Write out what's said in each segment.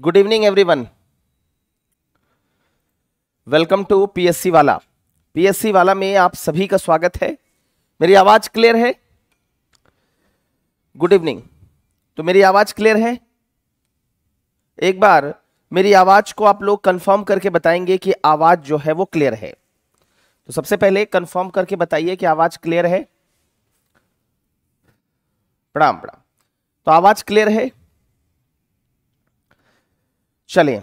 Good evening everyone welcome to PSC वाला PSC वाला में आप सभी का स्वागत है मेरी आवाज़ क्लियर है गुड इवनिंग तो मेरी आवाज़ क्लियर है एक बार मेरी आवाज़ को आप लोग कंफर्म करके बताएंगे कि आवाज़ जो है वो क्लियर है तो सबसे पहले कंफर्म करके बताइए कि आवाज़ क्लियर है प्रणाम प्रणाम तो आवाज़ क्लियर है चलें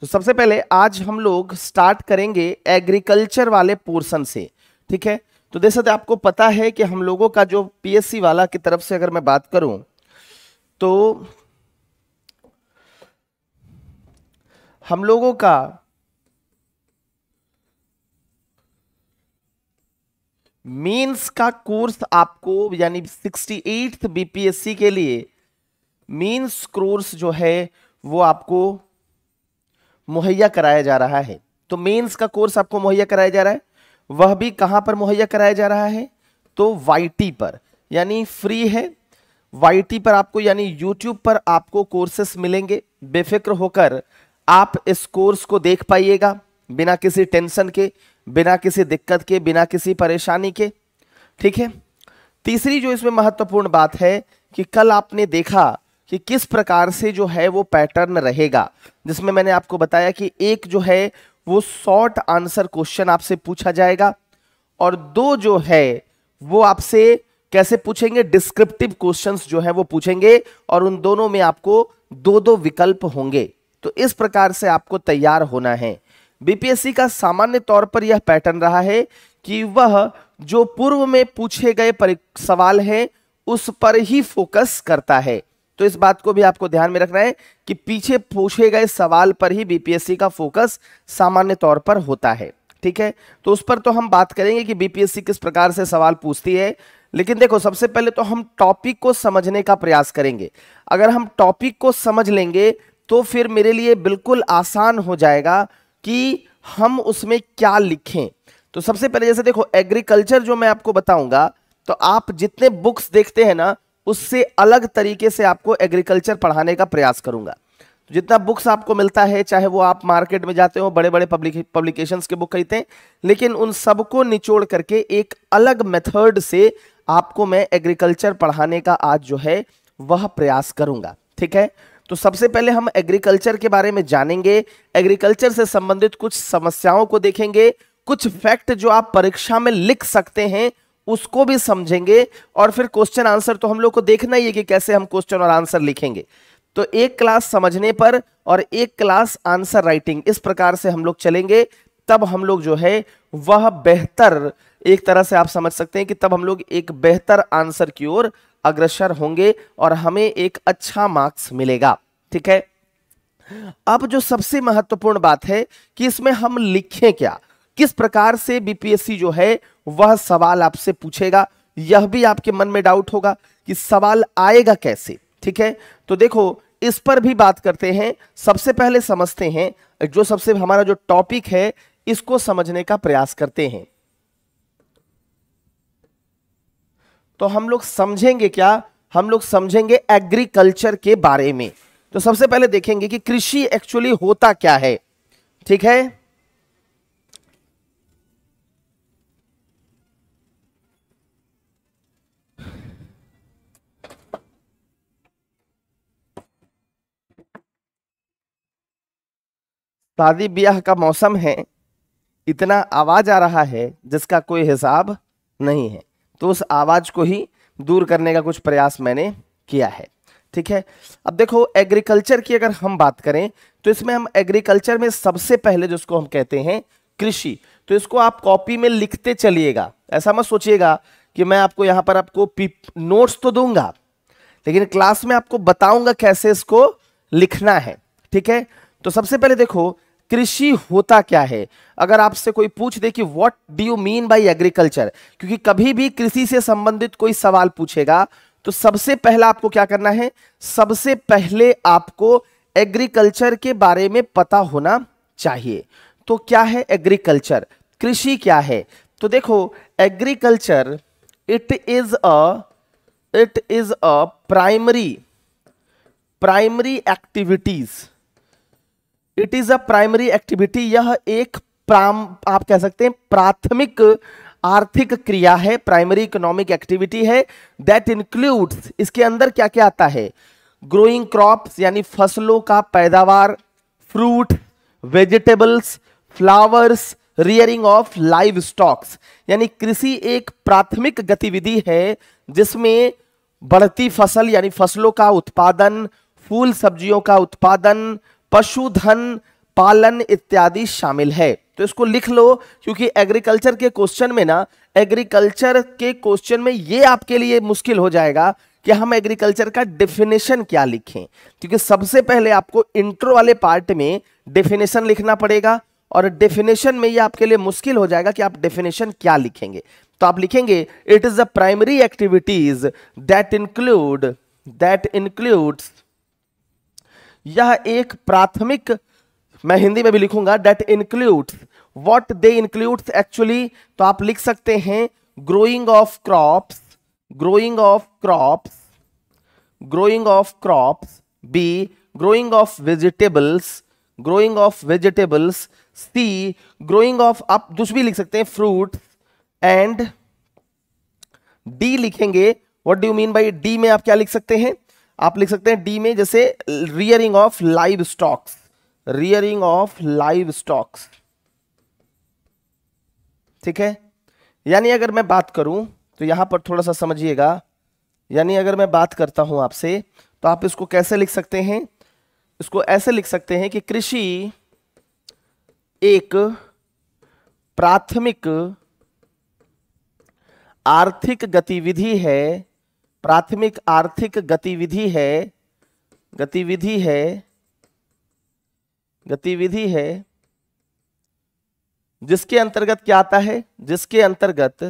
तो सबसे पहले आज हम लोग स्टार्ट करेंगे एग्रीकल्चर वाले पोर्शन से ठीक है तो सकते आपको पता है कि हम लोगों का जो पीएससी वाला की तरफ से अगर मैं बात करूं तो हम लोगों का मीन्स का कोर्स आपको यानी सिक्सटी एट बीपीएससी के लिए मीन स्क्रोर्स जो है वो आपको मुहैया कराया जा रहा है तो मेंस का कोर्स आपको मुहैया कराया जा रहा है वह भी कहां पर मुहैया कराया जा रहा है तो वाईटी पर यानी फ्री है वाईटी पर आपको यानी यूट्यूब पर आपको कोर्सेस मिलेंगे बेफिक्र होकर आप इस कोर्स को देख पाइएगा बिना किसी टेंशन के बिना किसी दिक्कत के बिना किसी परेशानी के ठीक है तीसरी जो इसमें महत्वपूर्ण बात है कि कल आपने देखा कि किस प्रकार से जो है वो पैटर्न रहेगा जिसमें मैंने आपको बताया कि एक जो है वो शॉर्ट आंसर क्वेश्चन आपसे पूछा जाएगा और दो जो है वो आपसे कैसे पूछेंगे डिस्क्रिप्टिव क्वेश्चंस जो है वो पूछेंगे और उन दोनों में आपको दो दो विकल्प होंगे तो इस प्रकार से आपको तैयार होना है बीपीएससी का सामान्य तौर पर यह पैटर्न रहा है कि वह जो पूर्व में पूछे गए सवाल हैं उस पर ही फोकस करता है तो इस बात को भी आपको ध्यान में रखना है कि पीछे पूछे गए सवाल पर ही बीपीएससी का फोकस सामान्य तौर पर होता है ठीक है तो उस पर तो हम बात करेंगे कि बीपीएससी किस प्रकार से सवाल पूछती है लेकिन देखो सबसे पहले तो हम टॉपिक को समझने का प्रयास करेंगे अगर हम टॉपिक को समझ लेंगे तो फिर मेरे लिए बिल्कुल आसान हो जाएगा कि हम उसमें क्या लिखें तो सबसे पहले जैसे देखो एग्रीकल्चर जो मैं आपको बताऊंगा तो आप जितने बुक्स देखते हैं ना उससे अलग तरीके से आपको एग्रीकल्चर पढ़ाने का प्रयास करूंगा तो जितना बुक्स आपको मिलता है चाहे वो आप मार्केट में जाते हो बड़े बड़े पब्लिक पब्लिकेशंस के बुक खरीदते हैं लेकिन उन सबको निचोड़ करके एक अलग मेथड से आपको मैं एग्रीकल्चर पढ़ाने का आज जो है वह प्रयास करूंगा ठीक है तो सबसे पहले हम एग्रीकल्चर के बारे में जानेंगे एग्रीकल्चर से संबंधित कुछ समस्याओं को देखेंगे कुछ फैक्ट जो आप परीक्षा में लिख सकते हैं उसको भी समझेंगे और फिर क्वेश्चन आंसर तो हम लोग को देखना ही है कि कैसे हम क्वेश्चन और आंसर लिखेंगे तो एक क्लास समझने पर और एक क्लास आंसर राइटिंग इस प्रकार से हम लोग चलेंगे तब हम लोग जो है वह बेहतर एक तरह से आप समझ सकते हैं कि तब हम लोग एक बेहतर आंसर की ओर अग्रसर होंगे और हमें एक अच्छा मार्क्स मिलेगा ठीक है अब जो सबसे महत्वपूर्ण बात है कि इसमें हम लिखें क्या किस प्रकार से बीपीएससी जो है वह सवाल आपसे पूछेगा यह भी आपके मन में डाउट होगा कि सवाल आएगा कैसे ठीक है तो देखो इस पर भी बात करते हैं सबसे पहले समझते हैं जो सबसे हमारा जो टॉपिक है इसको समझने का प्रयास करते हैं तो हम लोग समझेंगे क्या हम लोग समझेंगे एग्रीकल्चर के बारे में तो सबसे पहले देखेंगे कि कृषि एक्चुअली होता क्या है ठीक है शादी ब्याह का मौसम है इतना आवाज़ आ रहा है जिसका कोई हिसाब नहीं है तो उस आवाज़ को ही दूर करने का कुछ प्रयास मैंने किया है ठीक है अब देखो एग्रीकल्चर की अगर हम बात करें तो इसमें हम एग्रीकल्चर में सबसे पहले जिसको हम कहते हैं कृषि तो इसको आप कॉपी में लिखते चलिएगा ऐसा मत सोचिएगा कि मैं आपको यहाँ पर आपको नोट्स तो दूंगा लेकिन क्लास में आपको बताऊंगा कैसे इसको लिखना है ठीक है तो सबसे पहले देखो कृषि होता क्या है अगर आपसे कोई पूछ दे कि what do you mean by agriculture क्योंकि कभी भी कृषि से संबंधित कोई सवाल पूछेगा तो सबसे पहला आपको क्या करना है सबसे पहले आपको एग्रीकल्चर के बारे में पता होना चाहिए तो क्या है एग्रीकल्चर कृषि क्या है तो देखो agriculture it is a it is a primary primary activities it is a primary activity यह एक प्राम आप कह सकते हैं प्राथमिक आर्थिक क्रिया है प्राइमरी इकोनॉमिक एक्टिविटी है दैट इंक्लूड्स इसके अंदर क्या क्या आता है ग्रोइंग क्रॉप्स यानी फसलों का पैदावार fruit vegetables flowers rearing of live stocks यानी कृषि एक प्राथमिक गतिविधि है जिसमें बढ़ती फसल यानी फसलों का उत्पादन फूल सब्जियों का उत्पादन पशुधन पालन इत्यादि शामिल है तो इसको लिख लो क्योंकि एग्रीकल्चर के क्वेश्चन में ना एग्रीकल्चर के क्वेश्चन में ये आपके लिए मुश्किल हो जाएगा कि हम एग्रीकल्चर का डेफिनेशन क्या लिखें क्योंकि सबसे पहले आपको इंट्रो वाले पार्ट में डेफिनेशन लिखना पड़ेगा और डेफिनेशन में ये आपके लिए मुश्किल हो जाएगा कि आप डेफिनेशन क्या लिखेंगे तो आप लिखेंगे it is the primary activities that include that includes यह एक प्राथमिक मैं हिंदी में भी लिखूंगा that includes what they includes actually तो आप लिख सकते हैं growing of crops growing of crops growing of crops B growing of vegetables growing of vegetables C growing of आप कुछ भी लिख सकते हैं फ्रूट एंड डी लिखेंगे what do mean by D में आप क्या लिख सकते हैं आप लिख सकते हैं डी में जैसे rearing of live stocks rearing of live stocks ठीक है यानी अगर मैं बात करूं तो यहां पर थोड़ा सा समझिएगा यानी अगर मैं बात करता हूं आपसे तो आप इसको कैसे लिख सकते हैं इसको ऐसे लिख सकते हैं कि कृषि एक प्राथमिक आर्थिक गतिविधि है प्राथमिक आर्थिक गतिविधि है गतिविधि है गतिविधि है जिसके अंतर्गत क्या आता है जिसके अंतर्गत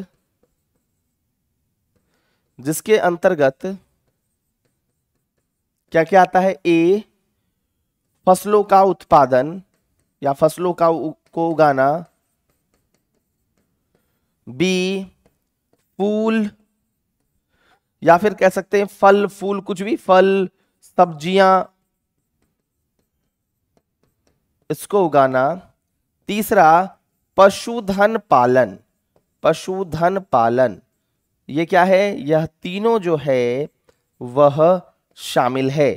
जिसके अंतर्गत क्या क्या आता है ए फसलों का उत्पादन या फसलों का उ, को उगाना बी फूल या फिर कह सकते हैं फल फूल कुछ भी फल सब्जियां इसको उगाना तीसरा पशुधन पालन पशुधन पालन ये क्या है यह तीनों जो है वह शामिल है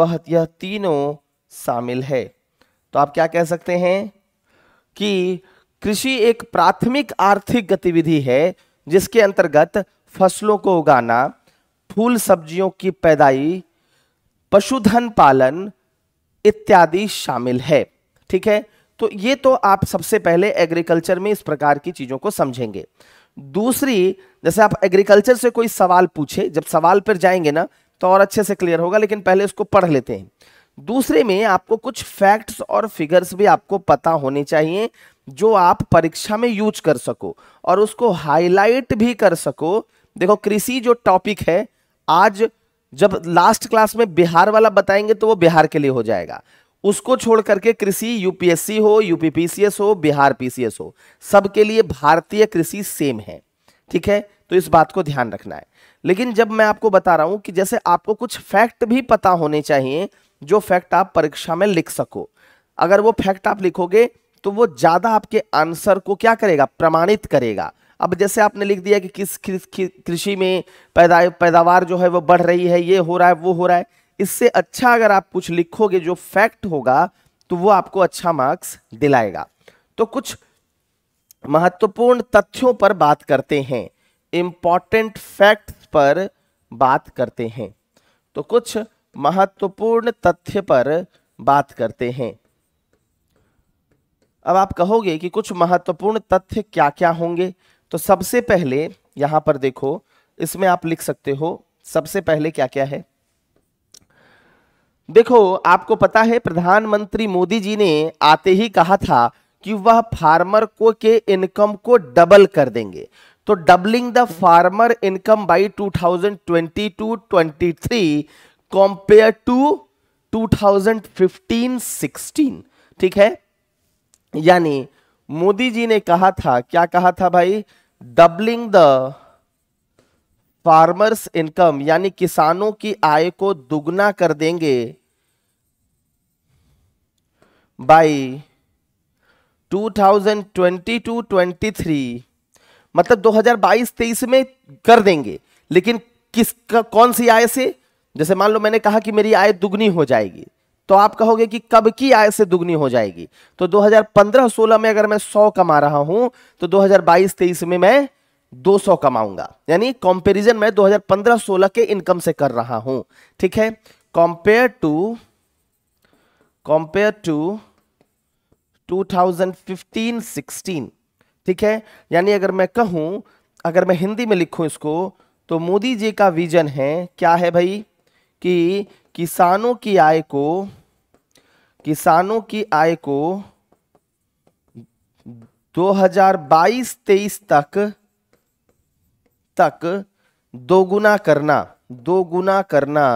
वह यह तीनों शामिल है तो आप क्या कह सकते हैं कि कृषि एक प्राथमिक आर्थिक गतिविधि है जिसके अंतर्गत फसलों को उगाना फूल सब्जियों की पैदाई पशुधन पालन इत्यादि शामिल है ठीक है तो ये तो आप सबसे पहले एग्रीकल्चर में इस प्रकार की चीज़ों को समझेंगे दूसरी जैसे आप एग्रीकल्चर से कोई सवाल पूछे जब सवाल पर जाएंगे ना तो और अच्छे से क्लियर होगा लेकिन पहले उसको पढ़ लेते हैं दूसरे में आपको कुछ फैक्ट्स और फिगर्स भी आपको पता होने चाहिए जो आप परीक्षा में यूज कर सको और उसको हाईलाइट भी कर सको देखो कृषि जो टॉपिक है आज जब लास्ट क्लास में बिहार वाला बताएंगे तो वो बिहार के लिए हो जाएगा उसको छोड़ करके कृषि यूपीएससी हो यूपीपीसीएस हो बिहार पीसीएस हो सबके लिए भारतीय कृषि सेम है ठीक है तो इस बात को ध्यान रखना है लेकिन जब मैं आपको बता रहा हूं कि जैसे आपको कुछ फैक्ट भी पता होने चाहिए जो फैक्ट आप परीक्षा में लिख सको अगर वो फैक्ट आप लिखोगे तो वो ज़्यादा आपके आंसर को क्या करेगा प्रमाणित करेगा अब जैसे आपने लिख दिया कि किस कृषि में पैदा पैदावार जो है वो बढ़ रही है ये हो रहा है वो हो रहा है इससे अच्छा अगर आप कुछ लिखोगे जो फैक्ट होगा तो वो आपको अच्छा मार्क्स दिलाएगा तो कुछ महत्वपूर्ण तथ्यों पर बात करते हैं इंपॉर्टेंट फैक्ट पर बात करते हैं तो कुछ महत्वपूर्ण तथ्य पर बात करते हैं अब आप कहोगे कि कुछ महत्वपूर्ण तथ्य क्या क्या होंगे तो सबसे पहले यहां पर देखो इसमें आप लिख सकते हो सबसे पहले क्या क्या है देखो आपको पता है प्रधानमंत्री मोदी जी ने आते ही कहा था कि वह फार्मर को के इनकम को डबल कर देंगे तो doubling the farmer income by 2022-23 compare to 2015-16 ठीक है यानी मोदी जी ने कहा था क्या कहा था भाई डबलिंग द फार्मर्स इनकम यानी किसानों की आय को दुगना कर देंगे बाई 2022-23 मतलब 2022-23 में कर देंगे लेकिन किस कौन सी आय से जैसे मान लो मैंने कहा कि मेरी आय दुगनी हो जाएगी तो आप कहोगे कि कब की आय से दुगनी हो जाएगी तो 2015-16 में अगर मैं 100 कमा रहा हूं तो 2022-23 में मैं 200 कमाऊंगा यानी कंपैरिजन मैं 2015-16 के इनकम से कर रहा हूं ठीक है कंपेयर टू कंपेयर टू 2015-16 ठीक है यानी अगर मैं कहूं अगर मैं हिंदी में लिखूं इसको तो मोदी जी का विजन है क्या है भाई कि किसानों की आय को किसानों की आय को 2022-23 तक तक दोगुना करना दोगुना करना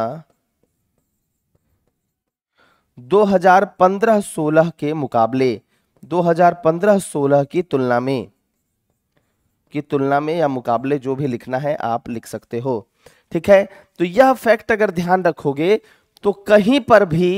2015-16 के मुकाबले 2015-16 की तुलना में की तुलना में या मुकाबले जो भी लिखना है आप लिख सकते हो ठीक है तो यह फैक्ट अगर ध्यान रखोगे तो कहीं पर भी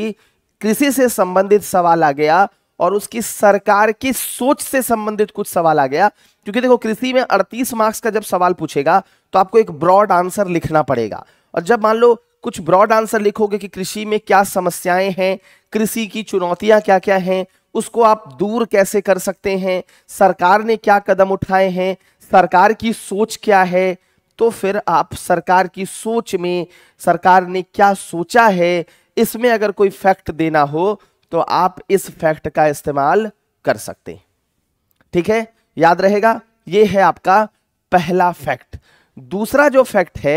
कृषि से संबंधित सवाल आ गया और उसकी सरकार की सोच से संबंधित कुछ सवाल आ गया क्योंकि देखो कृषि में 38 मार्क्स का जब सवाल पूछेगा तो आपको एक ब्रॉड आंसर लिखना पड़ेगा और जब मान लो कुछ ब्रॉड आंसर लिखोगे कि कृषि में क्या समस्याएं हैं कृषि की चुनौतियां क्या क्या हैं उसको आप दूर कैसे कर सकते हैं सरकार ने क्या कदम उठाए हैं सरकार की सोच क्या है तो फिर आप सरकार की सोच में सरकार ने क्या सोचा है इसमें अगर कोई फैक्ट देना हो तो आप इस फैक्ट का इस्तेमाल कर सकते हैं ठीक है याद रहेगा ये है आपका पहला फैक्ट दूसरा जो फैक्ट है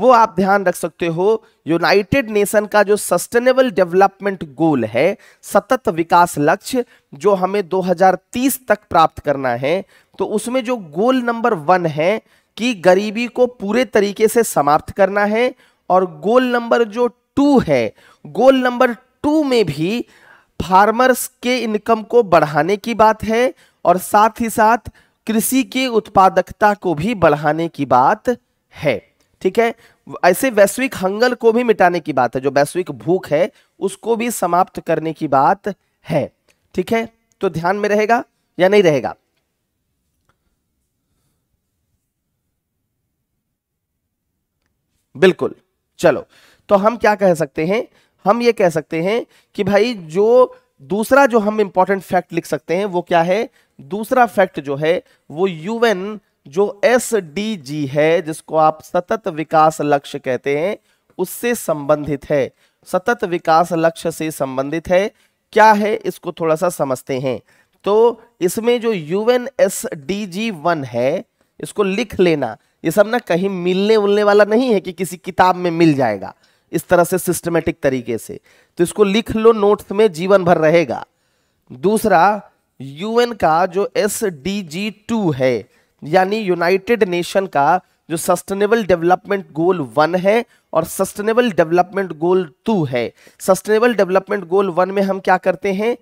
वो आप ध्यान रख सकते हो यूनाइटेड नेशन का जो सस्टेनेबल डेवलपमेंट गोल है सतत विकास लक्ष्य जो हमें 2030 तक प्राप्त करना है तो उसमें जो गोल नंबर वन है कि गरीबी को पूरे तरीके से समाप्त करना है और गोल नंबर जो टू है गोल नंबर टू में भी फार्मर्स के इनकम को बढ़ाने की बात है और साथ ही साथ कृषि की उत्पादकता को भी बढ़ाने की बात है ठीक है ऐसे वैश्विक हंगल को भी मिटाने की बात है जो वैश्विक भूख है उसको भी समाप्त करने की बात है ठीक है तो ध्यान में रहेगा या नहीं रहेगा बिल्कुल चलो तो हम क्या कह सकते हैं हम ये कह सकते हैं कि भाई जो दूसरा जो हम इंपॉर्टेंट फैक्ट लिख सकते हैं वो क्या है दूसरा फैक्ट जो है वो यूएन जो एस है जिसको आप सतत विकास लक्ष्य कहते हैं उससे संबंधित है सतत विकास लक्ष्य से संबंधित है क्या है इसको थोड़ा सा समझते हैं तो इसमें जो U N S D G one है इसको लिख लेना ये सब ना कहीं मिलने उलने वाला नहीं है कि किसी किताब में मिल जाएगा इस तरह से सिस्टमेटिक तरीके से तो इसको लिख लो नोट्स में जीवन भर रहेगा दूसरा यूएन का जो एस डी जी टू है यानी यूनाइटेड नेशन का जो सस्टेनेबल डेवलपमेंट गोल वन है और सस्टेनेबल डेवलपमेंट गोल टू है सस्टेनेबल डेवलपमेंट गोल वन में हम क्या करते हैं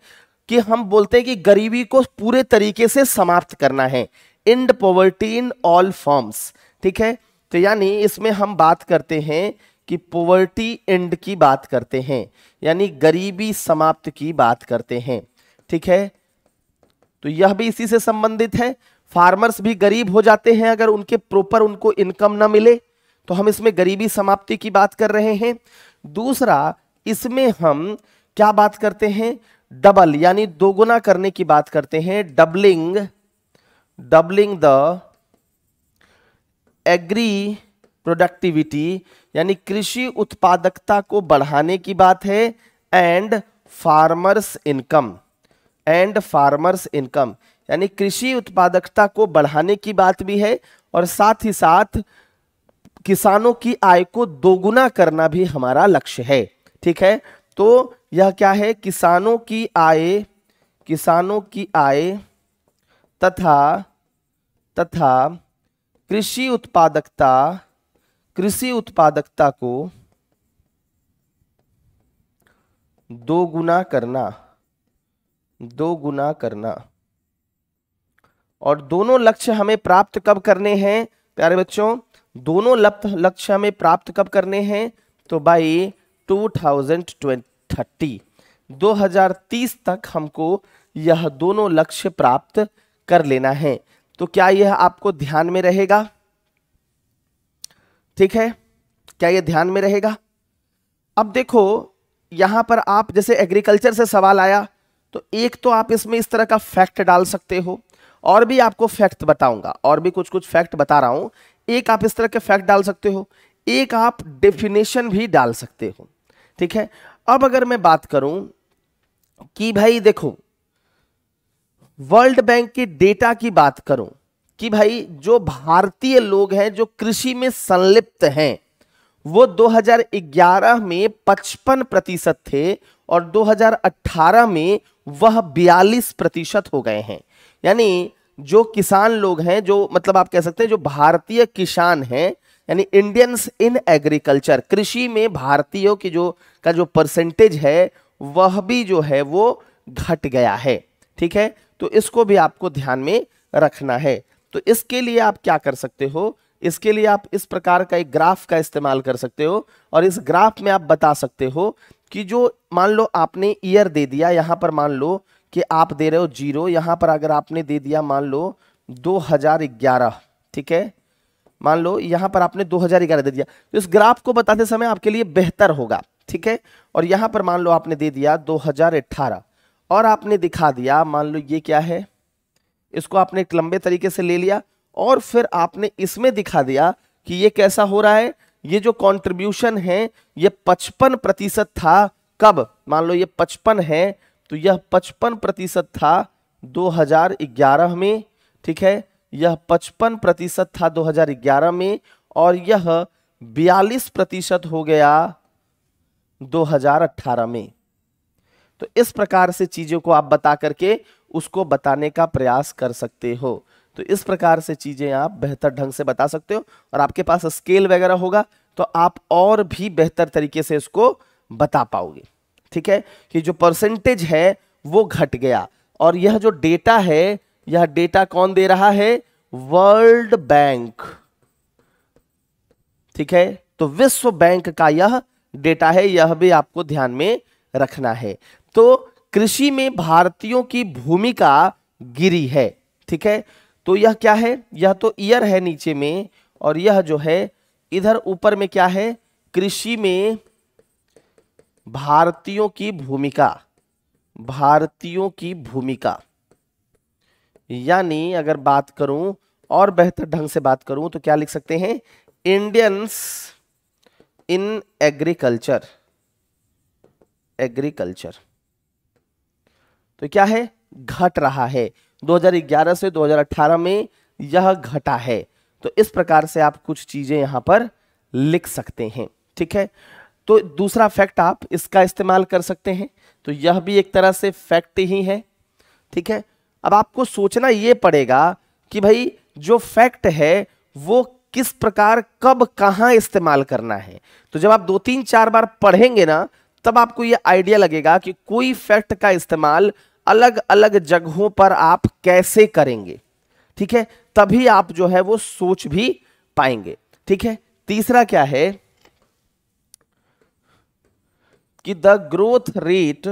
कि हम बोलते हैं कि गरीबी को पूरे तरीके से समाप्त करना है end poverty in all forms ठीक है तो यानी इसमें हम बात करते हैं कि पोवर्टी एंड की बात करते हैं यानी गरीबी समाप्त की बात करते हैं ठीक है तो यह भी इसी से संबंधित है फार्मर्स भी गरीब हो जाते हैं अगर उनके प्रॉपर उनको इनकम ना मिले तो हम इसमें गरीबी समाप्ति की बात कर रहे हैं दूसरा इसमें हम क्या बात करते हैं डबल यानी दोगुना करने की बात करते हैं doubling doubling the agri productivity यानी कृषि उत्पादकता को बढ़ाने की बात है and farmers income and farmers income यानी कृषि उत्पादकता को बढ़ाने की बात भी है और साथ ही साथ किसानों की आय को दोगुना करना भी हमारा लक्ष्य है ठीक है तो यह क्या है किसानों की आय किसानों की आय तथा तथा कृषि उत्पादकता कृषि उत्पादकता को दो गुना करना दो गुना करना और दोनों लक्ष्य हमें प्राप्त कब करने हैं प्यारे बच्चों दोनों लक्ष्य हमें प्राप्त कब करने हैं तो बाई टू थाउजेंड थर्टी दो हजार तीस तक हमको यह दोनों लक्ष्य प्राप्त कर लेना है तो क्या यह आपको ध्यान में रहेगा ठीक है क्या ये ध्यान में रहेगा अब देखो यहां पर आप जैसे एग्रीकल्चर से सवाल आया तो एक तो आप इसमें इस तरह का फैक्ट डाल सकते हो और भी आपको फैक्ट बताऊंगा और भी कुछ कुछ फैक्ट बता रहा हूं एक आप इस तरह के फैक्ट डाल सकते हो एक आप डेफिनेशन भी डाल सकते हो ठीक है अब अगर मैं बात करूं कि भाई देखो वर्ल्ड बैंक के डेटा की बात करूं कि भाई जो भारतीय लोग हैं जो कृषि में संलिप्त हैं वो 2011 में 55 प्रतिशत थे और 2018 में वह 42 प्रतिशत हो गए हैं यानी जो किसान लोग हैं जो मतलब आप कह सकते हैं जो भारतीय किसान हैं यानी इंडियंस इन एग्रीकल्चर कृषि में भारतीयों की जो का जो परसेंटेज है वह भी जो है वो घट गया है ठीक है तो इसको भी आपको ध्यान में रखना है तो इसके लिए आप क्या कर सकते हो इसके लिए आप इस प्रकार का एक ग्राफ का इस्तेमाल कर सकते हो और इस ग्राफ में आप बता सकते हो कि जो मान लो आपने ईयर दे दिया यहाँ पर मान लो कि आप दे रहे हो जीरो यहाँ पर अगर आपने दे दिया मान लो 2011 ठीक है मान लो यहाँ पर आपने 2011 दे दिया तो इस ग्राफ को बताते समय आपके लिए बेहतर होगा ठीक है और यहाँ पर मान लो आपने दे दिया दो और आपने दिखा दिया मान लो ये क्या है इसको आपने एक लंबे तरीके से ले लिया और फिर आपने इसमें दिखा दिया कि ये कैसा हो रहा है ये जो कंट्रीब्यूशन है ये पचपन प्रतिशत था कब मान लो ये पचपन है तो यह पचपन प्रतिशत था 2011 में ठीक है यह पचपन प्रतिशत था 2011 में और यह बयालीस प्रतिशत हो गया 2018 में तो इस प्रकार से चीज़ों को आप बता करके उसको बताने का प्रयास कर सकते हो तो इस प्रकार से चीज़ें आप बेहतर ढंग से बता सकते हो और आपके पास स्केल वगैरह होगा तो आप और भी बेहतर तरीके से इसको बता पाओगे ठीक है कि जो परसेंटेज है वो घट गया और यह जो डेटा है यह डेटा कौन दे रहा है वर्ल्ड बैंक ठीक है तो विश्व बैंक का यह डेटा है यह भी आपको ध्यान में रखना है तो कृषि में भारतीयों की भूमिका गिरी है ठीक है तो यह क्या है यह तो ईयर है नीचे में और यह जो है इधर ऊपर में क्या है कृषि में भारतीयों की भूमिका भारतीयों की भूमिका यानी अगर बात करूं और बेहतर ढंग से बात करूं तो क्या लिख सकते हैं इंडियंस इन एग्रीकल्चर एग्रीकल्चर तो क्या है घट रहा है 2011 से 2018 में यह घटा है तो इस प्रकार से आप कुछ चीज़ें यहां पर लिख सकते हैं ठीक है तो दूसरा फैक्ट आप इसका इस्तेमाल कर सकते हैं तो यह भी एक तरह से फैक्ट ही है ठीक है अब आपको सोचना यह पड़ेगा कि भाई जो फैक्ट है वो किस प्रकार कब कहां इस्तेमाल करना है तो जब आप दो तीन चार बार पढ़ेंगे ना तब आपको ये आइडिया लगेगा कि कोई फैक्ट का इस्तेमाल अलग अलग जगहों पर आप कैसे करेंगे ठीक है तभी आप जो है वो सोच भी पाएंगे ठीक है तीसरा क्या है कि the growth rate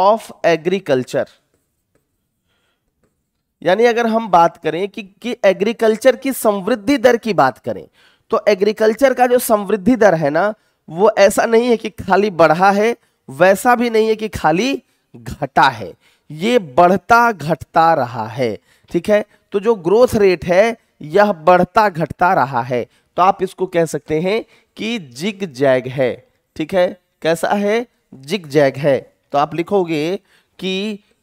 of agriculture यानी अगर हम बात करें कि, कि एग्रीकल्चर की समृद्धि दर की बात करें तो एग्रीकल्चर का जो समृद्धि दर है ना वो ऐसा नहीं है कि खाली बढ़ा है वैसा भी नहीं है कि खाली घटा है ये बढ़ता घटता रहा है ठीक है तो जो ग्रोथ रेट है यह बढ़ता घटता रहा है तो आप इसको कह सकते हैं कि जिग जैग है ठीक है कैसा है जिग जैग है तो आप लिखोगे कि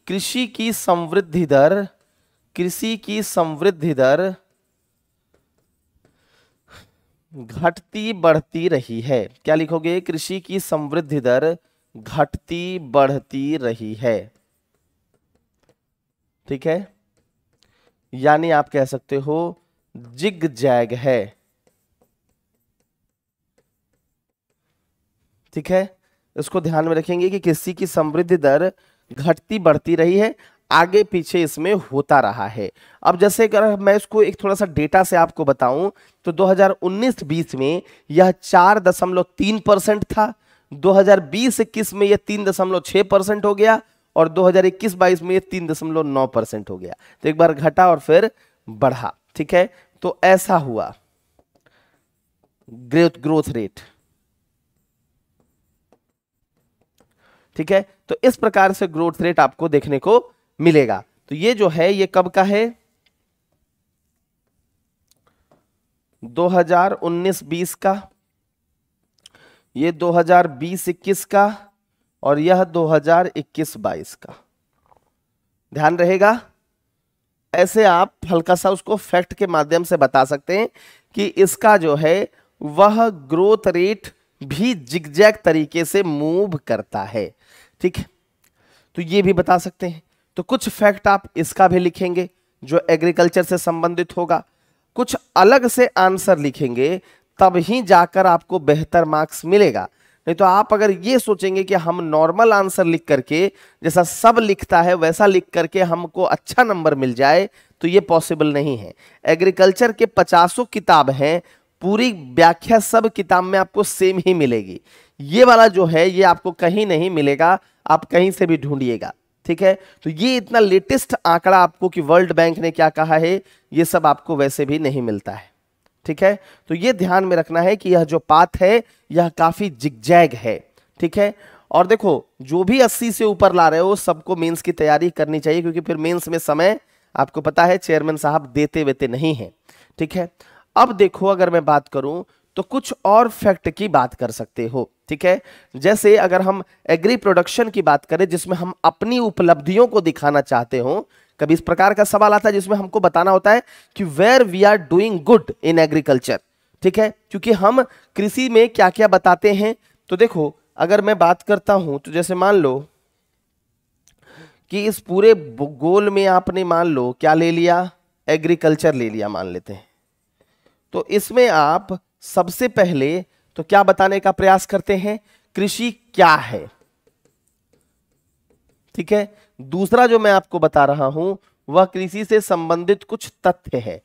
कृषि की समृद्धि दर कृषि की समृद्धि दर घटती बढ़ती रही है क्या लिखोगे कृषि की समृद्धि दर घटती बढ़ती रही है ठीक है यानी आप कह सकते हो जिग जैग है ठीक है इसको ध्यान में रखेंगे कि कृषि की समृद्धि दर घटती बढ़ती रही है आगे पीछे इसमें होता रहा है अब जैसे अगर मैं इसको एक थोड़ा सा डेटा से आपको बताऊं तो 2019-20 में यह चार दशमलव तीन परसेंट था 2020-21 में यह तीन दशमलव छह परसेंट हो गया और 2021-22 में यह तीन दशमलव नौ परसेंट हो गया तो एक बार घटा और फिर बढ़ा ठीक है तो ऐसा हुआ ग्रेथ ग्रोथ रेट ठीक है तो इस प्रकार से ग्रोथ रेट आपको देखने को मिलेगा तो ये जो है ये कब का है 2019-20 का ये 2020-21 का और यह 2021-22 का ध्यान रहेगा ऐसे आप हल्का सा उसको फैक्ट के माध्यम से बता सकते हैं कि इसका जो है वह ग्रोथ रेट भी जिगजैग तरीके से मूव करता है ठीक है तो ये भी बता सकते हैं तो कुछ फैक्ट आप इसका भी लिखेंगे जो एग्रीकल्चर से संबंधित होगा कुछ अलग से आंसर लिखेंगे तब ही जाकर आपको बेहतर मार्क्स मिलेगा नहीं तो आप अगर ये सोचेंगे कि हम नॉर्मल आंसर लिख करके जैसा सब लिखता है वैसा लिख करके हमको अच्छा नंबर मिल जाए तो ये पॉसिबल नहीं है एग्रीकल्चर के पचासों किताब हैं पूरी व्याख्या सब किताब में आपको सेम ही मिलेगी ये वाला जो है ये आपको कहीं नहीं मिलेगा आप कहीं से भी ढूंढिएगा ठीक है तो ये इतना लेटेस्ट आंकड़ा आपको कि वर्ल्ड बैंक ने क्या कहा है ये सब आपको वैसे भी नहीं मिलता है ठीक है तो ये ध्यान में रखना है कि यह जो पाथ है यह काफी जिगजैग है ठीक है और देखो जो भी 80 से ऊपर ला रहे हो सबको मेंस की तैयारी करनी चाहिए क्योंकि फिर मेंस में समय आपको पता है चेयरमैन साहब देते वेते नहीं है ठीक है अब देखो अगर मैं बात करूं तो कुछ और फैक्ट की बात कर सकते हो ठीक है जैसे अगर हम एग्री प्रोडक्शन की बात करें जिसमें हम अपनी उपलब्धियों को दिखाना चाहते हो कभी इस प्रकार का सवाल आता है जिसमें हमको बताना होता है कि where we are doing good in agriculture ठीक है क्योंकि हम कृषि में क्या क्या बताते हैं तो देखो अगर मैं बात करता हूं तो जैसे मान लो कि इस पूरे गोल में आपने मान लो क्या ले लिया एग्रीकल्चर ले लिया मान लेते हैं तो इसमें आप सबसे पहले तो क्या बताने का प्रयास करते हैं कृषि क्या है ठीक है दूसरा जो मैं आपको बता रहा हूं वह कृषि से संबंधित कुछ तथ्य है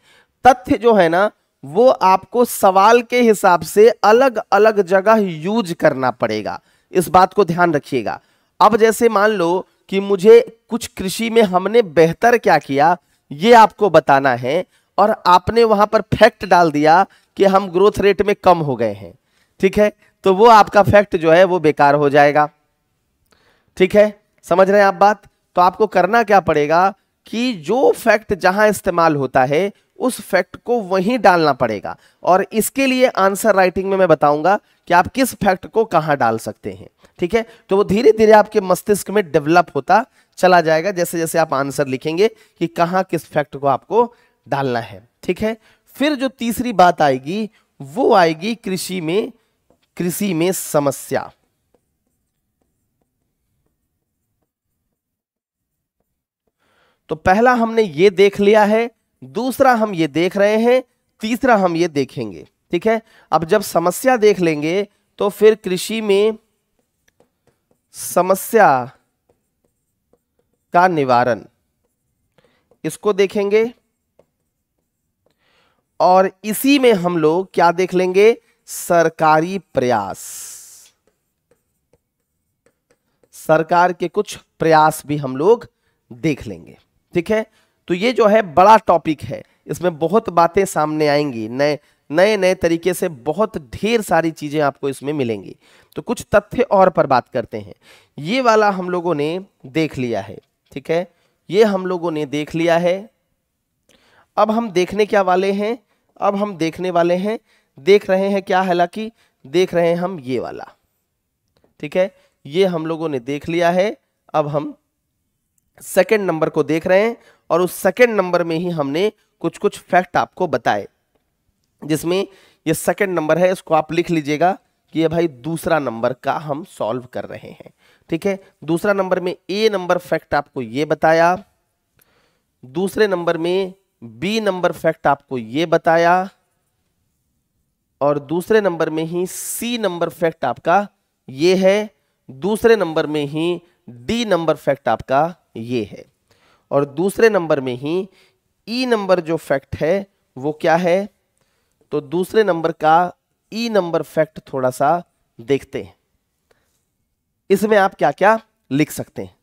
तथ्य जो है ना वो आपको सवाल के हिसाब से अलग अलग जगह यूज करना पड़ेगा इस बात को ध्यान रखिएगा अब जैसे मान लो कि मुझे कुछ कृषि में हमने बेहतर क्या किया ये आपको बताना है और आपने वहां पर फैक्ट डाल दिया कि हम ग्रोथ रेट में कम हो गए हैं ठीक है तो वो आपका फैक्ट जो है वो बेकार हो जाएगा ठीक है समझ रहे हैं आप बात तो आपको करना क्या पड़ेगा कि जो फैक्ट जहां इस्तेमाल होता है उस फैक्ट को वहीं डालना पड़ेगा और इसके लिए आंसर राइटिंग में मैं बताऊंगा कि आप किस फैक्ट को कहां डाल सकते हैं ठीक है तो वो धीरे धीरे आपके मस्तिष्क में डेवलप होता चला जाएगा जैसे जैसे आप आंसर लिखेंगे कि कहां किस फैक्ट को आपको डालना है ठीक है फिर जो तीसरी बात आएगी वो आएगी कृषि में कृषि में समस्या तो पहला हमने ये देख लिया है दूसरा हम ये देख रहे हैं तीसरा हम ये देखेंगे ठीक है अब जब समस्या देख लेंगे तो फिर कृषि में समस्या का निवारण इसको देखेंगे और इसी में हम लोग क्या देख लेंगे सरकारी प्रयास सरकार के कुछ प्रयास भी हम लोग देख लेंगे ठीक है तो ये जो है बड़ा टॉपिक है इसमें बहुत बातें सामने आएंगी नए नए नए तरीके से बहुत ढेर सारी चीज़ें आपको इसमें मिलेंगी तो कुछ तथ्य और पर बात करते हैं ये वाला हम लोगों ने देख लिया है ठीक है ये हम लोगों ने देख लिया है अब हम देखने क्या वाले हैं अब हम देखने वाले हैं देख रहे हैं क्या हालांकि देख रहे हैं हम ये वाला ठीक है ये हम लोगों ने देख लिया है अब हम सेकेंड नंबर को देख रहे हैं और उस सेकेंड नंबर में ही हमने कुछ कुछ फैक्ट आपको बताए जिसमें ये सेकेंड नंबर है इसको आप लिख लीजिएगा कि ये भाई दूसरा नंबर का हम सॉल्व कर रहे हैं ठीक है दूसरा नंबर में ए नंबर फैक्ट आपको ये बताया दूसरे नंबर में बी नंबर फैक्ट आपको ये बताया और दूसरे नंबर में ही सी नंबर फैक्ट आपका ये है दूसरे नंबर में ही डी नंबर फैक्ट आपका ये है और दूसरे नंबर में ही ई नंबर जो फैक्ट है वो क्या है तो दूसरे नंबर का ई नंबर फैक्ट थोड़ा सा देखते हैं इसमें आप क्या क्या लिख सकते हैं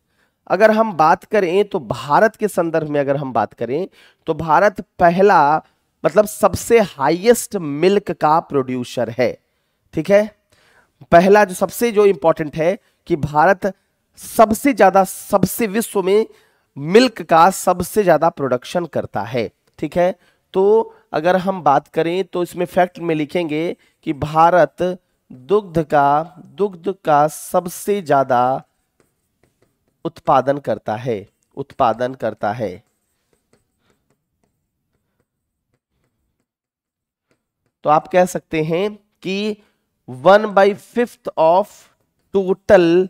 अगर हम बात करें तो भारत के संदर्भ में अगर हम बात करें तो भारत पहला मतलब सबसे हाईएस्ट मिल्क का प्रोड्यूसर है ठीक है पहला जो सबसे जो इंपॉर्टेंट है कि भारत सबसे ज़्यादा सबसे विश्व में मिल्क का सबसे ज़्यादा प्रोडक्शन करता है ठीक है तो अगर हम बात करें तो इसमें फैक्ट में लिखेंगे कि भारत दुग्ध का दुग्ध का सबसे ज़्यादा उत्पादन करता है उत्पादन करता है तो आप कह सकते हैं कि one by fifth of total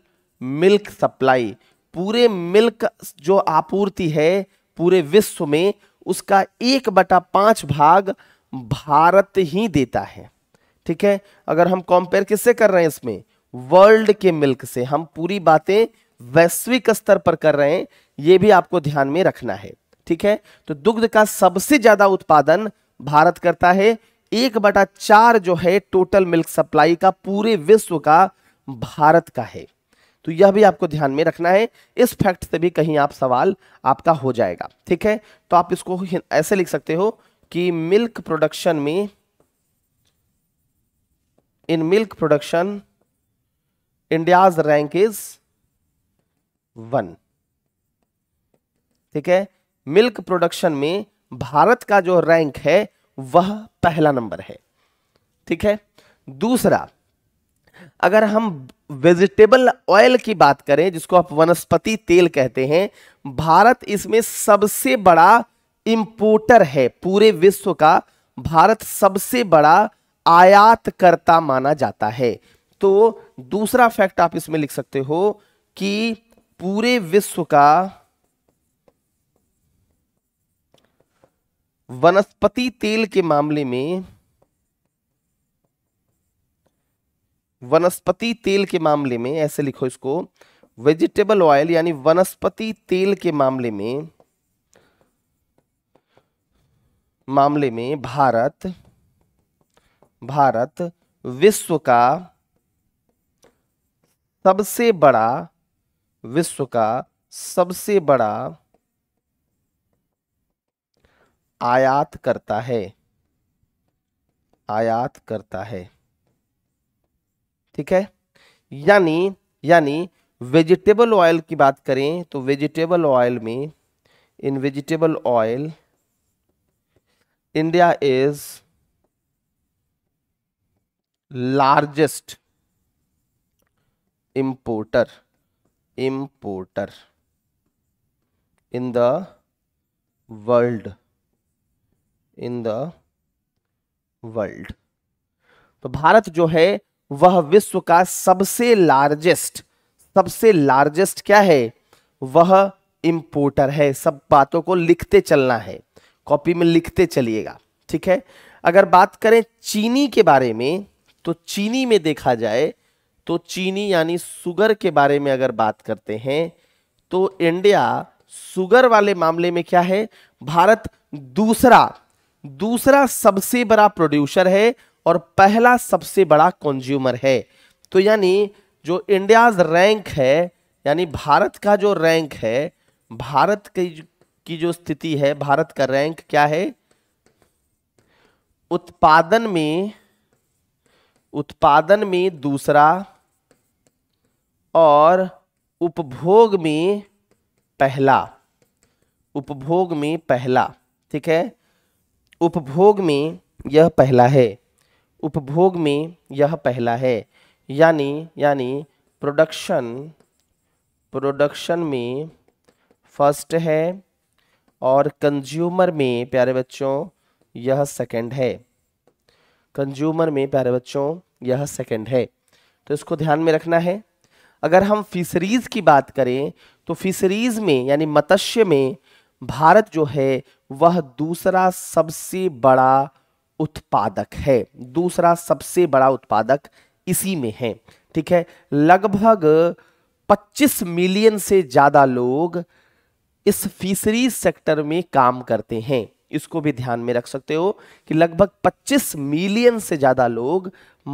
milk supply पूरे मिल्क जो आपूर्ति है पूरे विश्व में उसका एक बटा पांच भाग भारत ही देता है ठीक है अगर हम कंपेयर किससे कर रहे हैं इसमें वर्ल्ड के मिल्क से हम पूरी बातें वैश्विक स्तर पर कर रहे हैं यह भी आपको ध्यान में रखना है ठीक है तो दुग्ध का सबसे ज्यादा उत्पादन भारत करता है एक बटा चार जो है टोटल मिल्क सप्लाई का पूरे विश्व का भारत का है तो यह भी आपको ध्यान में रखना है इस फैक्ट से भी कहीं आप सवाल आपका हो जाएगा ठीक है तो आप इसको ऐसे लिख सकते हो कि मिल्क प्रोडक्शन में in milk production India's rank is one ठीक है मिल्क प्रोडक्शन में भारत का जो रैंक है वह पहला नंबर है ठीक है दूसरा अगर हम वेजिटेबल ऑयल की बात करें जिसको आप वनस्पति तेल कहते हैं भारत इसमें सबसे बड़ा इंपोर्टर है पूरे विश्व का भारत सबसे बड़ा आयातकर्ता माना जाता है तो दूसरा फैक्ट आप इसमें लिख सकते हो कि पूरे विश्व का वनस्पति तेल के मामले में वनस्पति तेल के मामले में ऐसे लिखो इसको वेजिटेबल ऑयल यानी वनस्पति तेल के मामले में मामले में भारत भारत विश्व का सबसे बड़ा विश्व का सबसे बड़ा आयात करता है आयात करता है ठीक है यानी यानी वेजिटेबल ऑयल की बात करें तो वेजिटेबल ऑयल में in vegetable oil India is largest importer importer in the world in the world तो भारत जो है वह विश्व का सबसे लार्जेस्ट सबसे लार्जेस्ट क्या है वह इंपोर्टर है सब बातों को लिखते चलना है कॉपी में लिखते चलिएगा ठीक है अगर बात करें चीनी के बारे में तो चीनी में देखा जाए तो चीनी यानी सुगर के बारे में अगर बात करते हैं तो इंडिया सुगर वाले मामले में क्या है भारत दूसरा दूसरा सबसे बड़ा प्रोड्यूसर है और पहला सबसे बड़ा कंज्यूमर है तो यानी जो इंडियाज रैंक है यानी भारत का जो रैंक है भारत की की जो स्थिति है भारत का रैंक क्या है उत्पादन में उत्पादन में दूसरा और उपभोग में पहला उपभोग में पहला ठीक है उपभोग में यह पहला है उपभोग में यह पहला है यानी यानी प्रोडक्शन प्रोडक्शन में फर्स्ट है और कंज्यूमर में प्यारे बच्चों यह सेकंड है कंज्यूमर में प्यारे बच्चों यह सेकंड है तो इसको ध्यान में रखना है अगर हम फिशरीज़ की बात करें तो फिशरीज़ में यानी मत्स्य में भारत जो है वह दूसरा सबसे बड़ा उत्पादक है दूसरा सबसे बड़ा उत्पादक इसी में है ठीक है लगभग 25 मिलियन से ज़्यादा लोग इस फिशरी सेक्टर में काम करते हैं इसको भी ध्यान में रख सकते हो कि लगभग 25 मिलियन से ज़्यादा लोग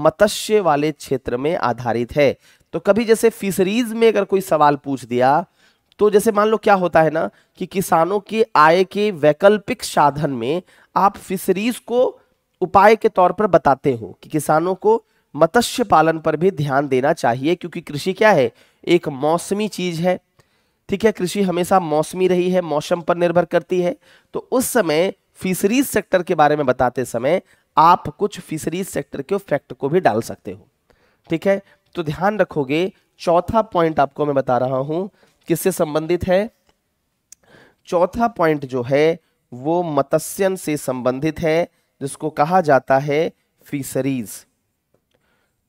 मत्स्य वाले क्षेत्र में आधारित है तो कभी जैसे फिशरीज में अगर कोई सवाल पूछ दिया तो जैसे मान लो क्या होता है ना कि किसानों की आय के वैकल्पिक साधन में आप फिशरीज को उपाय के तौर पर बताते हो कि किसानों को मत्स्य पालन पर भी ध्यान देना चाहिए क्योंकि कृषि क्या है एक मौसमी चीज़ है ठीक है कृषि हमेशा मौसमी रही है मौसम पर निर्भर करती है तो उस समय फिशरीज सेक्टर के बारे में बताते समय आप कुछ फिशरीज सेक्टर के फैक्ट को भी डाल सकते हो ठीक है तो ध्यान रखोगे चौथा पॉइंट आपको मैं बता रहा हूँ किससे संबंधित है चौथा पॉइंट जो है वो मत्स्यन से संबंधित है जिसको कहा जाता है फिशरीज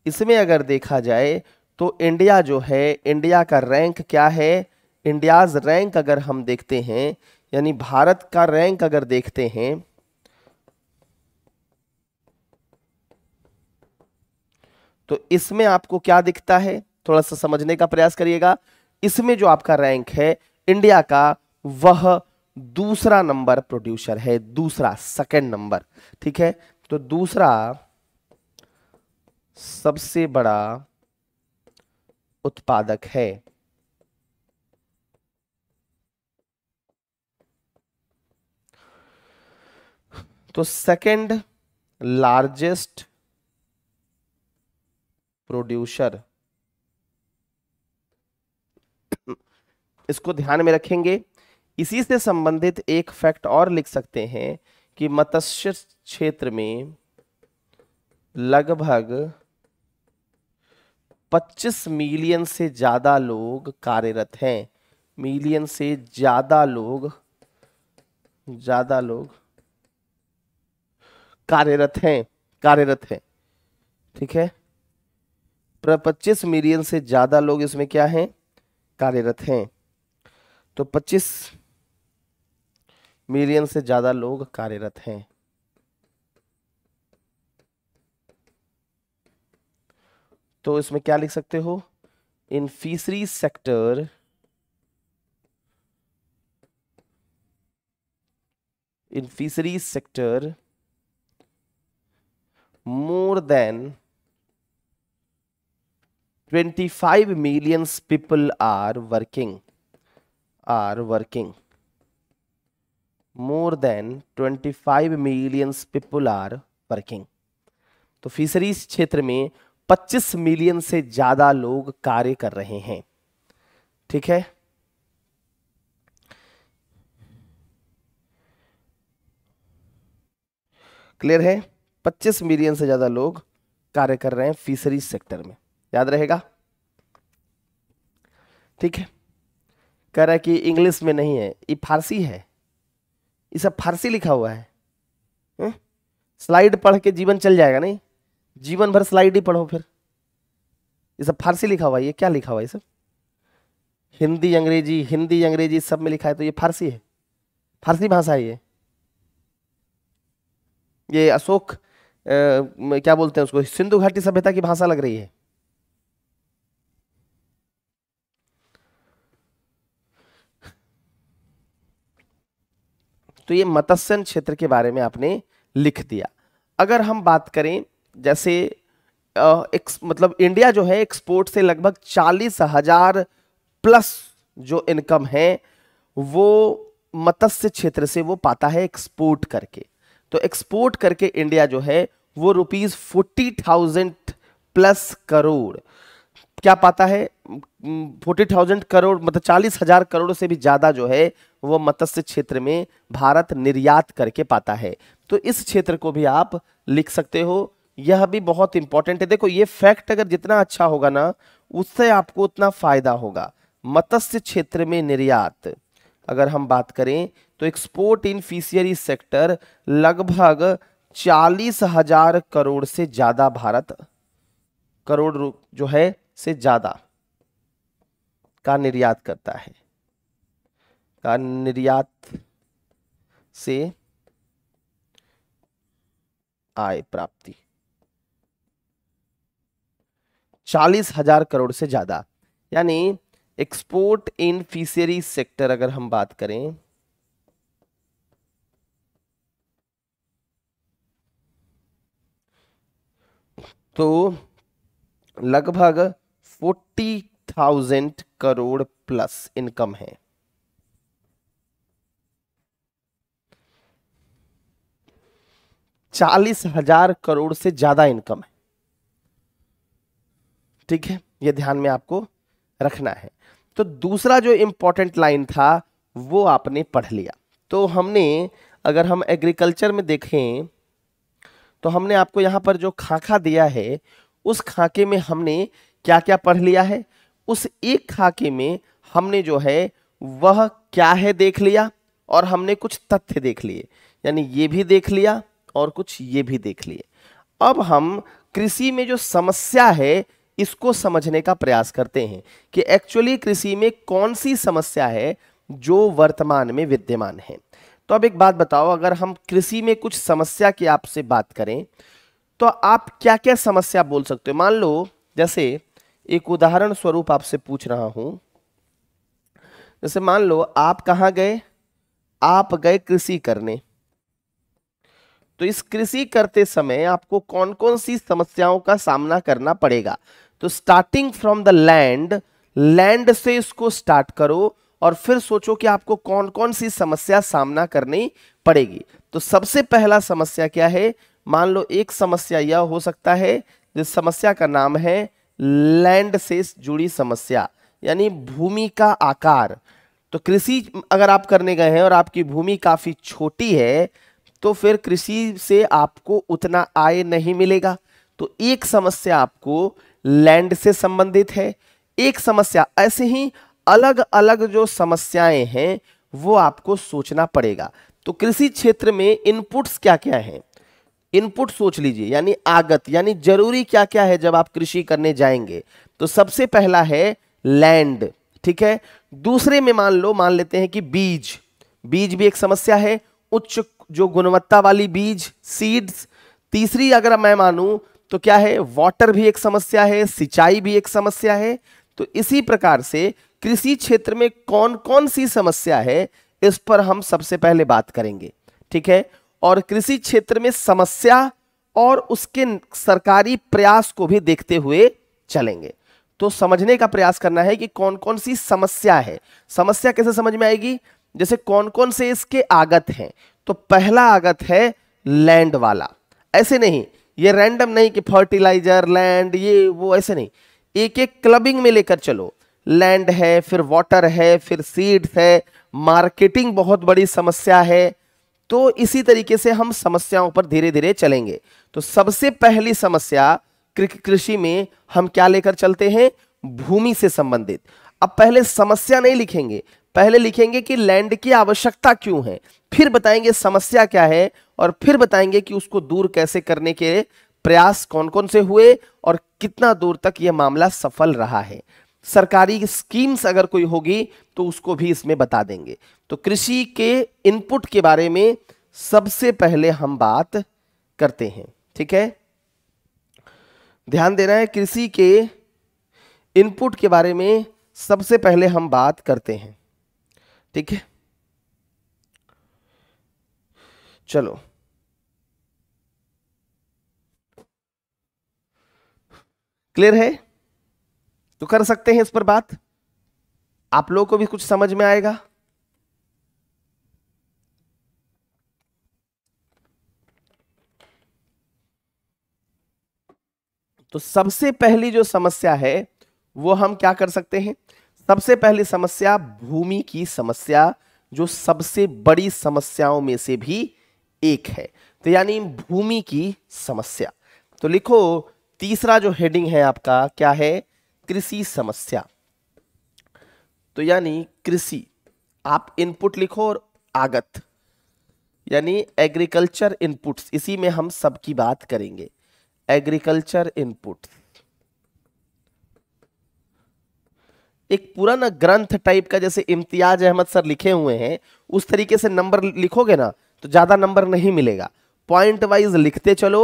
इसमें अगर देखा जाए तो इंडिया जो है इंडिया का रैंक क्या है इंडियाज रैंक अगर हम देखते हैं यानी भारत का रैंक अगर देखते हैं तो इसमें आपको क्या दिखता है थोड़ा सा समझने का प्रयास करिएगा इसमें जो आपका रैंक है इंडिया का वह दूसरा नंबर प्रोड्यूसर है दूसरा सेकंड नंबर ठीक है तो दूसरा सबसे बड़ा उत्पादक है तो सेकंड लार्जेस्ट प्रोड्यूसर इसको ध्यान में रखेंगे इसी से संबंधित एक फैक्ट और लिख सकते हैं कि मत्स्य क्षेत्र में लगभग 25 मिलियन से ज़्यादा लोग कार्यरत हैं मिलियन से ज़्यादा लोग ज़्यादा लोग कार्यरत हैं कार्यरत हैं ठीक है पच्चीस मिलियन से ज़्यादा लोग इसमें क्या हैं कार्यरत हैं तो पच्चीस मिलियन से ज़्यादा लोग कार्यरत हैं तो इसमें क्या लिख सकते हो in fishery sector in fishery sector more than 25 million people are working are working more than 25 million people are working तो फिशरीज क्षेत्र में 25 मिलियन से ज्यादा लोग कार्य कर रहे हैं ठीक है क्लियर है 25 मिलियन से ज्यादा लोग कार्य कर रहे हैं फिशरीज सेक्टर में याद रहेगा ठीक है कह रहा है कि इंग्लिश में नहीं है ये फारसी है ये सब फारसी लिखा हुआ है हुँ? हम्म? स्लाइड पढ़ के जीवन चल जाएगा नहीं जीवन भर स्लाइड ही पढ़ो फिर ये सब फारसी लिखा हुआ है ये क्या लिखा हुआ है ये सब हिंदी अंग्रेजी हिंदी अंग्रेजी सब में लिखा है तो ये फारसी है फारसी भाषा है ये ये अशोक क्या बोलते हैं उसको सिंधु घाटी सभ्यता की भाषा लग रही है तो ये मत्स्यन क्षेत्र के बारे में आपने लिख दिया अगर हम बात करें जैसे एक, मतलब इंडिया जो है एक्सपोर्ट से लगभग चालीस हजार प्लस जो इनकम है वो मत्स्य क्षेत्र से वो पाता है एक्सपोर्ट करके तो एक्सपोर्ट करके इंडिया जो है वो rupees forty thousand plus crore क्या पाता है फोर्टी थाउजेंड करोड़ मतलब चालीस हजार करोड़ से भी ज़्यादा जो है वो मत्स्य क्षेत्र में भारत निर्यात करके पाता है तो इस क्षेत्र को भी आप लिख सकते हो यह भी बहुत इंपॉर्टेंट है देखो ये फैक्ट अगर जितना अच्छा होगा ना उससे आपको उतना फायदा होगा मत्स्य क्षेत्र में निर्यात अगर हम बात करें तो एक्सपोर्ट इन फिशियरी सेक्टर लगभग चालीस हजार करोड़ से ज्यादा भारत करोड़ जो है से ज्यादा का निर्यात करता है का निर्यात से आय प्राप्ति चालीस हजार करोड़ से ज्यादा यानी एक्सपोर्ट इन फिशरी सेक्टर अगर हम बात करें तो लगभग forty thousand crore plus income है चालीस हजार करोड़ से ज्यादा इनकम है ठीक है यह ध्यान में आपको रखना है तो दूसरा जो इम्पोर्टेंट लाइन था वो आपने पढ़ लिया तो हमने अगर हम एग्रीकल्चर में देखें तो हमने आपको यहां पर जो खाका दिया है उस खाके में हमने क्या क्या पढ़ लिया है उस एक खाके में हमने जो है वह क्या है देख लिया और हमने कुछ तथ्य देख लिए यानी ये भी देख लिया और कुछ ये भी देख लिए अब हम कृषि में जो समस्या है इसको समझने का प्रयास करते हैं कि एक्चुअली कृषि में कौन सी समस्या है जो वर्तमान में विद्यमान है तो अब एक बात बताओ अगर हम कृषि में कुछ समस्या की आपसे बात करें तो आप क्या क्या समस्या बोल सकते हो मान लो जैसे एक उदाहरण स्वरूप आपसे पूछ रहा हूं जैसे मान लो आप कहां गए आप गए कृषि करने तो इस कृषि करते समय आपको कौन कौन सी समस्याओं का सामना करना पड़ेगा तो starting from the land land से इसको स्टार्ट करो और फिर सोचो कि आपको कौन कौन सी समस्या सामना करनी पड़ेगी तो सबसे पहला समस्या क्या है मान लो एक समस्या यह हो सकता है जिस समस्या का नाम है लैंड से जुड़ी समस्या यानी भूमि का आकार तो कृषि अगर आप करने गए हैं और आपकी भूमि काफ़ी छोटी है तो फिर कृषि से आपको उतना आय नहीं मिलेगा तो एक समस्या आपको लैंड से संबंधित है एक समस्या ऐसे ही अलग अलग जो समस्याएं हैं वो आपको सोचना पड़ेगा तो कृषि क्षेत्र में इनपुट्स क्या क्या हैं इनपुट सोच लीजिए यानी आगत यानी जरूरी क्या क्या है जब आप कृषि करने जाएंगे तो सबसे पहला है लैंड ठीक है दूसरे में मान लो मान लेते हैं कि बीज बीज भी एक समस्या है उच्च जो गुणवत्ता वाली बीज सीड्स तीसरी अगर मैं मानूं तो क्या है वाटर भी एक समस्या है सिंचाई भी एक समस्या है तो इसी प्रकार से कृषि क्षेत्र में कौन कौन सी समस्या है इस पर हम सबसे पहले बात करेंगे ठीक है और कृषि क्षेत्र में समस्या और उसके सरकारी प्रयास को भी देखते हुए चलेंगे तो समझने का प्रयास करना है कि कौन कौन सी समस्या है समस्या कैसे समझ में आएगी जैसे कौन कौन से इसके आगत हैं तो पहला आगत है लैंड वाला ऐसे नहीं ये रैंडम नहीं कि फर्टिलाइजर लैंड ये वो ऐसे नहीं एक एक क्लबिंग में लेकर चलो लैंड है फिर वाटर है फिर सीड्स है मार्केटिंग बहुत बड़ी समस्या है तो इसी तरीके से हम समस्याओं पर धीरे धीरे चलेंगे तो सबसे पहली समस्या कृषि में हम क्या लेकर चलते हैं भूमि से संबंधित अब पहले समस्या नहीं लिखेंगे पहले लिखेंगे कि लैंड की आवश्यकता क्यों है फिर बताएंगे समस्या क्या है और फिर बताएंगे कि उसको दूर कैसे करने के प्रयास कौन कौन से हुए और कितना दूर तक यह मामला सफल रहा है सरकारी स्कीम्स अगर कोई होगी तो उसको भी इसमें बता देंगे तो कृषि के इनपुट के बारे में सबसे पहले हम बात करते हैं ठीक है ध्यान देना है कृषि के इनपुट के बारे में सबसे पहले हम बात करते हैं ठीक है चलो क्लियर है तो कर सकते हैं इस पर बात आप लोगों को भी कुछ समझ में आएगा तो सबसे पहली जो समस्या है वो हम क्या कर सकते हैं सबसे पहली समस्या भूमि की समस्या जो सबसे बड़ी समस्याओं में से भी एक है तो यानी भूमि की समस्या तो लिखो तीसरा जो हेडिंग है आपका क्या है कृषि समस्या तो यानी कृषि आप इनपुट लिखो और आगत यानी एग्रीकल्चर इनपुट्स इसी में हम सबकी बात करेंगे एग्रीकल्चर इनपुट्स एक पुराना ग्रंथ टाइप का जैसे इम्तियाज अहमद सर लिखे हुए हैं उस तरीके से नंबर लिखोगे ना तो ज़्यादा नंबर नहीं मिलेगा पॉइंट वाइज लिखते चलो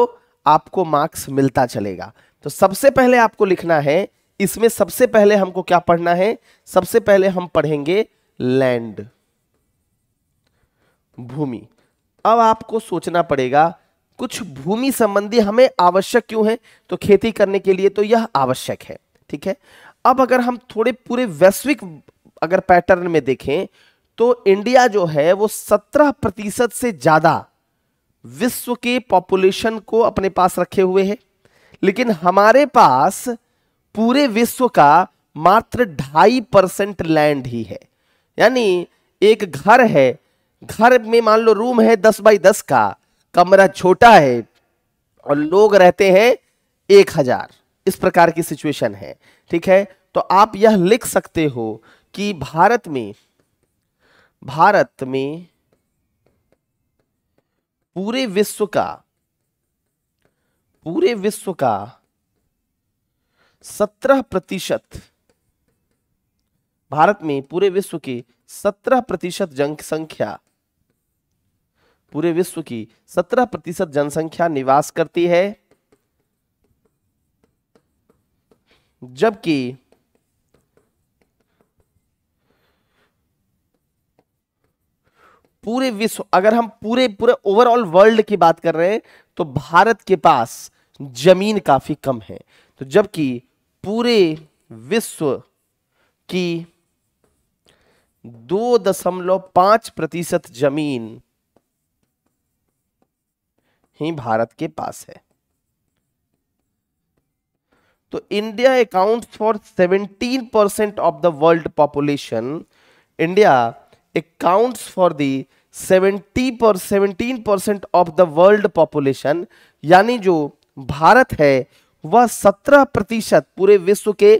आपको मार्क्स मिलता चलेगा तो सबसे पहले आपको लिखना है इसमें सबसे पहले हमको क्या पढ़ना है सबसे पहले हम पढ़ेंगे लैंड भूमि अब आपको सोचना पड़ेगा कुछ भूमि संबंधी हमें आवश्यक क्यों है तो खेती करने के लिए तो यह आवश्यक है ठीक है अब अगर हम थोड़े पूरे वैश्विक अगर पैटर्न में देखें तो इंडिया जो है वो सत्रह प्रतिशत से ज़्यादा विश्व के पॉपुलेशन को अपने पास रखे हुए है लेकिन हमारे पास पूरे विश्व का मात्र ढाई परसेंट लैंड ही है यानी एक घर है घर में मान लो रूम है दस बाई दस का कमरा छोटा है और लोग रहते हैं एक हजार इस प्रकार की सिचुएशन है ठीक है तो आप यह लिख सकते हो कि भारत में भारत में पूरे विश्व का पूरे विश्व का सत्रह प्रतिशत भारत में पूरे विश्व की सत्रह प्रतिशत जनसंख्या पूरे विश्व की सत्रह प्रतिशत जनसंख्या निवास करती है जबकि पूरे विश्व अगर हम पूरे पूरे ओवरऑल वर्ल्ड की बात कर रहे हैं तो भारत के पास जमीन काफी कम है तो जबकि पूरे विश्व की दो दशमलव पांच प्रतिशत जमीन ही भारत के पास है तो India account for 17 percent of the world population India accounts for the seventy per 17 percent of the world population यानी जो भारत है वह 17 प्रतिशत पूरे विश्व के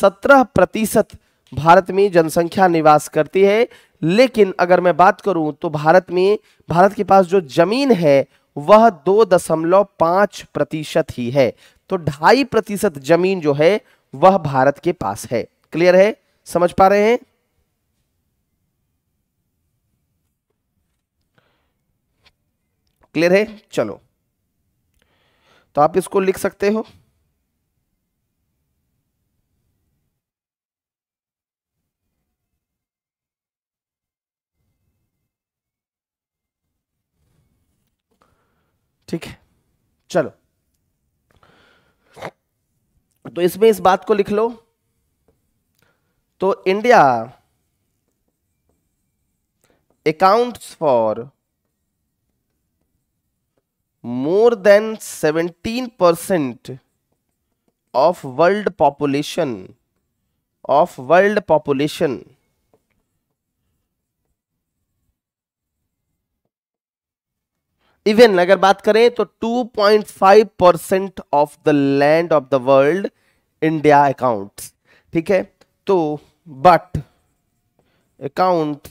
17 प्रतिशत भारत में जनसंख्या निवास करती है लेकिन अगर मैं बात करूं तो भारत में भारत के पास जो जमीन है वह दो दशमलव पांच प्रतिशत ही है तो ढाई प्रतिशत जमीन जो है वह भारत के पास है क्लियर है समझ पा रहे हैं क्लियर है चलो तो आप इसको लिख सकते हो ठीक है चलो तो इसमें इस बात को लिख लो तो India accounts for more than seventeen percent of world population of world population even अगर बात करें तो 2.5 percent of the land of the world India account ठीक है तो but account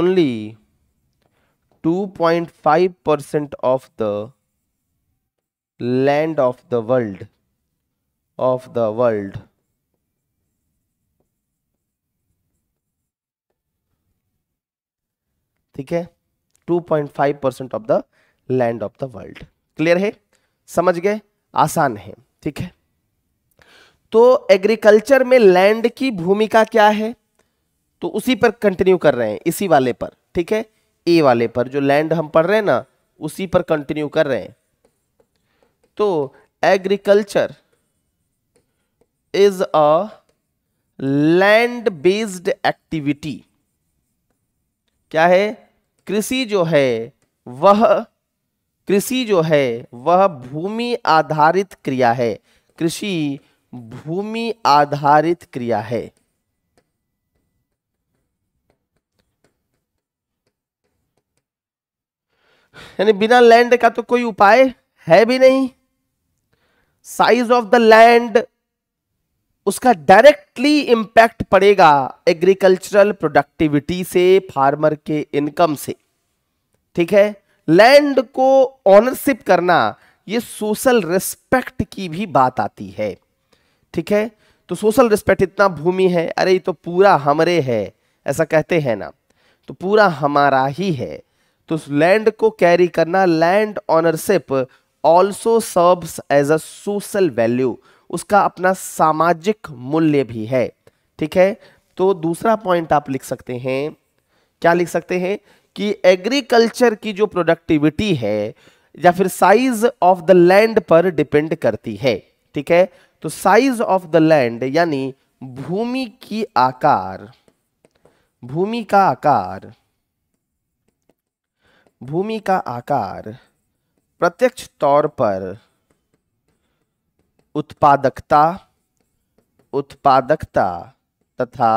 only 2.5 percent of the land of the world of the world ठीक है 2.5 percent of the land of the world clear है समझ गए आसान है ठीक है तो एग्रीकल्चर में लैंड की भूमिका क्या है तो उसी पर कंटिन्यू कर रहे हैं इसी वाले पर ठीक है ए वाले पर जो लैंड हम पढ़ रहे हैं ना उसी पर कंटिन्यू कर रहे हैं तो agriculture is a land based activity क्या है कृषि जो है वह कृषि जो है वह भूमि आधारित क्रिया है कृषि भूमि आधारित क्रिया है यानी बिना लैंड का तो कोई उपाय है भी नहीं साइज ऑफ द लैंड उसका डायरेक्टली इंपैक्ट पड़ेगा एग्रीकल्चरल प्रोडक्टिविटी से फार्मर के इनकम से ठीक है लैंड को ऑनरशिप करना ये सोशल रिस्पेक्ट की भी बात आती है ठीक है तो सोशल रिस्पेक्ट इतना भूमि है अरे ये तो पूरा हमरे है ऐसा कहते हैं ना तो पूरा हमारा ही है तो लैंड को कैरी करना land ownership also serves as a social value उसका अपना सामाजिक मूल्य भी है ठीक है तो दूसरा पॉइंट आप लिख सकते हैं क्या लिख सकते हैं कि एग्रीकल्चर की जो प्रोडक्टिविटी है या फिर साइज ऑफ द लैंड पर डिपेंड करती है ठीक है तो साइज ऑफ द लैंड यानी भूमि की आकार भूमि का आकार भूमि का आकार प्रत्यक्ष तौर पर उत्पादकता उत्पादकता तथा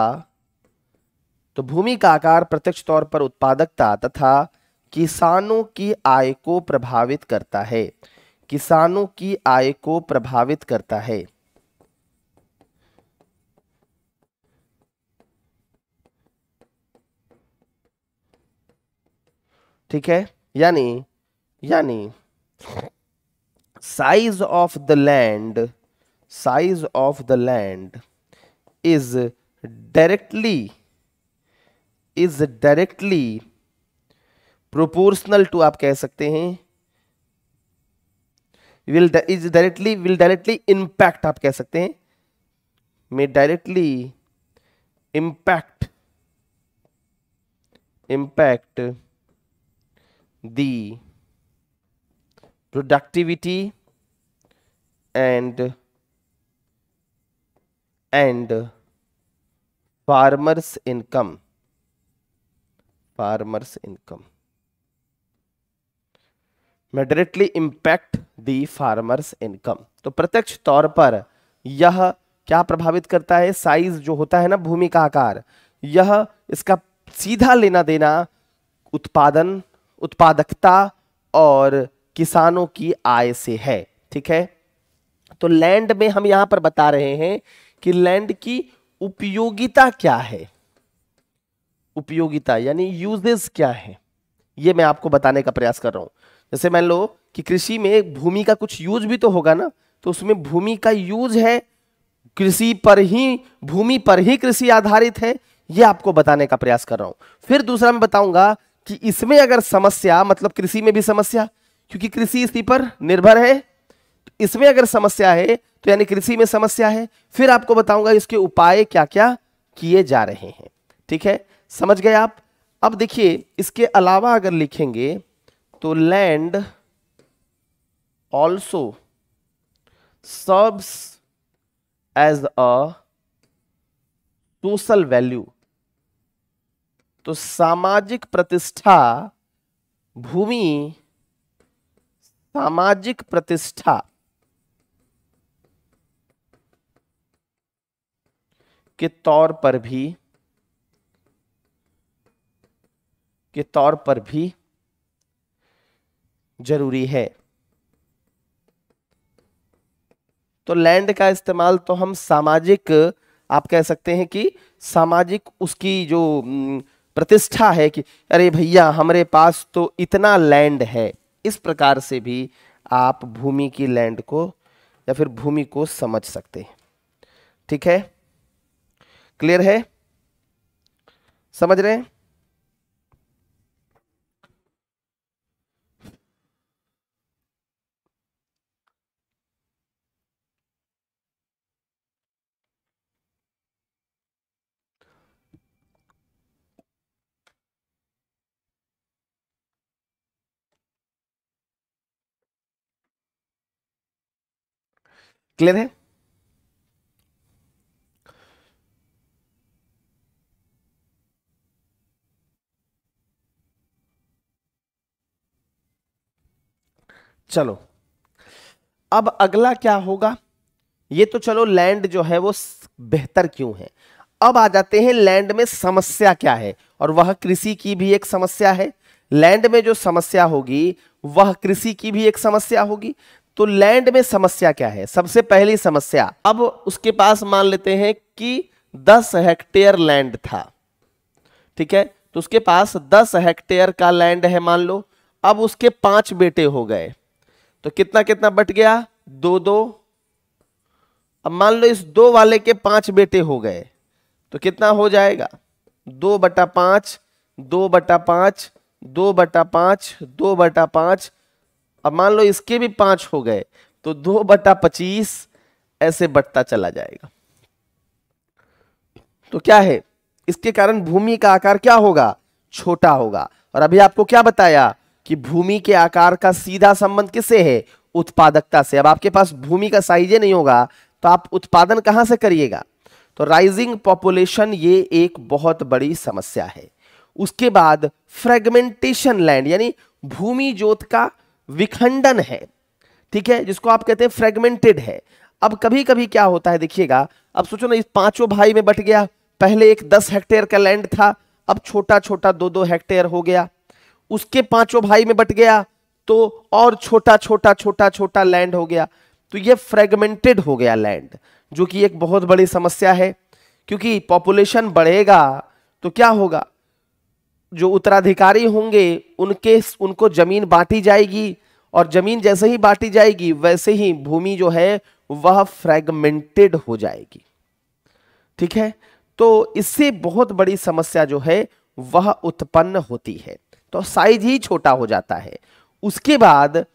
तो भूमि का आकार प्रत्यक्ष तौर पर उत्पादकता तथा किसानों की आय को प्रभावित करता है किसानों की आय को प्रभावित करता है ठीक है यानी यानी size of the land size of the land is directly is directly proportional to आप कह सकते हैं will is directly will directly impact आप कह सकते हैं may directly impact impact the productivity and and farmers income farmers income moderately impact the farmers income तो प्रत्यक्ष तौर पर यह क्या प्रभावित करता है साइज जो होता है ना भूमि का आकार यह इसका सीधा लेना देना उत्पादन उत्पादकता और किसानों की आय से है ठीक है तो लैंड में हम यहां पर बता रहे हैं कि लैंड की उपयोगिता क्या है उपयोगिता यानी यूजेस क्या है ये मैं आपको बताने का प्रयास कर रहा हूं जैसे मान लो कि कृषि में भूमि का कुछ यूज भी तो होगा ना तो उसमें भूमि का यूज है कृषि पर ही भूमि पर ही कृषि आधारित है ये आपको बताने का प्रयास कर रहा हूं फिर दूसरा मैं बताऊंगा कि इसमें अगर समस्या मतलब कृषि में भी समस्या क्योंकि कृषि इसी पर निर्भर है तो इसमें अगर समस्या है तो यानी कृषि में समस्या है फिर आपको बताऊंगा इसके उपाय क्या क्या किए जा रहे हैं ठीक है समझ गए आप अब देखिए इसके अलावा अगर लिखेंगे तो land also serves as a social value तो सामाजिक प्रतिष्ठा भूमि सामाजिक प्रतिष्ठा के तौर पर भी के तौर पर भी जरूरी है तो लैंड का इस्तेमाल तो हम सामाजिक आप कह सकते हैं कि सामाजिक उसकी जो प्रतिष्ठा है कि अरे भैया हमारे पास तो इतना लैंड है इस प्रकार से भी आप भूमि की लैंड को या फिर भूमि को समझ सकते हैं ठीक है क्लियर है समझ रहे हैं क्लियर है चलो अब अगला क्या होगा ये तो चलो लैंड जो है वो बेहतर क्यों है अब आ जाते हैं लैंड में समस्या क्या है और वह कृषि की भी एक समस्या है लैंड में जो समस्या होगी वह कृषि की भी एक समस्या होगी तो लैंड में समस्या क्या है सबसे पहली समस्या अब उसके पास मान लेते हैं कि दस हेक्टेयर लैंड था ठीक है तो उसके पास दस हेक्टेयर का लैंड है मान लो अब उसके पांच बेटे हो गए तो कितना कितना बट गया दो दो अब मान लो इस दो वाले के पांच बेटे हो गए तो कितना हो जाएगा दो बटा पांच दो बटा पांच दो बटा पांच दो बटा पांच अब मान लो इसके भी पांच हो गए तो दो बटा पच्चीस ऐसे बढ़ता चला जाएगा तो क्या है इसके कारण भूमि का आकार क्या होगा छोटा होगा और अभी आपको क्या बताया कि भूमि के आकार का सीधा संबंध किससे है उत्पादकता से अब आपके पास भूमि का साइज नहीं होगा तो आप उत्पादन कहां से करिएगा तो राइजिंग पॉपुलेशन ये एक बहुत बड़ी समस्या है उसके बाद फ्रेगमेंटेशन लैंड यानी भूमि जोत का विखंडन है ठीक है जिसको आप कहते हैं फ्रेगमेंटेड है अब कभी कभी क्या होता है देखिएगा अब सोचो ना इस पांचों भाई में बट गया पहले एक दस हेक्टेयर का लैंड था अब छोटा छोटा दो दो हेक्टेयर हो गया उसके पांचों भाई में बट गया तो और छोटा छोटा छोटा छोटा लैंड हो गया तो ये फ्रेगमेंटेड हो गया लैंड जो कि एक बहुत बड़ी समस्या है क्योंकि पॉपुलेशन बढ़ेगा तो क्या होगा जो उत्तराधिकारी होंगे उनके उनको जमीन बांटी जाएगी और जमीन जैसे ही बांटी जाएगी वैसे ही भूमि जो है वह फ्रेगमेंटेड हो जाएगी ठीक है तो इससे बहुत बड़ी समस्या जो है वह उत्पन्न होती है तो साइज ही छोटा हो जाता है उसके बाद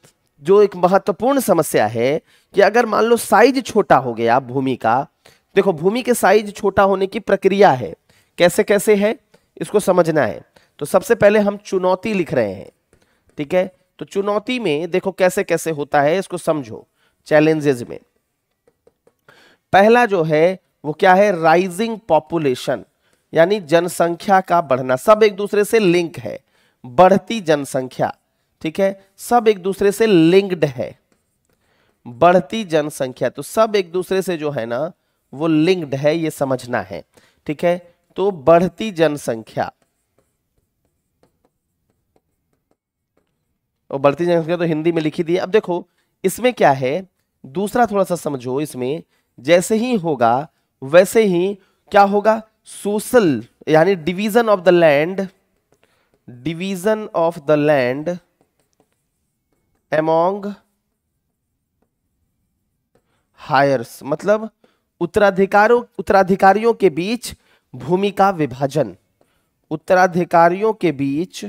जो एक महत्वपूर्ण समस्या है कि अगर मान लो साइज छोटा हो गया भूमि का देखो भूमि के साइज छोटा होने की प्रक्रिया है कैसे कैसे है इसको समझना है तो सबसे पहले हम चुनौती लिख रहे हैं ठीक है तो चुनौती में देखो कैसे कैसे होता है इसको समझो चैलेंजेस में पहला जो है वो क्या है राइजिंग पॉपुलेशन यानी जनसंख्या का बढ़ना सब एक दूसरे से लिंक है बढ़ती जनसंख्या ठीक है सब एक दूसरे से लिंक्ड है बढ़ती जनसंख्या तो सब एक दूसरे से जो है ना वो लिंक्ड है ये समझना है ठीक है तो बढ़ती जनसंख्या और बढ़ती जनसंख्या तो हिंदी में लिखी दी अब देखो इसमें क्या है दूसरा थोड़ा सा समझो इसमें जैसे ही होगा वैसे ही क्या होगा सोशल यानी division of the land division of the land among heirs मतलब उत्तराधिकारों उत्तराधिकारियों के बीच भूमि का विभाजन उत्तराधिकारियों के बीच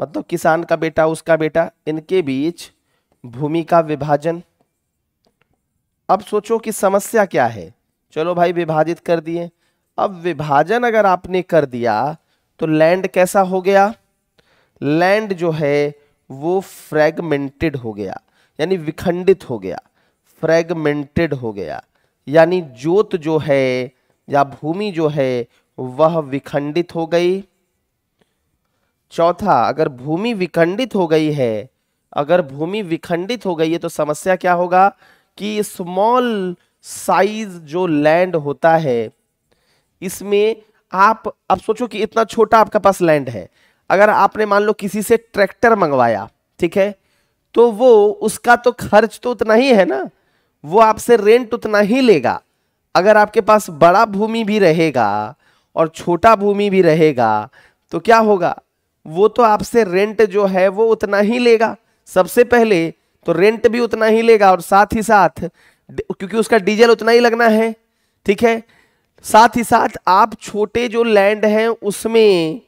मतलब किसान का बेटा उसका बेटा इनके बीच भूमि का विभाजन अब सोचो कि समस्या क्या है चलो भाई विभाजित कर दिए अब विभाजन अगर आपने कर दिया तो लैंड कैसा हो गया लैंड जो है वो फ्रैगमेंटेड हो गया यानी विखंडित हो गया फ्रैगमेंटेड हो गया यानी जोत जो है या भूमि जो है वह विखंडित हो गई चौथा अगर भूमि विखंडित हो गई है अगर भूमि विखंडित हो गई है तो समस्या क्या होगा कि स्मॉल साइज जो लैंड होता है इसमें आप अब सोचो कि इतना छोटा आपका पास लैंड है अगर आपने मान लो किसी से ट्रैक्टर मंगवाया ठीक है तो वो उसका तो खर्च तो उतना ही है ना वो आपसे रेंट उतना ही लेगा अगर आपके पास बड़ा भूमि भी रहेगा और छोटा भूमि भी रहेगा तो क्या होगा वो तो आपसे रेंट जो है वो उतना ही लेगा सबसे पहले तो रेंट भी उतना ही लेगा और साथ ही साथ क्योंकि उसका डीजल उतना ही लगना है ठीक है साथ ही साथ आप छोटे जो लैंड हैं उसमें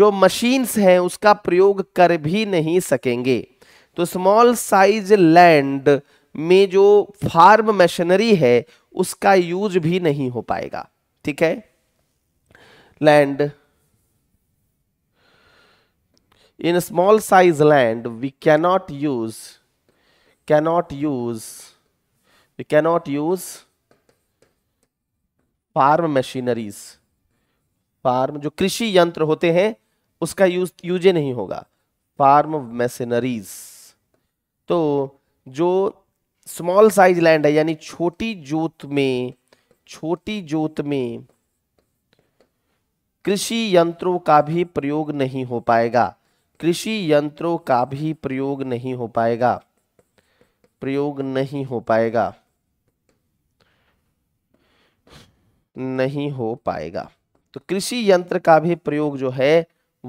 जो मशीन्स हैं उसका प्रयोग कर भी नहीं सकेंगे तो स्मॉल साइज लैंड में जो फार्म मशीनरी है उसका यूज भी नहीं हो पाएगा ठीक है land in small size land we cannot use cannot use we cannot use farm machineries farm जो कृषि यंत्र होते हैं उसका यूज यूजे नहीं होगा फार्म मशीनरीज तो जो स्मॉल साइज लैंड है यानी छोटी जोत में छोटी जोत में कृषि यंत्रों का भी प्रयोग नहीं हो पाएगा कृषि यंत्रों का भी प्रयोग नहीं हो पाएगा प्रयोग नहीं हो पाएगा नहीं हो पाएगा तो कृषि यंत्र का भी प्रयोग जो है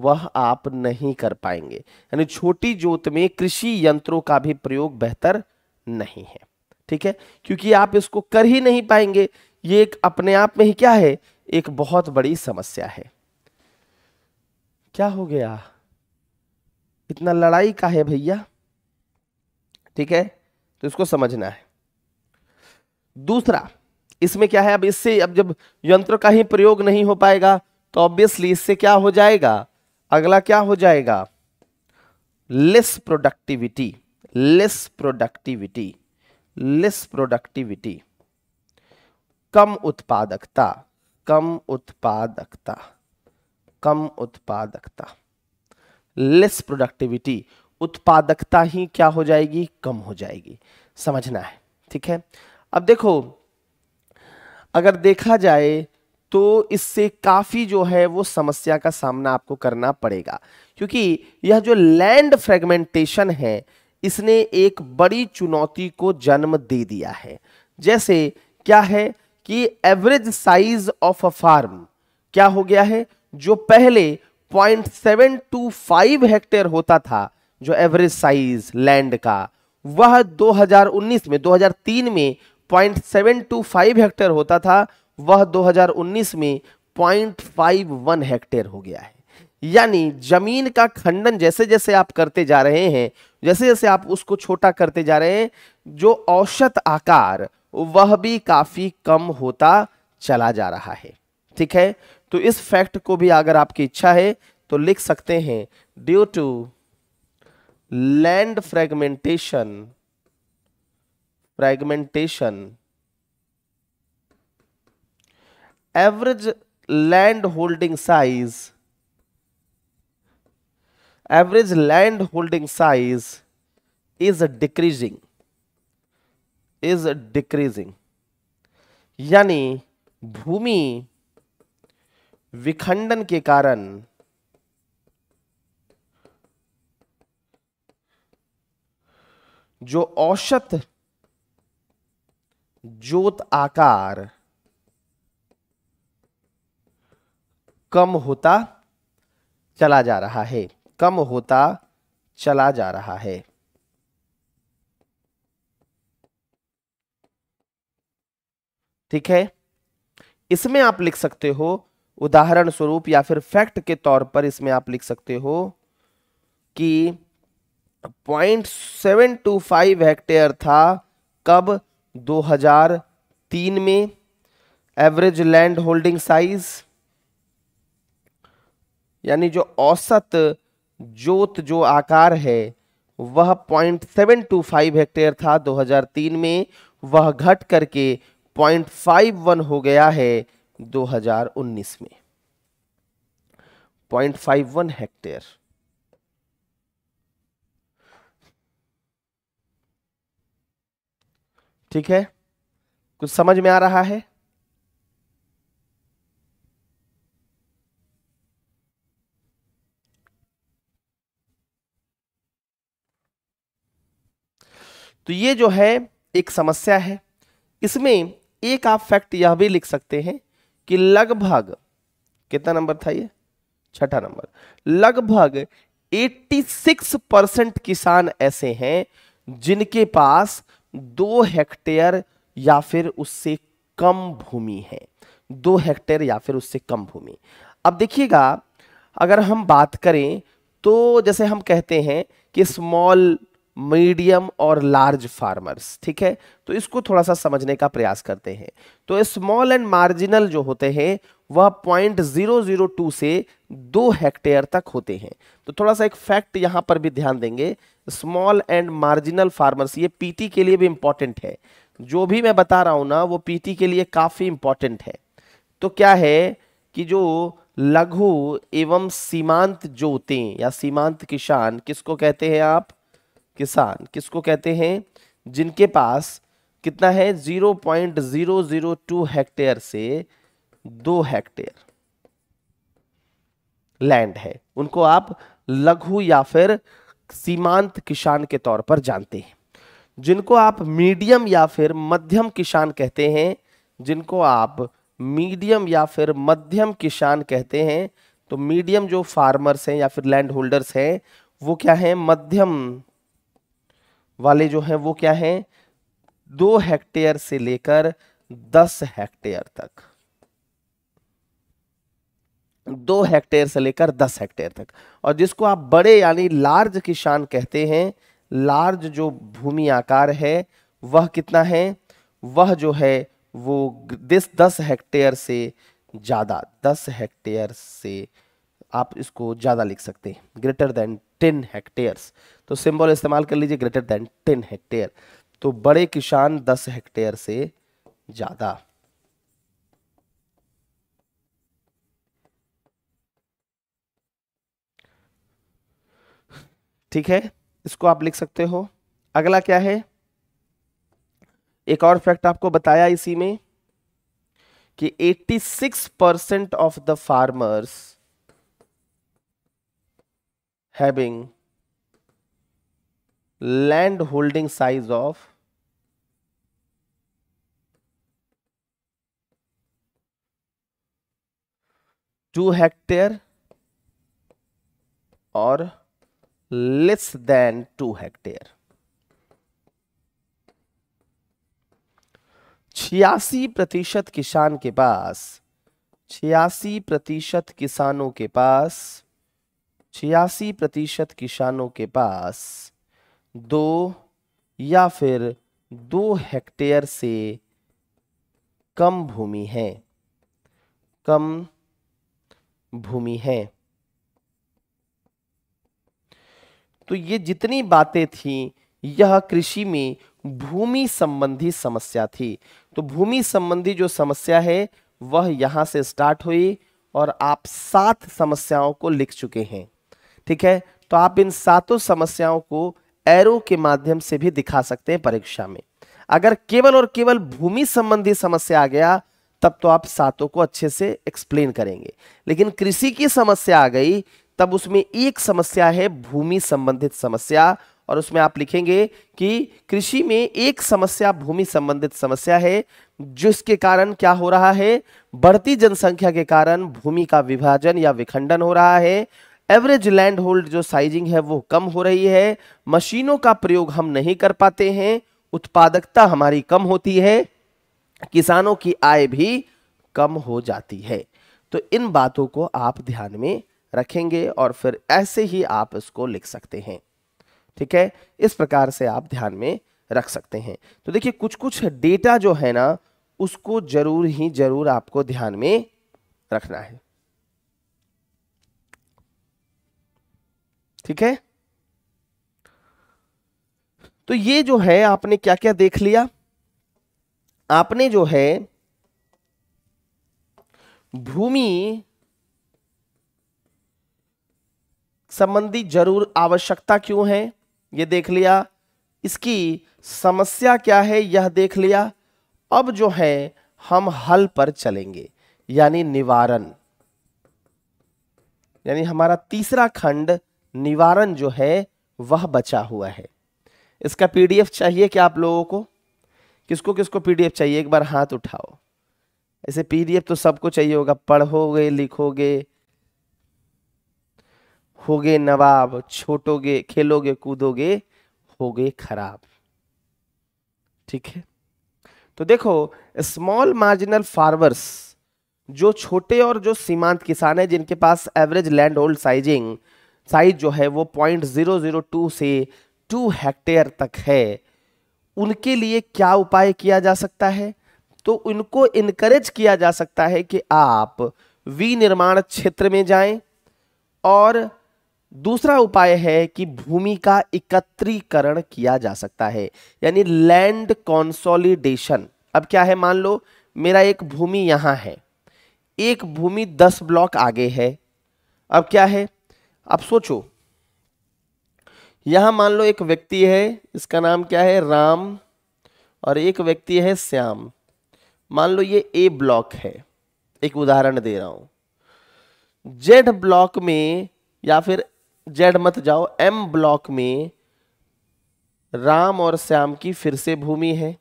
वह आप नहीं कर पाएंगे यानी छोटी जोत में कृषि यंत्रों का भी प्रयोग बेहतर नहीं है ठीक है क्योंकि आप इसको कर ही नहीं पाएंगे ये एक अपने आप में ही क्या है एक बहुत बड़ी समस्या है क्या हो गया इतना लड़ाई का है भैया ठीक है तो इसको समझना है दूसरा इसमें क्या है अब इससे अब जब यंत्र का ही प्रयोग नहीं हो पाएगा तो ऑब्वियसली इससे क्या हो जाएगा अगला क्या हो जाएगा less productivity less productivity less productivity कम उत्पादकता कम उत्पादकता कम उत्पादकता लेस प्रोडक्टिविटी उत्पादकता ही क्या हो जाएगी कम हो जाएगी समझना है ठीक है अब देखो अगर देखा जाए तो इससे काफ़ी जो है वो समस्या का सामना आपको करना पड़ेगा क्योंकि यह जो लैंड फ्रेगमेंटेशन है इसने एक बड़ी चुनौती को जन्म दे दिया है जैसे क्या है कि average size of a farm क्या हो गया है जो पहले 0.725 हेक्टेयर होता था जो एवरेज साइज लैंड का वह 2019 में 2003 में 0.725 हेक्टेयर होता था वह 2019 में 0.51 हेक्टेयर हो गया है यानी जमीन का खंडन जैसे जैसे आप करते जा रहे हैं जैसे जैसे आप उसको छोटा करते जा रहे हैं जो औसत आकार वह भी काफी कम होता चला जा रहा है ठीक है तो इस फैक्ट को भी अगर आपकी इच्छा है तो लिख सकते हैं due to land fragmentation fragmentation average land holding size average land holding size is decreasing is decreasing यानी भूमि विखंडन के कारण जो औसत जोत आकार कम होता चला जा रहा है कम होता चला जा रहा है ठीक है इसमें आप लिख सकते हो उदाहरण स्वरूप या फिर फैक्ट के तौर पर इसमें आप लिख सकते हो कि point seven two five hectare था कब 2003 में एवरेज लैंड होल्डिंग साइज यानी जो औसत जोत जो आकार है वह point seven two five hectare था 2003 में वह घट करके पॉइंट फाइव वन हो गया है 2019 में 0.51 हेक्टेयर ठीक है कुछ समझ में आ रहा है तो ये जो है एक समस्या है इसमें एक आप फैक्ट यह भी लिख सकते हैं कि लगभग कितना नंबर था ये छठा नंबर लगभग 86 परसेंट किसान ऐसे हैं जिनके पास दो हेक्टेयर या फिर उससे कम भूमि है दो हेक्टेयर या फिर उससे कम भूमि अब देखिएगा अगर हम बात करें तो जैसे हम कहते हैं कि स्मॉल मीडियम और लार्ज फार्मर्स ठीक है तो इसको थोड़ा सा समझने का प्रयास करते हैं तो स्मॉल एंड मार्जिनल जो होते हैं वह पॉइंट जीरो जीरो टू से दो हेक्टेयर तक होते हैं तो थोड़ा सा एक फैक्ट यहां पर भी ध्यान देंगे स्मॉल एंड मार्जिनल फार्मर्स ये पीटी के लिए भी इंपॉर्टेंट है जो भी मैं बता रहा हूं ना वो पीटी के लिए काफ़ी इंपॉर्टेंट है तो क्या है कि जो लघु एवं सीमांत जोते या सीमांत किसान किसको कहते हैं आप किसान किसको कहते हैं जिनके पास कितना है 0.002 हेक्टेयर से दो हेक्टेयर लैंड है उनको आप लघु या फिर सीमांत किसान के तौर पर जानते हैं जिनको आप मीडियम या फिर मध्यम किसान कहते हैं जिनको आप मीडियम या फिर मध्यम किसान कहते हैं तो मीडियम जो फार्मर्स हैं या फिर लैंड होल्डर्स हैं वो क्या है मध्यम वाले जो हैं वो क्या हैं दो हेक्टेयर से लेकर दस हेक्टेयर तक दो हेक्टेयर से लेकर दस हेक्टेयर तक और जिसको आप बड़े यानी लार्ज किसान कहते हैं लार्ज जो भूमि आकार है वह कितना है वह जो है वो दिस दस हेक्टेयर से ज़्यादा दस हेक्टेयर से आप इसको ज़्यादा लिख सकते हैं ग्रेटर देन टेन हेक्टेयर्स तो सिंबल इस्तेमाल कर लीजिए ग्रेटर देन टेन हेक्टेयर तो बड़े किसान दस हेक्टेयर से ज़्यादा ठीक है इसको आप लिख सकते हो अगला क्या है एक और फैक्ट आपको बताया इसी में कि 86 percent of the farmers having land holding size of two hectare और लेस देन टू हेक्टेयर छियासी प्रतिशत किसान के पास छियासी प्रतिशत किसानों के पास छियासी प्रतिशत किसानों के पास दो या फिर दो हेक्टेयर से कम भूमि है कम भूमि है तो ये जितनी बातें थी यह कृषि में भूमि संबंधी समस्या थी तो भूमि संबंधी जो समस्या है वह यहां से स्टार्ट हुई और आप सात समस्याओं को लिख चुके हैं ठीक है तो आप इन सातों समस्याओं को एरो के माध्यम से भी दिखा सकते हैं परीक्षा में अगर केवल और केवल भूमि संबंधी समस्या आ गया तब तो आप सातों को अच्छे से एक्सप्लेन करेंगे लेकिन कृषि की समस्या आ गई तब उसमें एक समस्या है भूमि संबंधित समस्या और उसमें आप लिखेंगे कि कृषि में एक समस्या भूमि संबंधित समस्या है जिसके कारण क्या हो रहा है बढ़ती जनसंख्या के कारण भूमि का विभाजन या विखंडन हो रहा है एवरेज लैंड होल्ड जो साइजिंग है वो कम हो रही है मशीनों का प्रयोग हम नहीं कर पाते हैं उत्पादकता हमारी कम होती है किसानों की आय भी कम हो जाती है तो इन बातों को आप ध्यान में रखेंगे और फिर ऐसे ही आप इसको लिख सकते हैं ठीक है इस प्रकार से आप ध्यान में रख सकते हैं तो देखिए कुछ कुछ डेटा जो है ना उसको जरूर ही जरूर आपको ध्यान में रखना है ठीक है तो ये जो है आपने क्या क्या देख लिया आपने जो है भूमि संबंधी जरूर आवश्यकता क्यों है ये देख लिया इसकी समस्या क्या है यह देख लिया अब जो है हम हल पर चलेंगे यानी निवारण यानी हमारा तीसरा खंड निवारण जो है वह बचा हुआ है इसका पीडीएफ चाहिए क्या आप लोगों को किसको किसको पीडीएफ चाहिए एक बार हाथ उठाओ ऐसे पीडीएफ तो सबको चाहिए होगा पढ़ोगे लिखोगे होगे नवाब छोटोगे खेलोगे कूदोगे होगे खराब ठीक है तो देखो स्मॉल मार्जिनल फार्मर्स जो छोटे और जो सीमांत किसान है जिनके पास average land hold sizing size जो है वो पॉइंट जीरो जीरो टू से टू हेक्टेयर तक है उनके लिए क्या उपाय किया जा सकता है तो उनको इनकरेज किया जा सकता है कि आप विनिर्माण क्षेत्र में जाएं और दूसरा उपाय है कि भूमि का एकत्रीकरण किया जा सकता है यानी लैंड कॉन्सोलिडेशन अब क्या है मान लो मेरा एक भूमि यहां है एक भूमि दस ब्लॉक आगे है अब क्या है आप सोचो यहां मान लो एक व्यक्ति है इसका नाम क्या है राम और एक व्यक्ति है श्याम मान लो ये ए ब्लॉक है एक उदाहरण दे रहा हूं जेड ब्लॉक में या फिर जेड मत जाओ एम ब्लॉक में राम और श्याम की फिर से भूमि है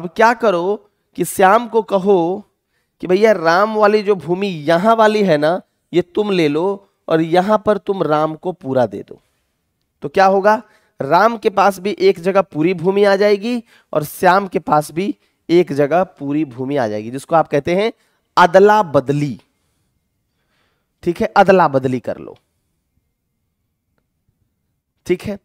अब क्या करो कि श्याम को कहो कि भैया राम वाली जो भूमि यहां वाली है ना ये तुम ले लो और यहां पर तुम राम को पूरा दे दो तो क्या होगा राम के पास भी एक जगह पूरी भूमि आ जाएगी और श्याम के पास भी एक जगह पूरी भूमि आ जाएगी जिसको आप कहते हैं अदला बदली ठीक है अदला बदली कर लो ठीक है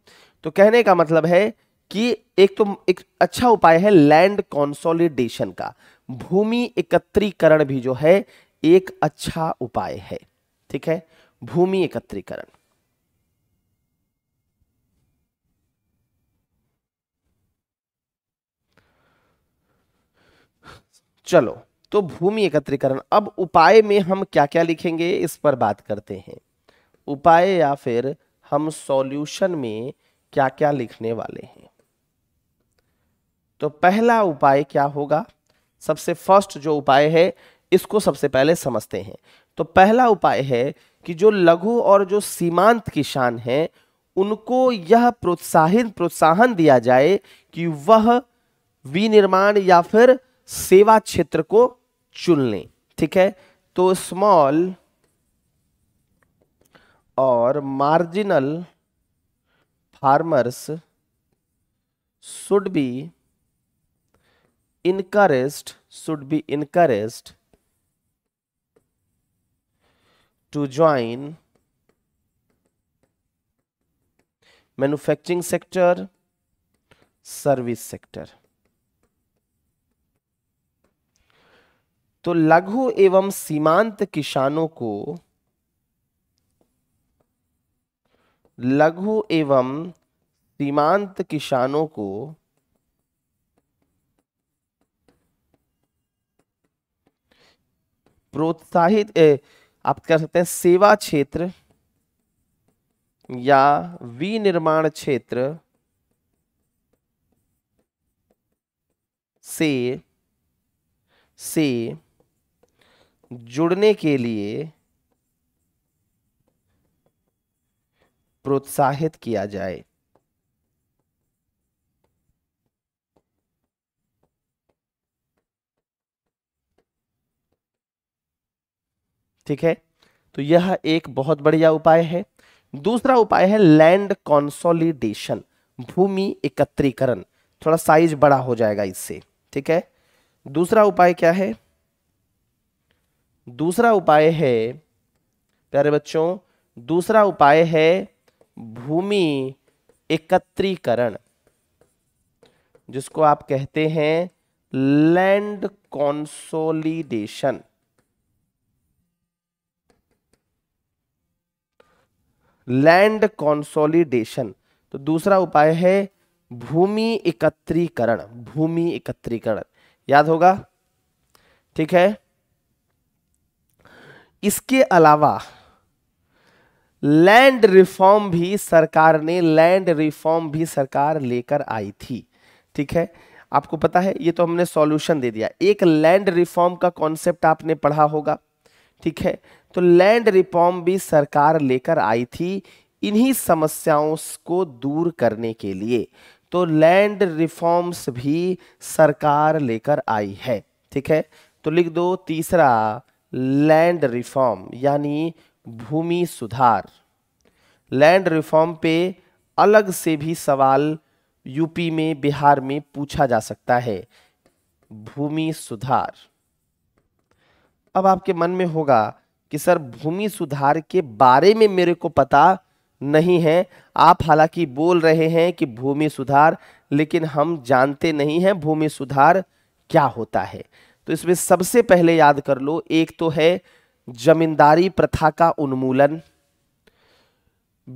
तो कहने का मतलब है कि एक तो एक अच्छा उपाय है लैंड कॉन्सोलिडेशन का भूमि एकत्रीकरण भी जो है एक अच्छा उपाय है ठीक है भूमि एकत्रीकरण चलो तो भूमि एकत्रीकरण अब उपाय में हम क्या क्या लिखेंगे इस पर बात करते हैं उपाय या फिर हम सॉल्यूशन में क्या क्या लिखने वाले हैं तो पहला उपाय क्या होगा सबसे फर्स्ट जो उपाय है इसको सबसे पहले समझते हैं तो पहला उपाय है कि जो लघु और जो सीमांत किसान हैं उनको यह प्रोत्साहित प्रोत्साहन दिया जाए कि वह विनिर्माण या फिर सेवा क्षेत्र को चुन लें ठीक है तो स्मॉल और marginal farmers should be encouraged should be encouraged to join manufacturing sector service sector तो लघु एवं सीमांत किसानों को लघु एवं सीमांत किसानों को प्रोत्साहित आप कह सकते हैं सेवा क्षेत्र या विनिर्माण क्षेत्र से से जुड़ने के लिए प्रोत्साहित किया जाए ठीक है तो यह एक बहुत बढ़िया उपाय है दूसरा उपाय है लैंड कॉन्सोलिडेशन भूमि एकत्रीकरण थोड़ा साइज बड़ा हो जाएगा इससे ठीक है दूसरा उपाय क्या है दूसरा उपाय है प्यारे बच्चों दूसरा उपाय है भूमि एकत्रीकरण जिसको आप कहते हैं लैंड कॉन्सोलिडेशन लैंड कॉन्सोलिडेशन तो दूसरा उपाय है भूमि एकत्रीकरण भूमि एकत्रीकरण याद होगा ठीक है इसके अलावा लैंड रिफॉर्म भी सरकार ने लैंड रिफॉर्म भी सरकार लेकर आई थी ठीक है आपको पता है ये तो हमने सॉल्यूशन दे दिया एक लैंड रिफॉर्म का कॉन्सेप्ट आपने पढ़ा होगा ठीक है तो लैंड रिफॉर्म भी सरकार लेकर आई थी इन्हीं समस्याओं को दूर करने के लिए तो लैंड रिफॉर्म्स भी सरकार लेकर आई है ठीक है तो लिख दो तीसरा लैंड रिफॉर्म यानी भूमि सुधार लैंड रिफॉर्म पे अलग से भी सवाल यूपी में बिहार में पूछा जा सकता है भूमि सुधार अब आपके मन में होगा कि सर भूमि सुधार के बारे में मेरे को पता नहीं है आप हालांकि बोल रहे हैं कि भूमि सुधार लेकिन हम जानते नहीं हैं भूमि सुधार क्या होता है तो इसमें सबसे पहले याद कर लो एक तो है जमींदारी प्रथा का उन्मूलन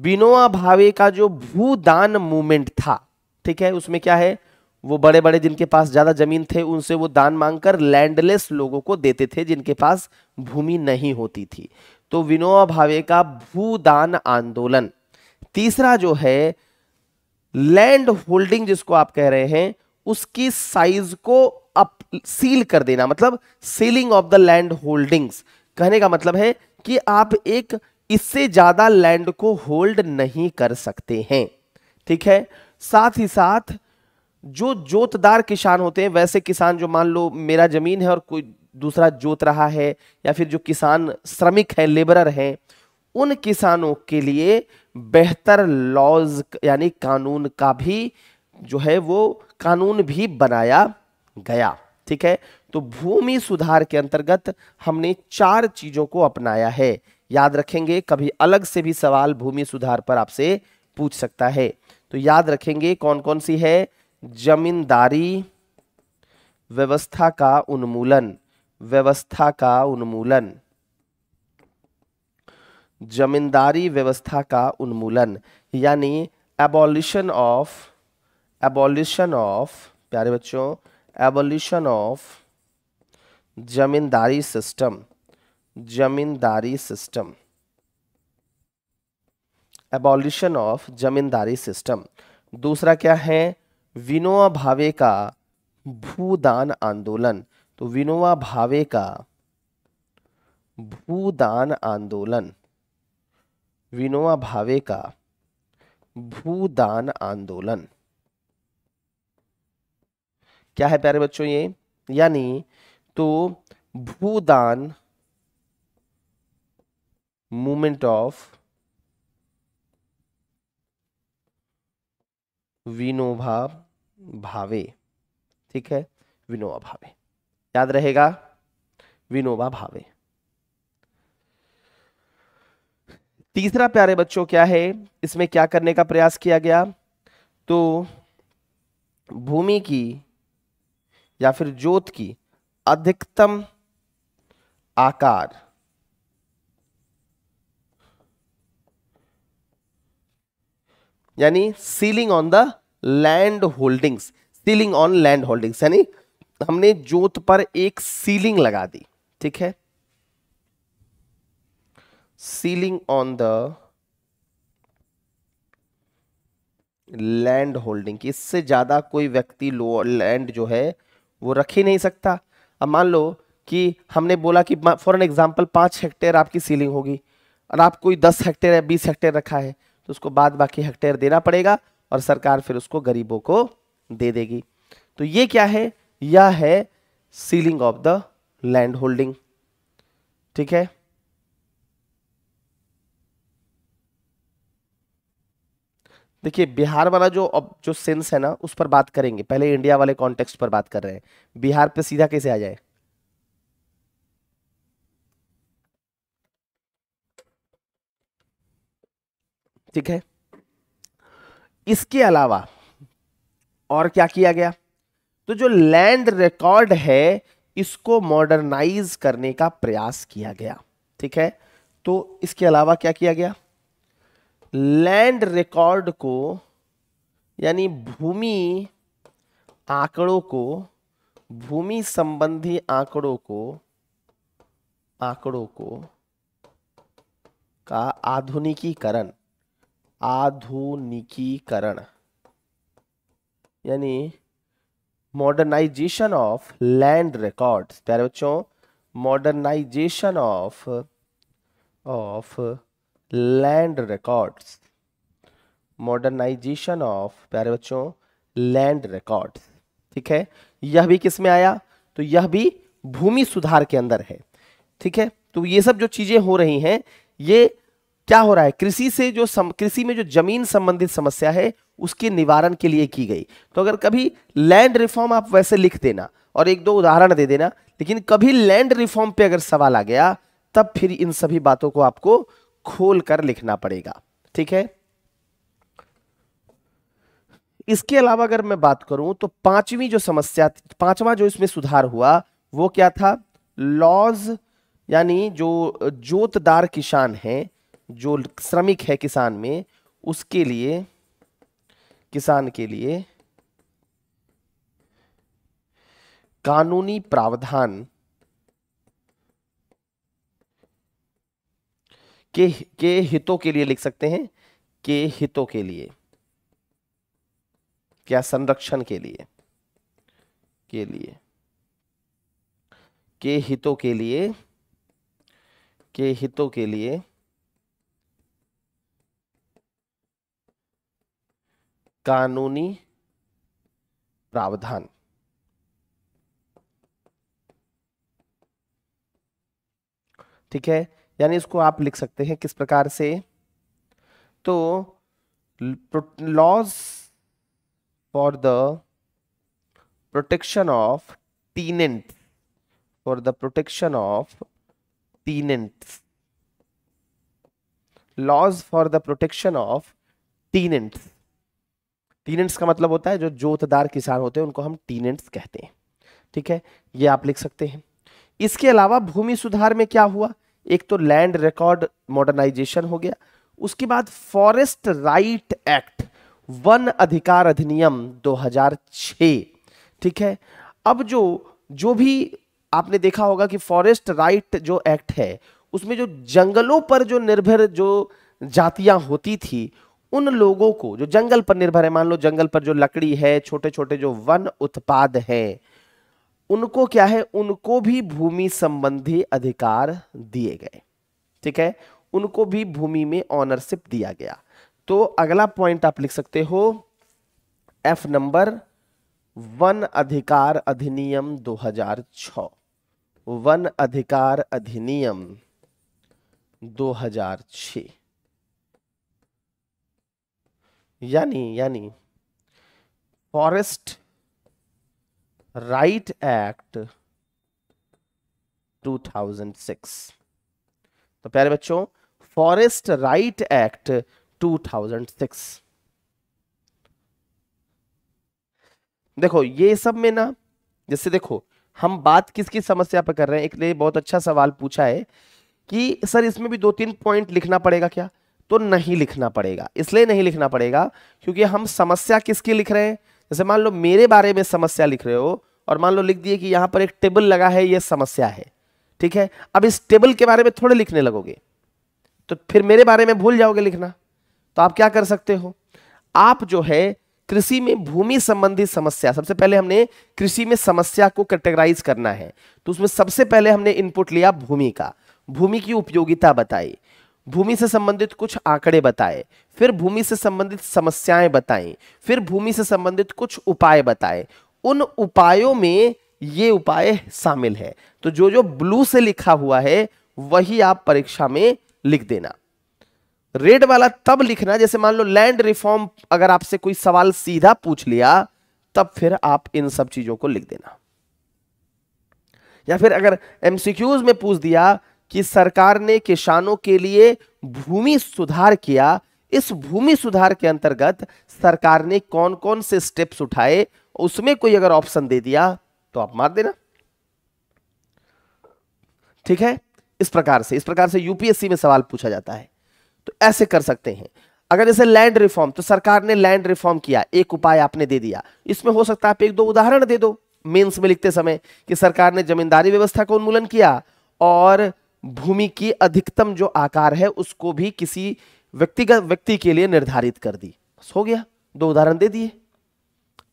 बिनोआ भावे का जो भूदान मूवमेंट था ठीक है उसमें क्या है वो बड़े बड़े जिनके पास ज़्यादा ज़मीन थे उनसे वो दान मांगकर लैंडलेस लोगों को देते थे जिनके पास भूमि नहीं होती थी तो विनोबा भावे का भूदान आंदोलन तीसरा जो है लैंड होल्डिंग जिसको आप कह रहे हैं उसकी साइज को अप सील कर देना मतलब ceiling of the land holdings कहने का मतलब है कि आप एक इससे ज़्यादा लैंड को होल्ड नहीं कर सकते हैं ठीक है साथ ही साथ जो जोतदार किसान होते हैं वैसे किसान जो मान लो मेरा जमीन है और कोई दूसरा जोत रहा है या फिर जो किसान श्रमिक है लेबरर हैं उन किसानों के लिए बेहतर लॉज यानी कानून का भी जो है वो कानून भी बनाया गया ठीक है तो भूमि सुधार के अंतर्गत हमने चार चीजों को अपनाया है याद रखेंगे कभी अलग से भी सवाल भूमि सुधार पर आपसे पूछ सकता है तो याद रखेंगे कौन कौन सी है जमींदारी व्यवस्था का उन्मूलन व्यवस्था का उन्मूलन जमींदारी व्यवस्था का उन्मूलन यानी एबॉलिशन ऑफ एबॉलिशन ऑफ प्यारे बच्चों abolition of zamindari system zamindari system abolition of zamindari system दूसरा क्या है विनोवा भावे का भूदान आंदोलन तो विनोवा भावे का भूदान आंदोलन विनोवा भावे का भूदान आंदोलन क्या है प्यारे बच्चों ये यानी तो भूदान मूवमेंट ऑफ विनोभा भावे ठीक है विनोबा भावे याद रहेगा विनोबा भावे तीसरा प्यारे बच्चों क्या है इसमें क्या करने का प्रयास किया गया तो भूमि की या फिर जोत की अधिकतम आकार यानी ceiling on the land holdings ceiling on land holdings यानी हमने जोत पर एक सीलिंग लगा दी ठीक है ceiling on the land holding इससे ज्यादा कोई व्यक्ति लो लैंड जो है वो रख ही नहीं सकता अब मान लो कि हमने बोला कि फॉर एन एग्जाम्पल पांच हेक्टेयर आपकी सीलिंग होगी और आप कोई दस हेक्टेयर या बीस हेक्टेयर रखा है तो उसको बाद बाकी हेक्टेयर देना पड़ेगा और सरकार फिर उसको गरीबों को दे देगी तो ये क्या है यह है ceiling of the land holding ठीक है देखिए बिहार वाला जो अब जो सेंस है ना उस पर बात करेंगे पहले इंडिया वाले कॉन्टेक्स्ट पर बात कर रहे हैं बिहार पे सीधा कैसे आ जाए ठीक है इसके अलावा और क्या किया गया तो जो लैंड रिकॉर्ड है इसको मॉडर्नाइज करने का प्रयास किया गया ठीक है तो इसके अलावा क्या किया गया लैंड रिकॉर्ड को यानी भूमि आंकड़ों को भूमि संबंधी आंकड़ों को आंकड़ों को का आधुनिकीकरण आधुनिकीकरण यानी मॉडर्नाइजेशन ऑफ लैंड रिकॉर्ड्स प्यारे बच्चों modernisation of of land records modernisation of प्यारे बच्चों लैंड रिकॉर्ड्स ठीक है यह भी किस में आया तो यह भी भूमि सुधार के अंदर है ठीक है तो ये सब जो चीजें हो रही हैं ये क्या हो रहा है कृषि से जो कृषि में जो जमीन संबंधित समस्या है उसके निवारण के लिए की गई तो अगर कभी लैंड रिफॉर्म आप वैसे लिख देना और एक दो उदाहरण दे देना लेकिन कभी लैंड रिफॉर्म पे अगर सवाल आ गया तब फिर इन सभी बातों को आपको खोल कर लिखना पड़ेगा ठीक है इसके अलावा अगर मैं बात करूं तो पांचवी जो समस्या पांचवा जो इसमें सुधार हुआ वो क्या था लॉज यानी जो जोतदार किसान हैं जो श्रमिक है किसान में उसके लिए किसान के लिए कानूनी प्रावधान के के हितों के लिए लिख सकते हैं के हितों के लिए क्या संरक्षण के लिए के लिए के हितों के लिए के हितों के लिए कानूनी प्रावधान ठीक है यानी इसको आप लिख सकते हैं किस प्रकार से तो laws for the protection of tenant for the protection of tenant laws for the protection of tenants tenants का मतलब होता है जो जोतदार किसान होते हैं उनको हम टीनेंट्स कहते हैं ठीक है ये आप लिख सकते हैं इसके अलावा भूमि सुधार में क्या हुआ एक तो लैंड रिकॉर्ड मॉडर्नाइजेशन हो गया उसके बाद फॉरेस्ट राइट एक्ट वन अधिकार अधिनियम 2006 ठीक है अब जो जो भी आपने देखा होगा कि फॉरेस्ट राइट जो एक्ट है उसमें जो जंगलों पर जो निर्भर जो जातियां होती थी उन लोगों को जो जंगल पर निर्भर है मान लो जंगल पर जो लकड़ी है छोटे छोटे जो वन उत्पाद है उनको क्या है उनको भी भूमि संबंधी अधिकार दिए गए ठीक है उनको भी भूमि में ऑनरशिप दिया गया तो अगला पॉइंट आप लिख सकते हो एफ नंबर वन अधिकार अधिनियम 2006 वन अधिकार अधिनियम 2006 यानी यानी फॉरेस्ट राइट एक्ट 2006 तो प्यारे बच्चों फॉरेस्ट राइट एक्ट 2006 देखो ये सब में ना जैसे देखो हम बात किसकी समस्या पर कर रहे हैं एक ने बहुत अच्छा सवाल पूछा है कि सर इसमें भी दो तीन पॉइंट लिखना पड़ेगा क्या तो नहीं लिखना पड़ेगा इसलिए नहीं लिखना पड़ेगा क्योंकि हम समस्या किसकी लिख रहे हैं जैसे मान लो मेरे बारे में समस्या लिख रहे हो और मान लो लिख दिए कि यहां पर एक टेबल लगा है यह समस्या है ठीक है अब इस टेबल के बारे में थोड़े लिखने लगोगे तो फिर मेरे बारे में भूल जाओगे लिखना तो आप क्या कर सकते हो आप जो है कृषि में भूमि संबंधी समस्या सबसे पहले हमने कृषि में समस्या को कैटेगराइज करना है तो उसमें सबसे पहले हमने इनपुट लिया भूमि का भूमि की उपयोगिता बताई भूमि से संबंधित कुछ आंकड़े बताए फिर भूमि से संबंधित समस्याएं बताएं फिर भूमि से संबंधित कुछ उपाय बताएं उन उपायों में ये उपाय शामिल है तो जो जो ब्लू से लिखा हुआ है वही आप परीक्षा में लिख देना रेड वाला तब लिखना जैसे मान लो लैंड रिफॉर्म अगर आपसे कोई सवाल सीधा पूछ लिया तब फिर आप इन सब चीजों को लिख देना या फिर अगर एमसीक्यूज में पूछ दिया कि सरकार ने किसानों के लिए भूमि सुधार किया इस भूमि सुधार के अंतर्गत सरकार ने कौन कौन से स्टेप्स उठाए उसमें कोई अगर ऑप्शन दे दिया तो आप मार देना ठीक है इस प्रकार से इस प्रकार से यूपीएससी में सवाल पूछा जाता है तो ऐसे कर सकते हैं अगर जैसे लैंड रिफॉर्म तो सरकार ने लैंड रिफॉर्म किया एक उपाय आपने दे दिया इसमें हो सकता है आप एक दो उदाहरण दे दो मेंस में लिखते समय कि सरकार ने जमींदारी व्यवस्था का उन्मूलन किया और भूमि की अधिकतम जो आकार है उसको भी किसी व्यक्तिगत व्यक्ति के लिए निर्धारित कर दी हो गया दो उदाहरण दे दिए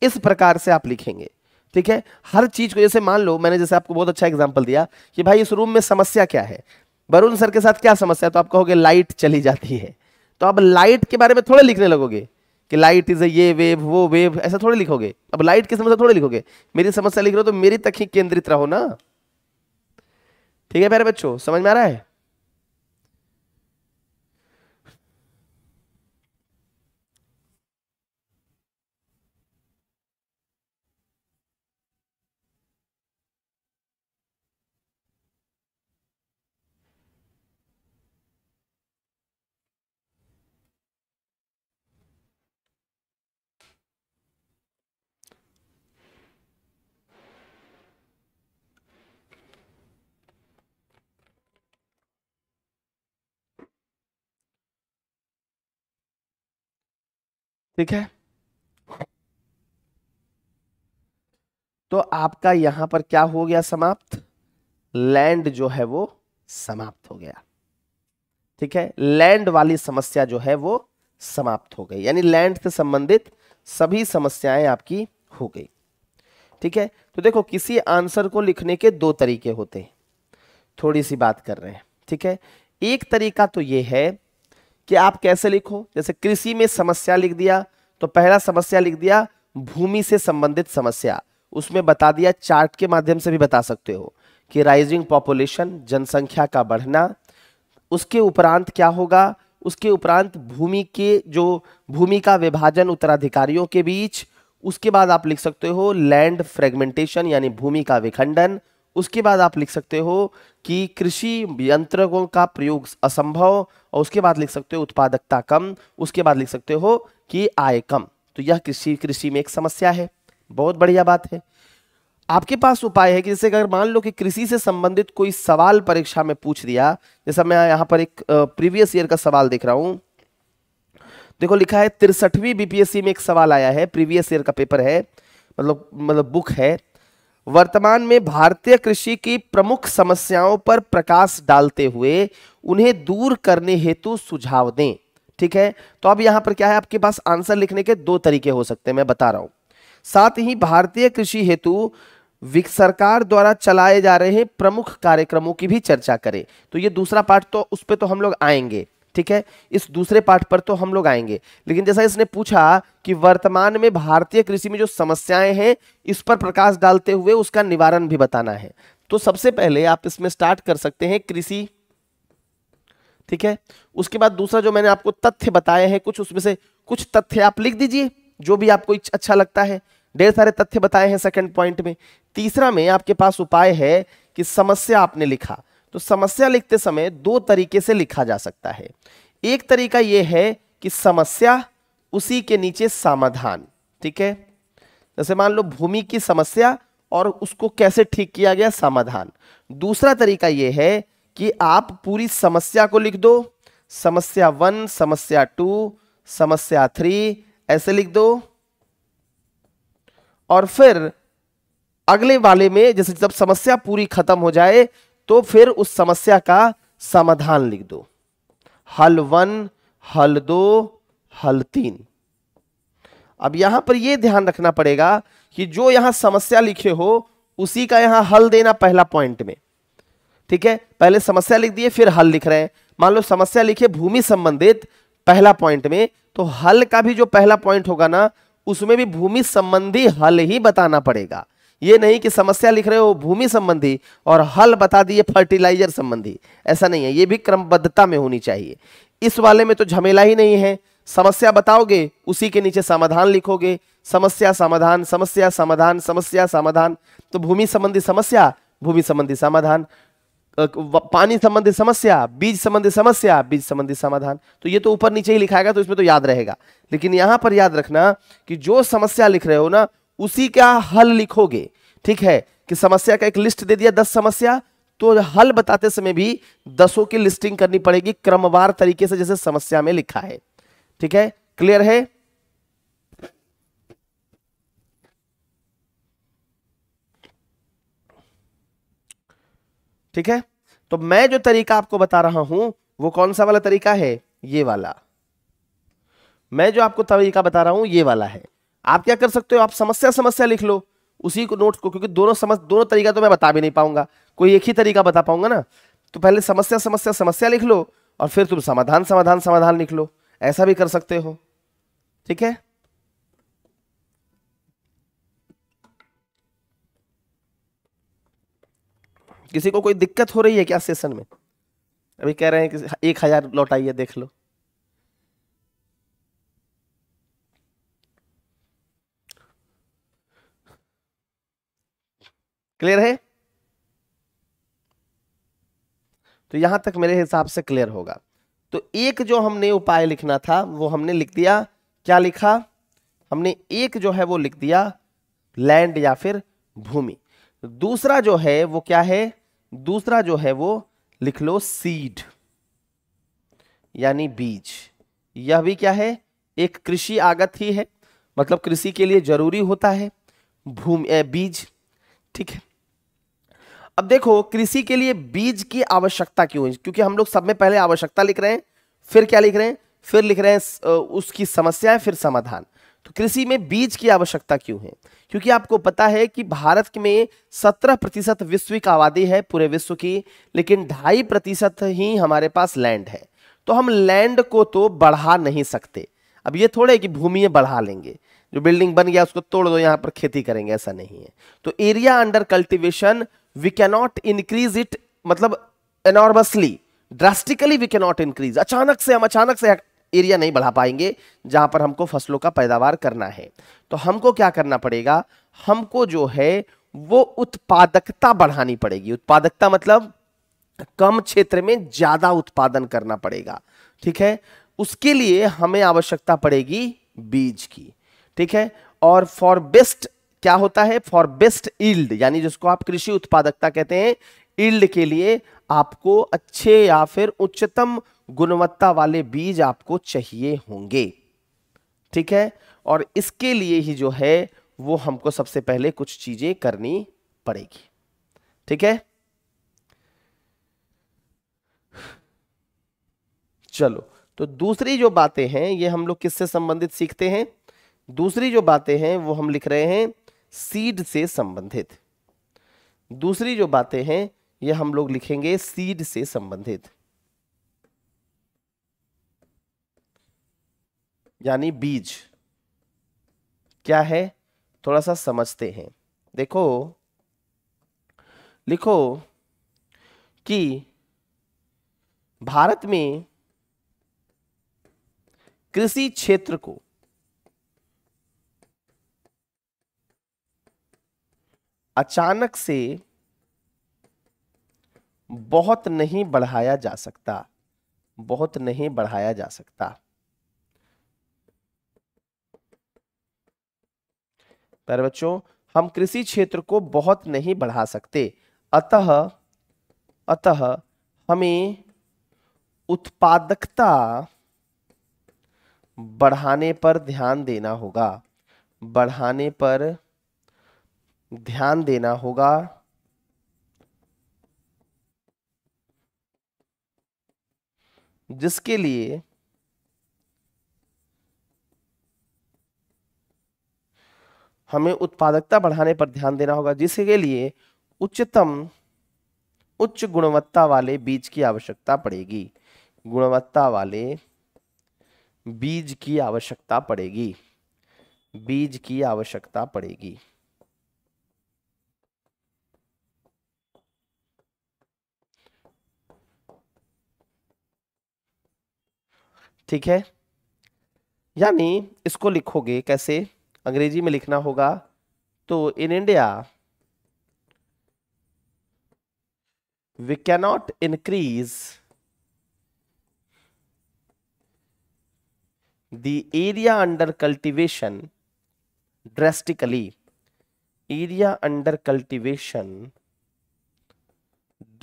इस प्रकार से आप लिखेंगे ठीक है हर चीज को जैसे मान लो मैंने जैसे आपको बहुत अच्छा एग्जाम्पल दिया कि भाई इस रूम में समस्या क्या है वरुण सर के साथ क्या समस्या तो आप कहोगे लाइट चली जाती है तो आप लाइट के बारे में थोड़े लिखने लगोगे कि लाइट इज ये वेव वो वेव ऐसा थोड़े लिखोगे अब लाइट की समस्या थोड़े लिखोगे मेरी समस्या लिख रहे हो तो मेरी तक ही केंद्रित रहो ना ठीक है प्यारे बच्चों समझ में आ रहा है ठीक है तो आपका यहां पर क्या हो गया समाप्त लैंड जो है वो समाप्त हो गया ठीक है लैंड वाली समस्या जो है वो समाप्त हो गई यानी लैंड से संबंधित सभी समस्याएं आपकी हो गई ठीक है तो देखो किसी आंसर को लिखने के दो तरीके होते हैं थोड़ी सी बात कर रहे हैं ठीक है एक तरीका तो ये है कि आप कैसे लिखो जैसे कृषि में समस्या लिख दिया तो पहला समस्या लिख दिया भूमि से संबंधित समस्या उसमें बता दिया चार्ट के माध्यम से भी बता सकते हो कि राइजिंग पॉपुलेशन जनसंख्या का बढ़ना उसके उपरांत क्या होगा उसके उपरांत भूमि के जो भूमि का विभाजन उत्तराधिकारियों के बीच उसके बाद आप लिख सकते हो लैंड फ्रेगमेंटेशन यानी भूमि का विखंडन उसके बाद आप लिख सकते हो कि कृषि यंत्रों का प्रयोग असंभव और उसके बाद लिख सकते हो उत्पादकता कम उसके बाद लिख सकते हो कि आय कम तो यह कृषि कृषि में एक समस्या है बहुत बढ़िया बात है आपके पास उपाय है कि जैसे अगर मान लो कि कृषि से संबंधित कोई सवाल परीक्षा में पूछ दिया जैसा मैं यहां पर एक प्रीवियस ईयर का सवाल देख रहा हूं देखो लिखा है तिरसठवीं बीपीएससी में एक सवाल आया है प्रीवियस ईयर का पेपर है मतलब मतलब बुक है वर्तमान में भारतीय कृषि की प्रमुख समस्याओं पर प्रकाश डालते हुए उन्हें दूर करने हेतु सुझाव दें ठीक है तो अब यहाँ पर क्या है आपके पास आंसर लिखने के दो तरीके हो सकते हैं मैं बता रहा हूं साथ ही भारतीय कृषि हेतु सरकार द्वारा चलाए जा रहे प्रमुख कार्यक्रमों की भी चर्चा करें तो ये दूसरा पार्ट तो उस पर तो हम लोग आएंगे ठीक है इस दूसरे पार्ट पर तो हम लोग आएंगे लेकिन जैसा इसने पूछा कि वर्तमान में भारतीय कृषि में जो समस्याएं हैं इस पर प्रकाश डालते हुए उसका निवारण भी बताना है तो सबसे पहले आप इसमें स्टार्ट कर सकते हैं कृषि ठीक है उसके बाद दूसरा जो मैंने आपको तथ्य बताए हैं कुछ उसमें से कुछ तथ्य आप लिख दीजिए जो भी आपको अच्छा लगता है ढेर सारे तथ्य बताए हैं सेकंड पॉइंट में तीसरा में आपके पास उपाय है कि समस्या आपने लिखा तो समस्या लिखते समय दो तरीके से लिखा जा सकता है एक तरीका यह है कि समस्या उसी के नीचे समाधान ठीक है जैसे मान लो भूमि की समस्या और उसको कैसे ठीक किया गया समाधान दूसरा तरीका यह है कि आप पूरी समस्या को लिख दो समस्या वन समस्या टू समस्या थ्री ऐसे लिख दो और फिर अगले वाले में जैसे जब समस्या पूरी खत्म हो जाए तो फिर उस समस्या का समाधान लिख दो हल वन हल दो हल तीन अब यहां पर यह ध्यान रखना पड़ेगा कि जो यहां समस्या लिखे हो उसी का यहां हल देना पहला पॉइंट में ठीक है पहले समस्या लिख दिए फिर हल लिख रहे हैं मान लो समस्या लिखिए भूमि संबंधित पहला पॉइंट में तो हल का भी जो पहला पॉइंट होगा ना उसमें भी भूमि संबंधी हल ही बताना पड़ेगा ये नहीं कि समस्या लिख रहे हो भूमि संबंधी और हल बता दिए फर्टिलाइजर संबंधी ऐसा नहीं है ये भी क्रमबद्धता में होनी चाहिए इस वाले में तो झमेला ही नहीं है समस्या बताओगे उसी के नीचे समाधान लिखोगे समस्या समाधान समस्या समाधान समस्या समाधान तो भूमि संबंधी समस्या भूमि संबंधी समाधान पानी संबंधी समस्या बीज संबंधी समस्या बीज संबंधी समाधान तो ये तो ऊपर नीचे ही लिखाएगा तो इसमें तो याद रहेगा लेकिन यहां पर याद रखना कि जो समस्या लिख रहे हो ना उसी का हल लिखोगे ठीक है कि समस्या का एक लिस्ट दे दिया दस समस्या तो हल बताते समय भी दसों की लिस्टिंग करनी पड़ेगी क्रमवार तरीके से जैसे समस्या में लिखा है ठीक है क्लियर है ठीक है तो मैं जो तरीका आपको बता रहा हूं वो कौन सा वाला तरीका है ये वाला मैं जो आपको तरीका बता रहा हूं ये वाला है आप क्या कर सकते हो आप समस्या समस्या लिख लो उसी को नोट्स को क्योंकि दोनों समस्या दोनों तरीका तो मैं बता भी नहीं पाऊंगा कोई एक ही तरीका बता पाऊंगा ना तो पहले समस्या समस्या समस्या लिख लो और फिर तुम समाधान समाधान समाधान लिख लो ऐसा भी कर सकते हो ठीक है किसी को कोई दिक्कत हो रही है क्या सेशन में अभी कह रहे हैं कि एक हजार लौटाइए देख लो क्लियर है तो यहां तक मेरे हिसाब से क्लियर होगा तो एक जो हमने उपाय लिखना था वो हमने लिख दिया क्या लिखा हमने एक जो है वो लिख दिया लैंड या फिर भूमि दूसरा जो है वो क्या है दूसरा जो है वो लिख लो सीड यानी बीज यह भी क्या है एक कृषि आगत ही है मतलब कृषि के लिए जरूरी होता है भूमि बीज ठीक है अब देखो कृषि के लिए बीज की आवश्यकता क्यों है क्योंकि हम लोग सब में पहले आवश्यकता लिख रहे हैं फिर क्या लिख रहे हैं फिर लिख रहे हैं उसकी समस्याएं फिर समाधान तो कृषि में बीज की आवश्यकता क्यों है क्योंकि आपको पता है कि भारत में सत्रह प्रतिशत विश्व की आबादी है पूरे विश्व की लेकिन ढाई प्रतिशत ही हमारे पास लैंड है तो हम लैंड को तो बढ़ा नहीं सकते अब ये थोड़े कि भूमि बढ़ा लेंगे जो बिल्डिंग बन गया उसको तोड़ दो यहां पर खेती करेंगे ऐसा नहीं है तो area under cultivation we cannot increase it मतलब enormously drastically we cannot increase अचानक से हम अचानक से एरिया नहीं बढ़ा पाएंगे जहां पर हमको फसलों का पैदावार करना है तो हमको क्या करना पड़ेगा हमको जो है वो उत्पादकता बढ़ानी पड़ेगी उत्पादकता मतलब कम क्षेत्र में ज़्यादा उत्पादन करना पड़ेगा ठीक है उसके लिए हमें आवश्यकता पड़ेगी बीज की ठीक है और फॉर बेस्ट क्या होता है फॉर बेस्ट ईल्ड यानी जिसको आप कृषि उत्पादकता कहते हैं ईल्ड के लिए आपको अच्छे या फिर उच्चतम गुणवत्ता वाले बीज आपको चाहिए होंगे ठीक है और इसके लिए ही जो है वो हमको सबसे पहले कुछ चीजें करनी पड़ेगी ठीक है चलो तो दूसरी जो बातें हैं ये हम लोग किससे संबंधित सीखते हैं दूसरी जो बातें हैं वो हम लिख रहे हैं सीड से संबंधित दूसरी जो बातें हैं ये हम लोग लिखेंगे सीड से संबंधित यानी बीज क्या है थोड़ा सा समझते हैं देखो लिखो कि भारत में कृषि क्षेत्र को अचानक से बहुत नहीं बढ़ाया जा सकता बहुत नहीं बढ़ाया जा सकता प्यारे बच्चों हम कृषि क्षेत्र को बहुत नहीं बढ़ा सकते अतः अतः हमें उत्पादकता बढ़ाने पर ध्यान देना होगा बढ़ाने पर ध्यान देना होगा जिसके लिए हमें उत्पादकता बढ़ाने पर ध्यान देना होगा जिसके लिए उच्चतम उच्च गुणवत्ता वाले बीज की आवश्यकता पड़ेगी गुणवत्ता वाले बीज की आवश्यकता पड़ेगी बीज की आवश्यकता पड़ेगी ठीक है यानी इसको लिखोगे कैसे अंग्रेजी में लिखना होगा तो in India we cannot increase the area under cultivation drastically area under cultivation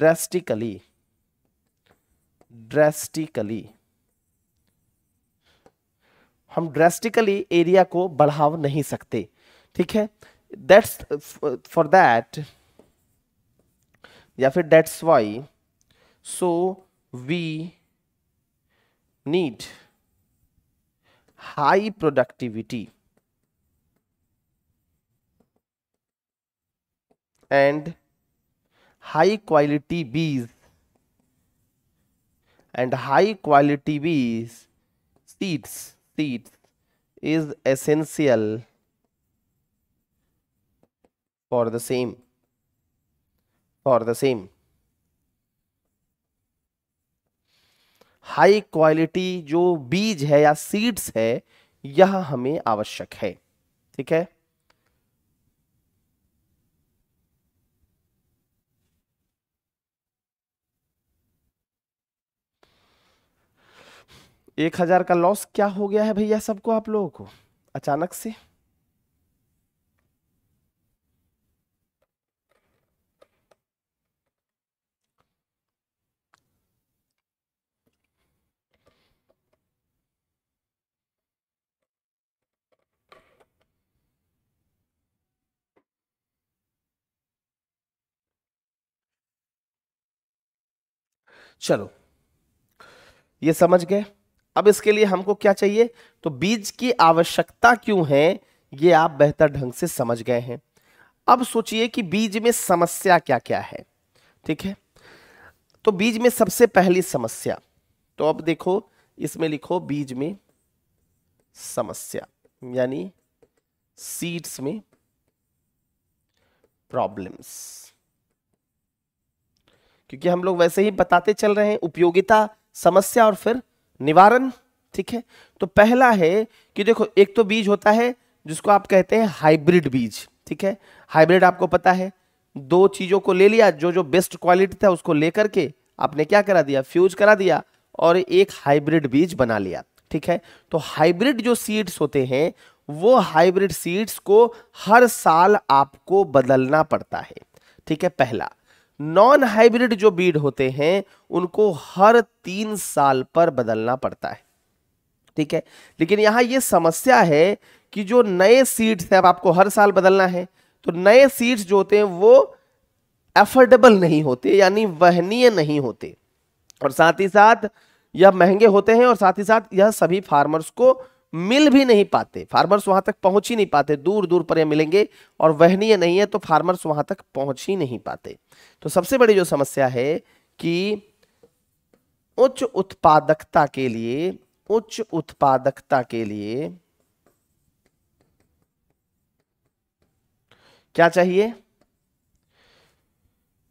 drastically drastically हम ड्रेस्टिकली एरिया को बढ़ाव नहीं सकते ठीक है दैट्स फॉर दैट या फिर that's why so we need high productivity and high quality बीज एंड हाई क्वालिटी बीज seeds seats is essential for the same for the same high quality जो बीज है या seeds है यह हमें आवश्यक है ठीक है एक हजार का लॉस क्या हो गया है भैया सबको आप लोगों को अचानक से चलो ये समझ गए अब इसके लिए हमको क्या चाहिए तो बीज की आवश्यकता क्यों है ये आप बेहतर ढंग से समझ गए हैं अब सोचिए कि बीज में समस्या क्या क्या है ठीक है तो बीज में सबसे पहली समस्या तो अब देखो इसमें लिखो बीज में समस्या यानी सीड्स में प्रॉब्लम्स क्योंकि हम लोग वैसे ही बताते चल रहे हैं उपयोगिता समस्या और फिर निवारण ठीक है तो पहला है कि देखो एक तो बीज होता है जिसको आप कहते हैं हाइब्रिड बीज ठीक है हाइब्रिड आपको पता है दो चीज़ों को ले लिया जो जो बेस्ट क्वालिटी था उसको लेकर के आपने क्या करा दिया फ्यूज करा दिया और एक हाइब्रिड बीज बना लिया ठीक है तो हाइब्रिड जो सीड्स होते हैं वो हाइब्रिड सीड्स को हर साल आपको बदलना पड़ता है ठीक है पहला नॉन हाइब्रिड जो बीड होते हैं उनको हर तीन साल पर बदलना पड़ता है ठीक है लेकिन यहां यह समस्या है कि जो नए सीड्स हैं अब आपको हर साल बदलना है तो नए सीड्स जो होते हैं वो एफर्डेबल नहीं होते यानी वहनीय नहीं होते और साथ ही साथ यह महंगे होते हैं और साथ ही साथ यह सभी फार्मर्स को मिल भी नहीं पाते फार्मर्स वहां तक पहुंच ही नहीं पाते दूर दूर पर ये मिलेंगे और वहनीय नहीं है तो फार्मर्स वहां तक पहुंच ही नहीं पाते तो सबसे बड़ी जो समस्या है कि उच्च उत्पादकता के लिए उच्च उत्पादकता के लिए क्या चाहिए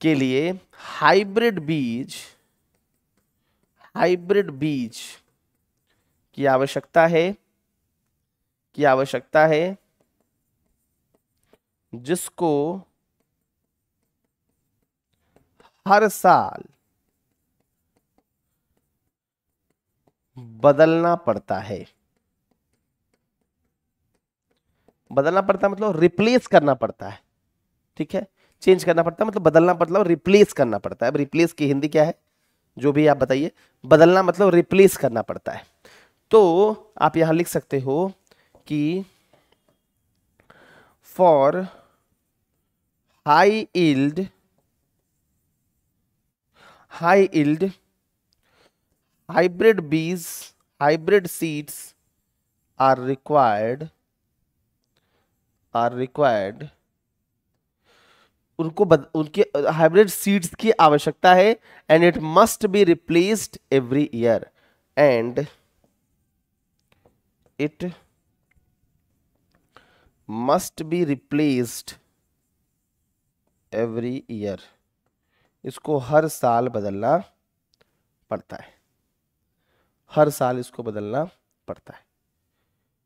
के लिए हाइब्रिड बीज हाइब्रिड बीज की आवश्यकता है की आवश्यकता है जिसको हर साल बदलना पड़ता है बदलना पड़ता है मतलब रिप्लेस करना पड़ता है ठीक है चेंज करना पड़ता है मतलब बदलना पड़ता है रिप्लेस करना पड़ता है अब रिप्लेस की हिंदी क्या है जो भी आप बताइए बदलना मतलब रिप्लेस करना पड़ता है तो आप यहां लिख सकते हो कि for high yield high yield hybrid बीज hybrid seeds are required are required उनको बद, उनके हाइब्रिड सीड्स की आवश्यकता है and it must be replaced every year and it must be replaced every year इसको हर साल बदलना पड़ता है हर साल इसको बदलना पड़ता है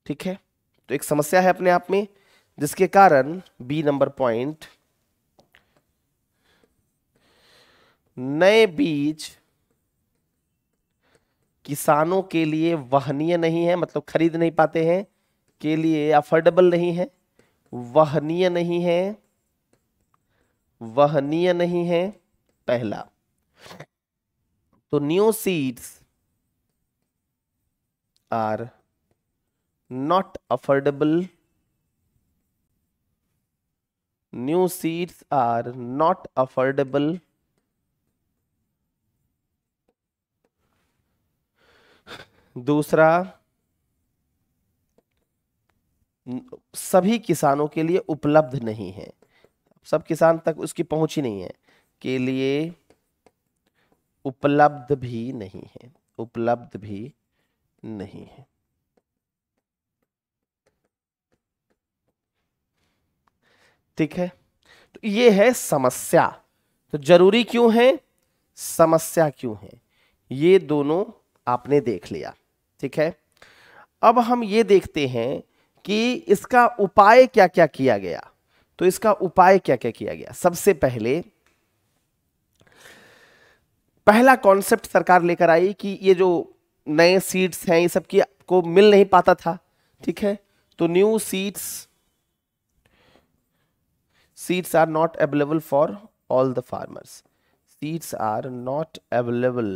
ठीक है तो एक समस्या है अपने आप में जिसके कारण बी नंबर पॉइंट नए बीज किसानों के लिए वहनीय नहीं है मतलब खरीद नहीं पाते हैं के लिए अफोर्डेबल नहीं है वहनीय नहीं है वहनीय नहीं है पहला तो new seeds are not affordable new seeds are not affordable दूसरा सभी किसानों के लिए उपलब्ध नहीं है सब किसान तक उसकी पहुंच ही नहीं है के लिए उपलब्ध भी नहीं है उपलब्ध भी नहीं है ठीक है तो ये है समस्या तो जरूरी क्यों है समस्या क्यों है ये दोनों आपने देख लिया ठीक है अब हम ये देखते हैं कि इसका उपाय क्या क्या किया गया तो इसका उपाय क्या क्या किया गया सबसे पहले पहला कॉन्सेप्ट सरकार लेकर आई कि ये जो नए सीट्स हैं ये सब की को मिल नहीं पाता था ठीक है तो new seeds seeds are not available for all the farmers seeds are not available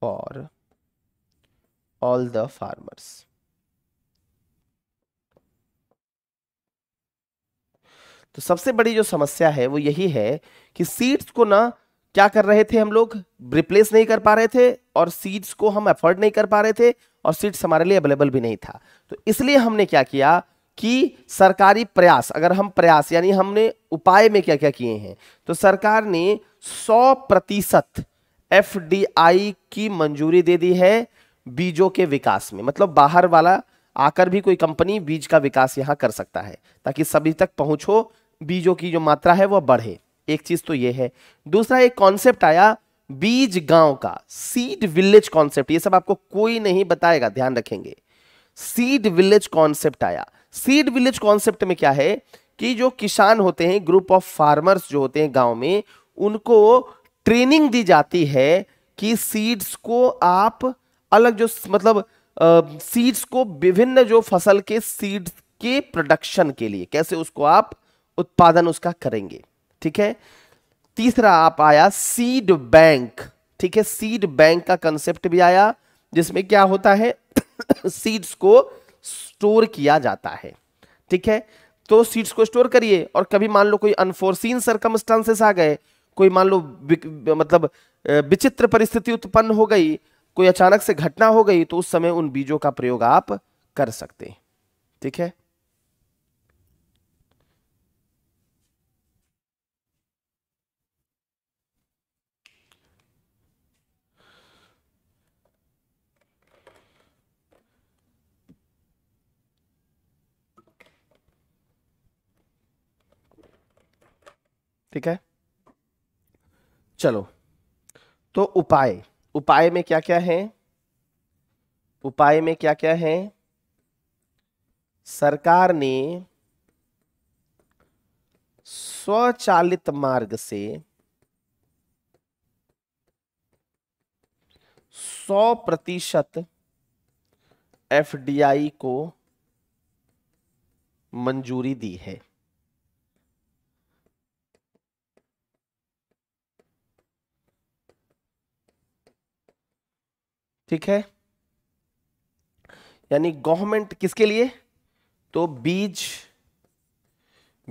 for all the farmers तो सबसे बड़ी जो समस्या है वो यही है कि सीड्स को ना क्या कर रहे थे हम लोग रिप्लेस नहीं कर पा रहे थे और सीड्स को हम अफोर्ड नहीं कर पा रहे थे और सीड्स हमारे लिए अवेलेबल भी नहीं था तो इसलिए हमने क्या किया कि सरकारी प्रयास अगर हम प्रयास यानी हमने उपाय में क्या क्या किए हैं तो सरकार ने 100 प्रतिशत एफ की मंजूरी दे दी है बीजों के विकास में मतलब बाहर वाला आकर भी कोई कंपनी बीज का विकास यहां कर सकता है ताकि सभी तक पहुंचो हो बीजों की जो मात्रा है वह बढ़े एक चीज तो यह है दूसरा एक कॉन्सेप्ट आया बीज गांव का सीड विलेज कॉन्सेप्ट ये सब आपको कोई नहीं बताएगा ध्यान रखेंगे सीड विलेज कॉन्सेप्ट आया सीड विलेज कॉन्सेप्ट में क्या है कि जो किसान होते हैं ग्रुप ऑफ फार्मर्स जो होते हैं गांव में उनको ट्रेनिंग दी जाती है कि सीड्स को आप अलग जो मतलब सीड्स को विभिन्न जो फसल के सीड्स के प्रोडक्शन के लिए कैसे उसको आप उत्पादन उसका करेंगे ठीक है तीसरा आप आया सीड बैंक ठीक है सीड बैंक का कंसेप्ट भी आया जिसमें क्या होता है सीड्स को स्टोर किया जाता है ठीक है तो सीड्स को स्टोर करिए और कभी मान लो कोई अनफोर्सिन सर्कमस्टांसेस आ गए कोई मान लो मतलब विचित्र परिस्थिति उत्पन्न हो गई कोई अचानक से घटना हो गई तो उस समय उन बीजों का प्रयोग आप कर सकते हैं ठीक है ठीक है चलो तो उपाय उपाय में क्या क्या है उपाय में क्या क्या है सरकार ने स्वचालित मार्ग से 100 प्रतिशत एफ को मंजूरी दी है ठीक है यानी गवर्नमेंट किसके लिए तो बीज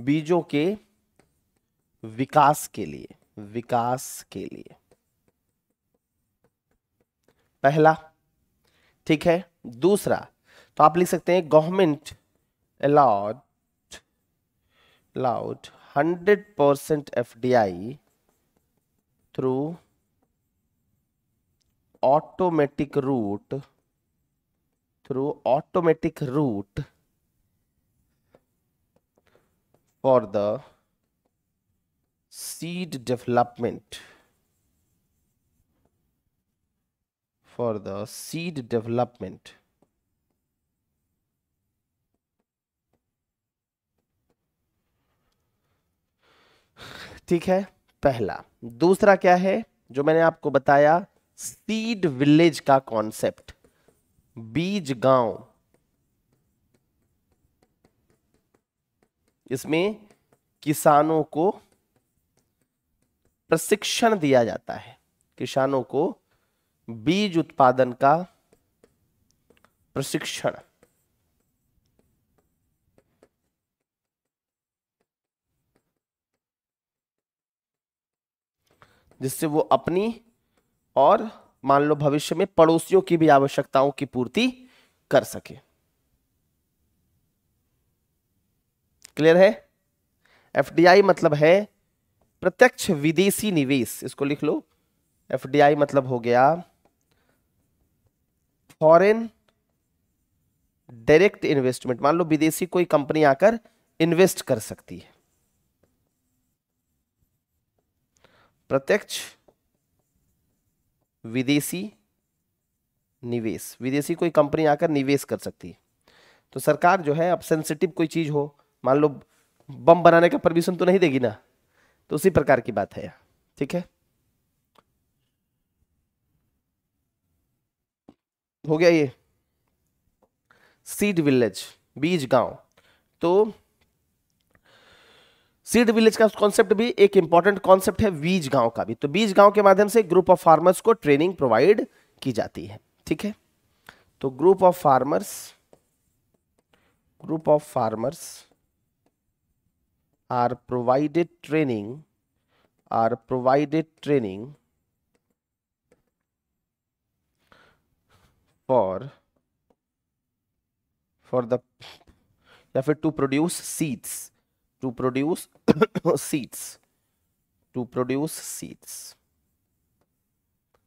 बीजों के विकास के लिए विकास के लिए पहला ठीक है दूसरा तो आप लिख सकते हैं government allowed allowed hundred percent F through automatic route through automatic route for the seed development for the seed development ठीक है पहला दूसरा क्या है जो मैंने आपको बताया सीड विलेज का कॉन्सेप्ट बीज गांव इसमें किसानों को प्रशिक्षण दिया जाता है किसानों को बीज उत्पादन का प्रशिक्षण जिससे वो अपनी और मान लो भविष्य में पड़ोसियों की भी आवश्यकताओं की पूर्ति कर सके क्लियर है एफडीआई मतलब है प्रत्यक्ष विदेशी निवेश इसको लिख लो एफडीआई मतलब हो गया फॉरेन डायरेक्ट इन्वेस्टमेंट मान लो विदेशी कोई कंपनी आकर इन्वेस्ट कर सकती है प्रत्यक्ष विदेशी निवेश विदेशी कोई कंपनी आकर निवेश कर सकती है तो सरकार जो है अब सेंसिटिव कोई चीज़ हो मान लो बम बनाने का परमिशन तो नहीं देगी ना तो उसी प्रकार की बात है ठीक है हो गया ये सीड विलेज बीज गांव तो सीड विलेज का कॉन्सेप्ट भी एक इंपॉर्टेंट कॉन्सेप्ट है बीज गांव का भी तो बीज गांव के माध्यम से ग्रुप ऑफ फार्मर्स को ट्रेनिंग प्रोवाइड की जाती है ठीक है तो group of farmers group of farmers are provided training are provided training for for the या फिर to produce seeds to produce seeds to produce seeds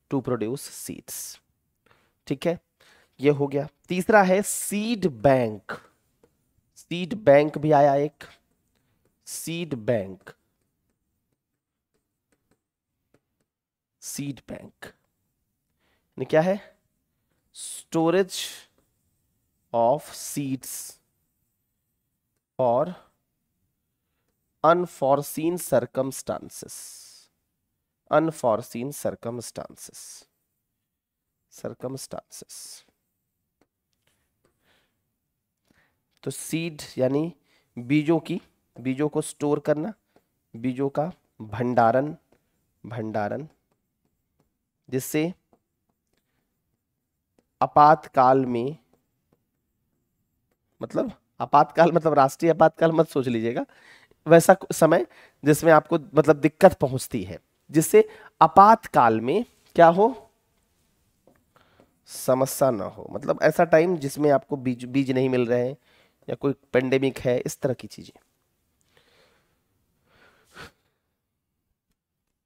to produce seeds ठीक है ये हो गया तीसरा है सीड बैंक सीड बैंक भी आया एक सीड बैंक सीड बैंक क्या है स्टोरेज ऑफ सीड्स और unforeseen circumstances unforeseen circumstances circumstances तो सीड यानी बीजों की बीजों को स्टोर करना बीजों का भंडारण भंडारण जिससे आपातकाल में मतलब आपातकाल मतलब राष्ट्रीय आपातकाल मत सोच लीजिएगा वैसा समय जिसमें आपको मतलब दिक्कत पहुंचती है जिससे आपातकाल में क्या हो समस्या ना हो मतलब ऐसा टाइम जिसमें आपको बीज बीज नहीं मिल रहे हैं या कोई पेंडेमिक है इस तरह की चीजें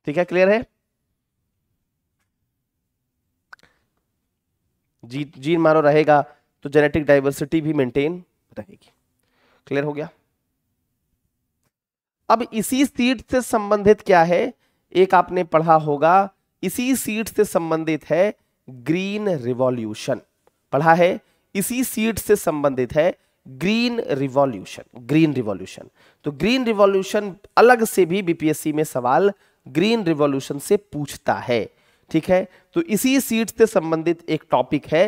ठीक है क्लियर है जी जीन मानो रहेगा तो जेनेटिक डाइवर्सिटी भी मेंटेन रहेगी क्लियर हो गया अब इसी सीट से संबंधित क्या है एक आपने पढ़ा होगा इसी सीट से संबंधित है ग्रीन रिवॉल्यूशन पढ़ा है इसी सीट से संबंधित है ग्रीन रिवॉल्यूशन ग्रीन रिवॉल्यूशन तो ग्रीन रिवॉल्यूशन अलग से भी बीपीएससी में सवाल ग्रीन रिवॉल्यूशन से पूछता है ठीक है तो इसी सीट से संबंधित एक टॉपिक है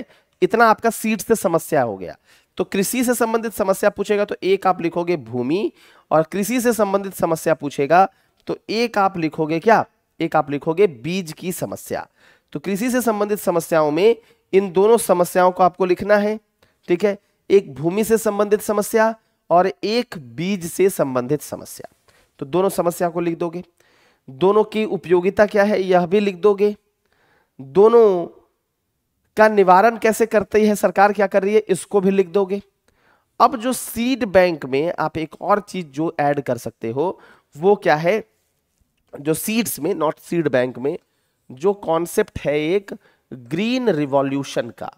इतना आपका सीट से समस्या हो गया तो कृषि से संबंधित समस्या पूछेगा तो एक आप लिखोगे भूमि और कृषि से संबंधित समस्या पूछेगा तो एक आप लिखोगे क्या एक आप लिखोगे बीज की समस्या तो कृषि से संबंधित समस्याओं में इन दोनों समस्याओं को आपको लिखना है ठीक है एक भूमि से संबंधित समस्या और एक बीज से संबंधित समस्या तो दोनों समस्या को लिख दोगे दोनों की उपयोगिता क्या है यह भी लिख दोगे दोनों का निवारण कैसे करती है सरकार क्या कर रही है इसको भी लिख दोगे अब जो सीड बैंक में आप एक और चीज जो ऐड कर सकते हो वो क्या है जो सीड्स में नॉट सीड बैंक में जो कॉन्सेप्ट है एक ग्रीन रिवॉल्यूशन का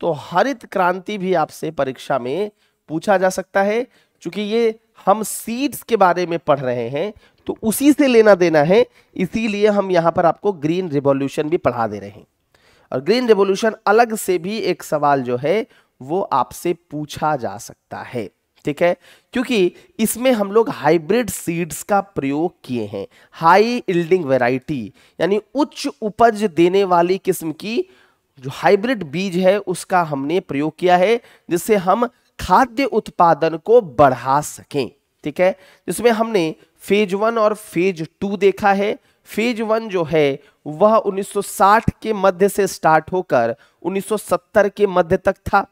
तो हरित क्रांति भी आपसे परीक्षा में पूछा जा सकता है क्योंकि ये हम सीड्स के बारे में पढ़ रहे हैं तो उसी से लेना देना है इसीलिए हम यहां पर आपको ग्रीन रिवॉल्यूशन भी पढ़ा दे रहे हैं और ग्रीन रेवोल्यूशन अलग से भी एक सवाल जो है वो आपसे पूछा जा सकता है ठीक है क्योंकि इसमें हम लोग हाइब्रिड सीड्स का प्रयोग किए हैं हाई इल्डिंग वैरायटी यानी उच्च उपज देने वाली किस्म की जो हाइब्रिड बीज है उसका हमने प्रयोग किया है जिससे हम खाद्य उत्पादन को बढ़ा सकें ठीक है जिसमें हमने फेज वन और फेज टू देखा है फेज वन जो है वह 1960 के मध्य से स्टार्ट होकर 1970 के मध्य तक था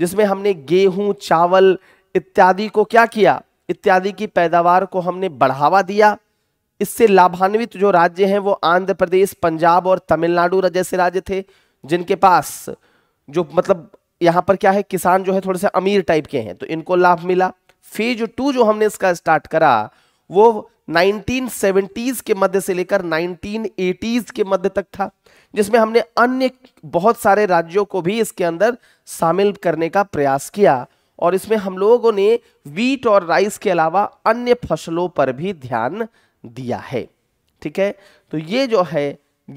जिसमें हमने गेहूं चावल इत्यादि को क्या किया इत्यादि की पैदावार को हमने बढ़ावा दिया इससे लाभान्वित जो राज्य हैं वो आंध्र प्रदेश पंजाब और तमिलनाडु जैसे राज्य थे जिनके पास जो मतलब यहां पर क्या है किसान जो है थोड़े से अमीर टाइप के हैं तो इनको लाभ मिला फेज टू जो हमने इसका स्टार्ट करा वो 1970s के मध्य से लेकर 1980s के मध्य तक था जिसमें हमने अन्य बहुत सारे राज्यों को भी इसके अंदर शामिल करने का प्रयास किया और इसमें हम लोगों ने वीट और राइस के अलावा अन्य फसलों पर भी ध्यान दिया है ठीक है तो ये जो है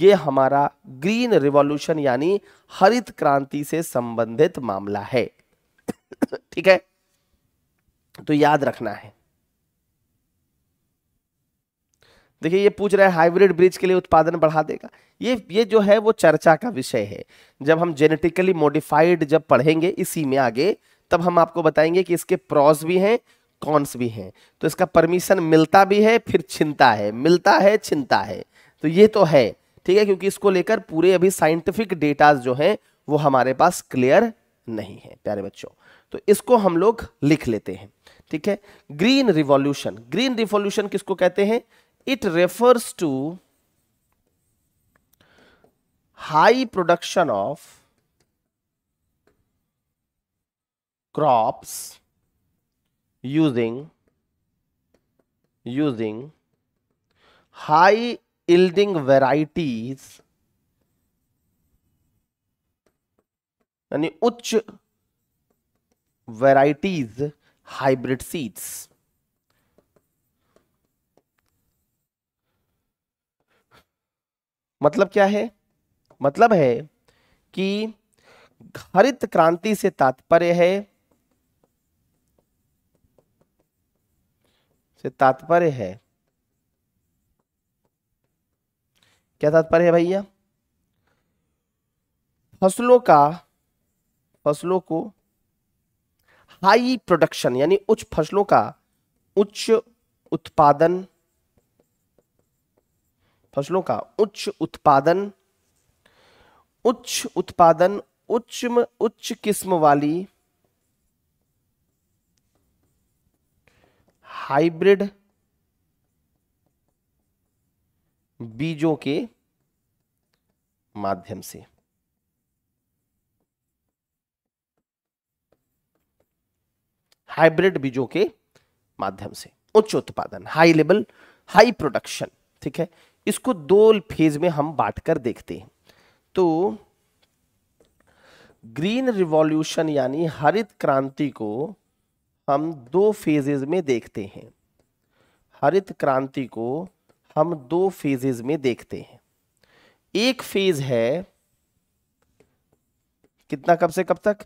ये हमारा ग्रीन रिवॉल्यूशन यानी हरित क्रांति से संबंधित मामला है ठीक है तो याद रखना है देखिए ये पूछ रहा है हाइब्रिड ब्रिज के लिए उत्पादन बढ़ा देगा ये ये जो है वो चर्चा का विषय है जब हम जेनेटिकली मॉडिफाइड जब पढ़ेंगे इसी में आगे तब हम आपको बताएंगे कि इसके प्रॉस भी हैं कॉन्स भी हैं तो इसका परमिशन मिलता भी है फिर चिंता है मिलता है चिंता है तो ये तो है ठीक है क्योंकि इसको लेकर पूरे अभी साइंटिफिक डेटा जो है वो हमारे पास क्लियर नहीं है प्यारे बच्चों तो इसको हम लोग लिख लेते हैं ठीक है ग्रीन रिवॉल्यूशन ग्रीन रिवॉल्यूशन किसको कहते हैं it refers to high production of crops using using high yielding varieties यानी उच्च varieties hybrid seeds मतलब क्या है मतलब है कि हरित क्रांति से तात्पर्य है से तात्पर्य है क्या तात्पर्य है भैया फसलों का फसलों को हाई प्रोडक्शन यानी उच्च फसलों का उच्च उत्पादन फसलों का उच्च उत्पादन उच्च उत्पादन उच्च उच्च किस्म वाली हाइब्रिड बीजों के माध्यम से हाइब्रिड बीजों के माध्यम से उच्च उत्पादन हाई लेवल हाई प्रोडक्शन ठीक है इसको दो फेज में हम बांट कर देखते हैं तो ग्रीन रिवॉल्यूशन यानी हरित क्रांति को हम दो फेजेज में देखते हैं हरित क्रांति को हम दो फेजेज में देखते हैं एक फेज है कितना कब से कब तक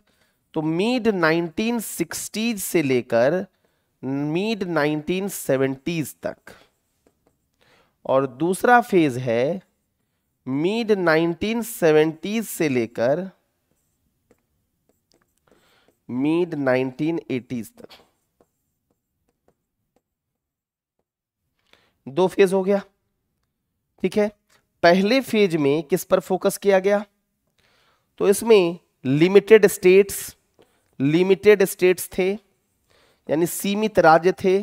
तो मीड 1960s से लेकर मीड 1970s तक और दूसरा फेज है मिड 1970s से लेकर मिड 1980s तक दो फेज हो गया ठीक है पहले फेज में किस पर फोकस किया गया तो इसमें लिमिटेड स्टेट्स लिमिटेड स्टेट्स थे यानी सीमित राज्य थे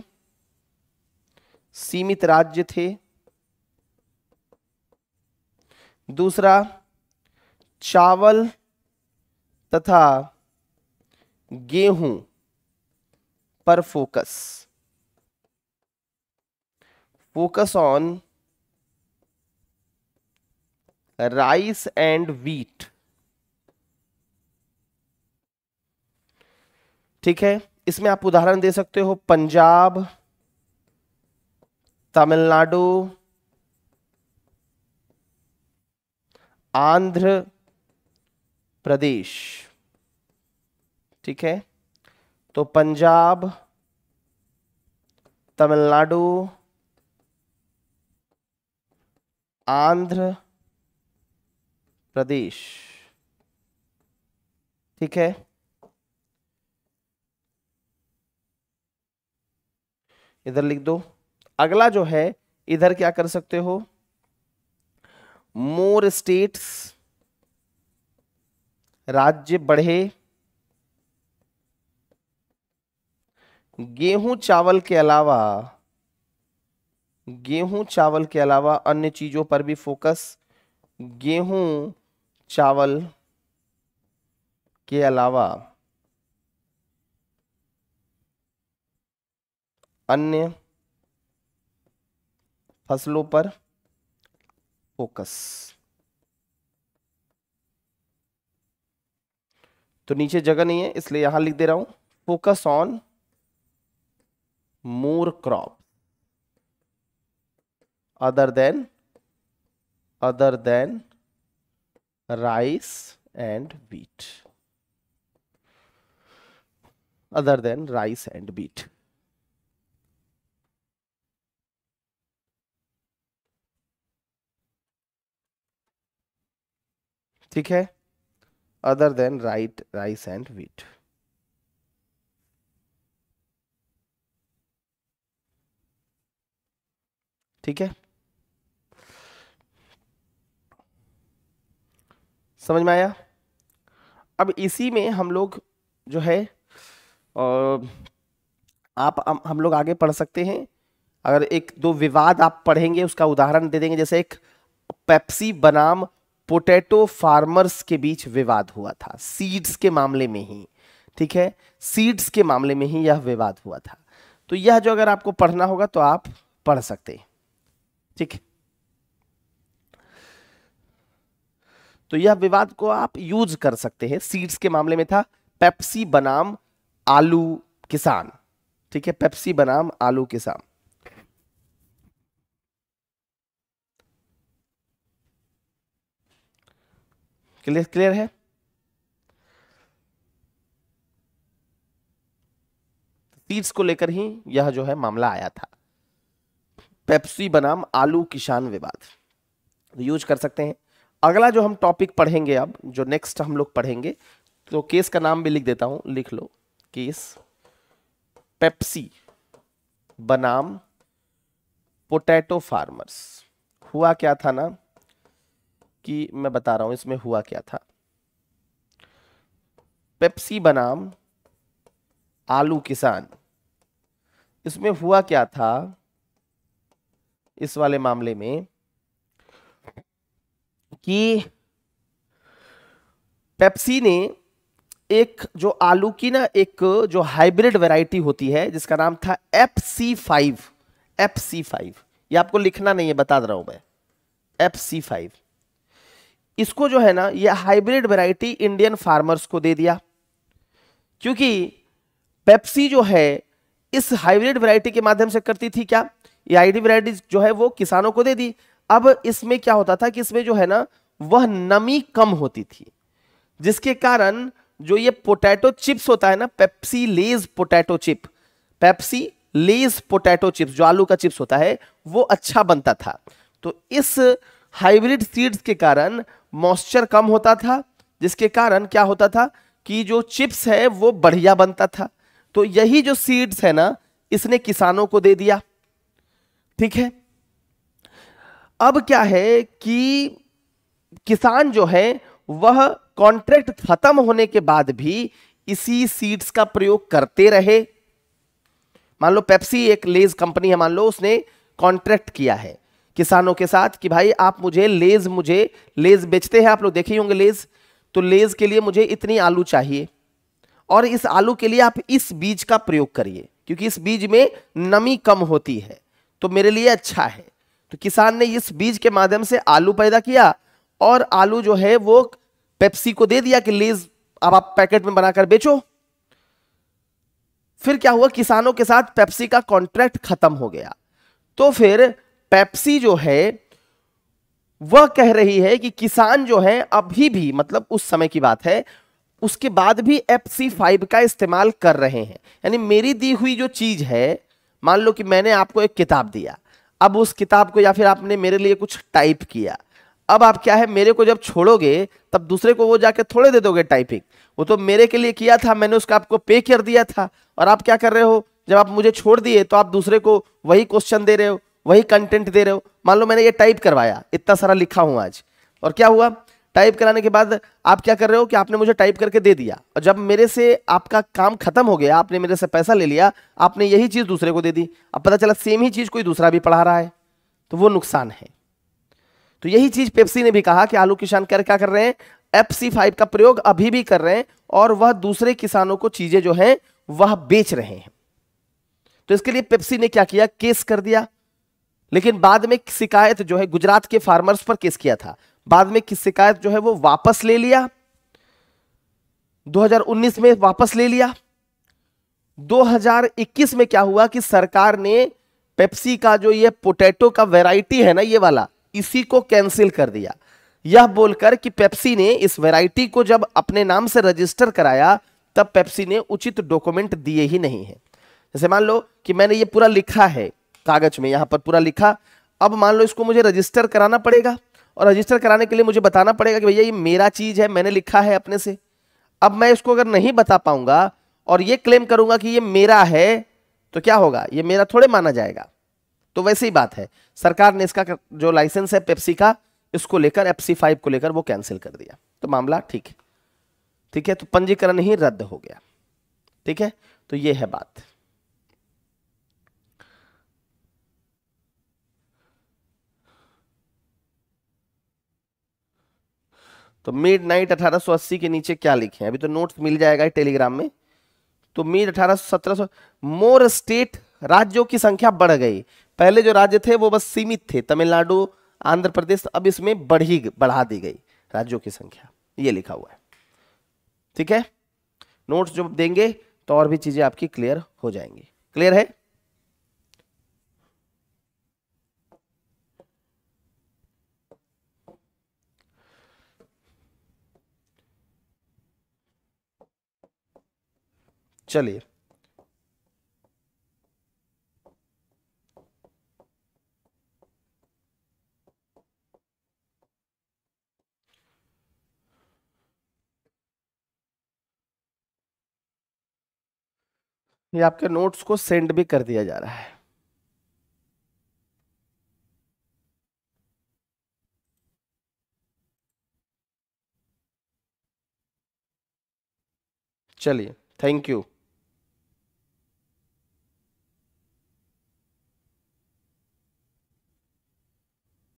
सीमित राज्य थे दूसरा चावल तथा गेहूं पर focus focus on rice and wheat ठीक है इसमें आप उदाहरण दे सकते हो पंजाब तमिलनाडु आंध्र प्रदेश ठीक है तो पंजाब तमिलनाडु आंध्र प्रदेश ठीक है इधर लिख दो अगला जो है इधर क्या कर सकते हो मोर स्टेट्स राज्य बढ़े गेहूं चावल के अलावा गेहूं चावल के अलावा अन्य चीजों पर भी फोकस गेहूं चावल के अलावा अन्य फसलों पर फोकस तो नीचे जगह नहीं है इसलिए यहां लिख दे रहा हूं focus on more crop other than other than rice and wheat other than rice and wheat ठीक है other than right rice and wheat ठीक है समझ में आया अब इसी में हम लोग जो है और आप हम लोग आगे पढ़ सकते हैं अगर एक दो विवाद आप पढ़ेंगे उसका उदाहरण दे देंगे जैसे एक पेप्सी बनाम पोटैटो फार्मर्स के बीच विवाद हुआ था सीड्स के मामले में ही ठीक है सीड्स के मामले में ही यह विवाद हुआ था तो यह जो अगर आपको पढ़ना होगा तो आप पढ़ सकते हैं ठीक तो यह विवाद को आप यूज कर सकते हैं सीड्स के मामले में था पेप्सी बनाम आलू किसान ठीक है पेप्सी बनाम आलू किसान क्लियर क्लियर है सीड्स को लेकर ही यह जो है मामला आया था पेप्सी बनाम आलू किसान विवाद तो यूज कर सकते हैं अगला जो हम टॉपिक पढ़ेंगे अब जो नेक्स्ट हम लोग पढ़ेंगे तो केस का नाम भी लिख देता हूं लिख लो केस पेप्सी बनाम पोटैटो फार्मर्स हुआ क्या था ना कि मैं बता रहा हूं इसमें हुआ क्या था पेप्सी बनाम आलू किसान इसमें हुआ क्या था इस वाले मामले में कि पेप्सी ने एक जो आलू की ना एक जो हाइब्रिड वैरायटी होती है जिसका नाम था F C five F C five ये आपको लिखना नहीं है बता दे रहा हूं मैं एफ सी फाइव इसको जो है ना ये हाइब्रिड वैरायटी इंडियन फार्मर्स को दे दिया क्योंकि पेप्सी जो है इस हाइब्रिड वैरायटी के माध्यम से करती थी क्या ये आईडी वैरायटी जो है वो किसानों को दे दी अब इसमें क्या होता था कि इसमें जो है ना वह नमी कम होती थी जिसके कारण जो ये पोटैटो चिप्स होता है ना Pepsi Lay's potato chip Pepsi Lay's potato chips जो आलू का चिप्स होता है वो अच्छा बनता था तो इस हाइब्रिड सीड्स के कारण मॉइस्चर कम होता था जिसके कारण क्या होता था कि जो चिप्स है वो बढ़िया बनता था तो यही जो सीड्स है ना इसने किसानों को दे दिया ठीक है अब क्या है कि किसान जो है वह कॉन्ट्रैक्ट खत्म होने के बाद भी इसी सीड्स का प्रयोग करते रहे मान लो पेप्सी एक लेज कंपनी है मान लो उसने कॉन्ट्रैक्ट किया है किसानों के साथ कि भाई आप मुझे लेज मुझे लेज बेचते हैं आप लोग देखे होंगे लेज तो लेज के लिए मुझे इतनी आलू चाहिए और इस आलू के लिए आप इस बीज का प्रयोग करिए क्योंकि इस बीज में नमी कम होती है तो मेरे लिए अच्छा है तो किसान ने इस बीज के माध्यम से आलू पैदा किया और आलू जो है वो पेप्सी को दे दिया कि लेज अब आप पैकेट में बनाकर बेचो फिर क्या हुआ किसानों के साथ पेप्सी का कॉन्ट्रैक्ट खत्म हो गया तो फिर पेप्सी जो है वह कह रही है कि किसान जो है अभी भी मतलब उस समय की बात है उसके बाद भी एफ सी फाइव का इस्तेमाल कर रहे हैं यानी मेरी दी हुई जो चीज़ है मान लो कि मैंने आपको एक किताब दिया अब उस किताब को या फिर आपने मेरे लिए कुछ टाइप किया अब आप क्या है मेरे को जब छोड़ोगे तब दूसरे को वो जाके थोड़े दे दोगे टाइपिंग वो तो मेरे के लिए किया था मैंने उसका आपको पे कर दिया था और आप क्या कर रहे हो जब आप मुझे छोड़ दिए तो आप दूसरे को वही क्वेश्चन दे रहे हो वही कंटेंट दे रहे हो मान लो मैंने ये टाइप करवाया इतना सारा लिखा हूं आज और क्या हुआ टाइप कराने के बाद आप क्या कर रहे हो कि आपने मुझे टाइप करके दे दिया और जब मेरे से आपका काम खत्म हो गया आपने मेरे से पैसा ले लिया आपने यही चीज़ दूसरे को दे दी अब पता चला सेम ही चीज़ कोई दूसरा भी पढ़ा रहा है तो वो नुकसान है तो यही चीज़ पेप्सी ने भी कहा कि आलू किसान कर क्या कर रहे हैं एफ सी फाइव का प्रयोग अभी भी कर रहे हैं और वह दूसरे किसानों को चीज़ें जो हैं वह बेच रहे हैं तो इसके लिए पेप्सी ने क्या किया केस कर दिया लेकिन बाद में शिकायत जो है गुजरात के फार्मर्स पर केस किया था बाद में किस शिकायत जो है वो वापस ले लिया 2019 में वापस ले लिया 2021 में क्या हुआ कि सरकार ने पेप्सी का जो ये पोटैटो का वैरायटी है ना ये वाला इसी को कैंसिल कर दिया यह बोलकर कि पेप्सी ने इस वैरायटी को जब अपने नाम से रजिस्टर कराया तब पेप्सी ने उचित डॉक्यूमेंट दिए ही नहीं है जैसे मान लो कि मैंने ये पूरा लिखा है कागज में यहाँ पर पूरा लिखा अब मान लो इसको मुझे रजिस्टर कराना पड़ेगा और रजिस्टर कराने के लिए मुझे बताना पड़ेगा कि भैया ये मेरा चीज़ है मैंने लिखा है अपने से अब मैं इसको अगर नहीं बता पाऊंगा और ये क्लेम करूंगा कि ये मेरा है तो क्या होगा ये मेरा थोड़े माना जाएगा तो वैसे ही बात है सरकार ने इसका जो लाइसेंस है पेप्सी का इसको लेकर एफ फाइव को लेकर वो कैंसिल कर दिया तो मामला ठीक है ठीक है तो पंजीकरण ही रद्द हो गया ठीक है तो ये है बात तो मिड नाइट अठारह अस्सी के नीचे क्या लिखे अभी तो नोट्स मिल जाएगा टेलीग्राम में तो मिड अठारह सत्रह मोर स्टेट राज्यों की संख्या बढ़ गई पहले जो राज्य थे वो बस सीमित थे तमिलनाडु आंध्र प्रदेश अब इसमें बढ़ी बढ़ा दी गई राज्यों की संख्या ये लिखा हुआ है ठीक है नोट्स जो देंगे तो और भी चीज़ें आपकी क्लियर हो जाएंगी क्लियर है चलिए ये आपके नोट्स को सेंड भी कर दिया जा रहा है चलिए थैंक यू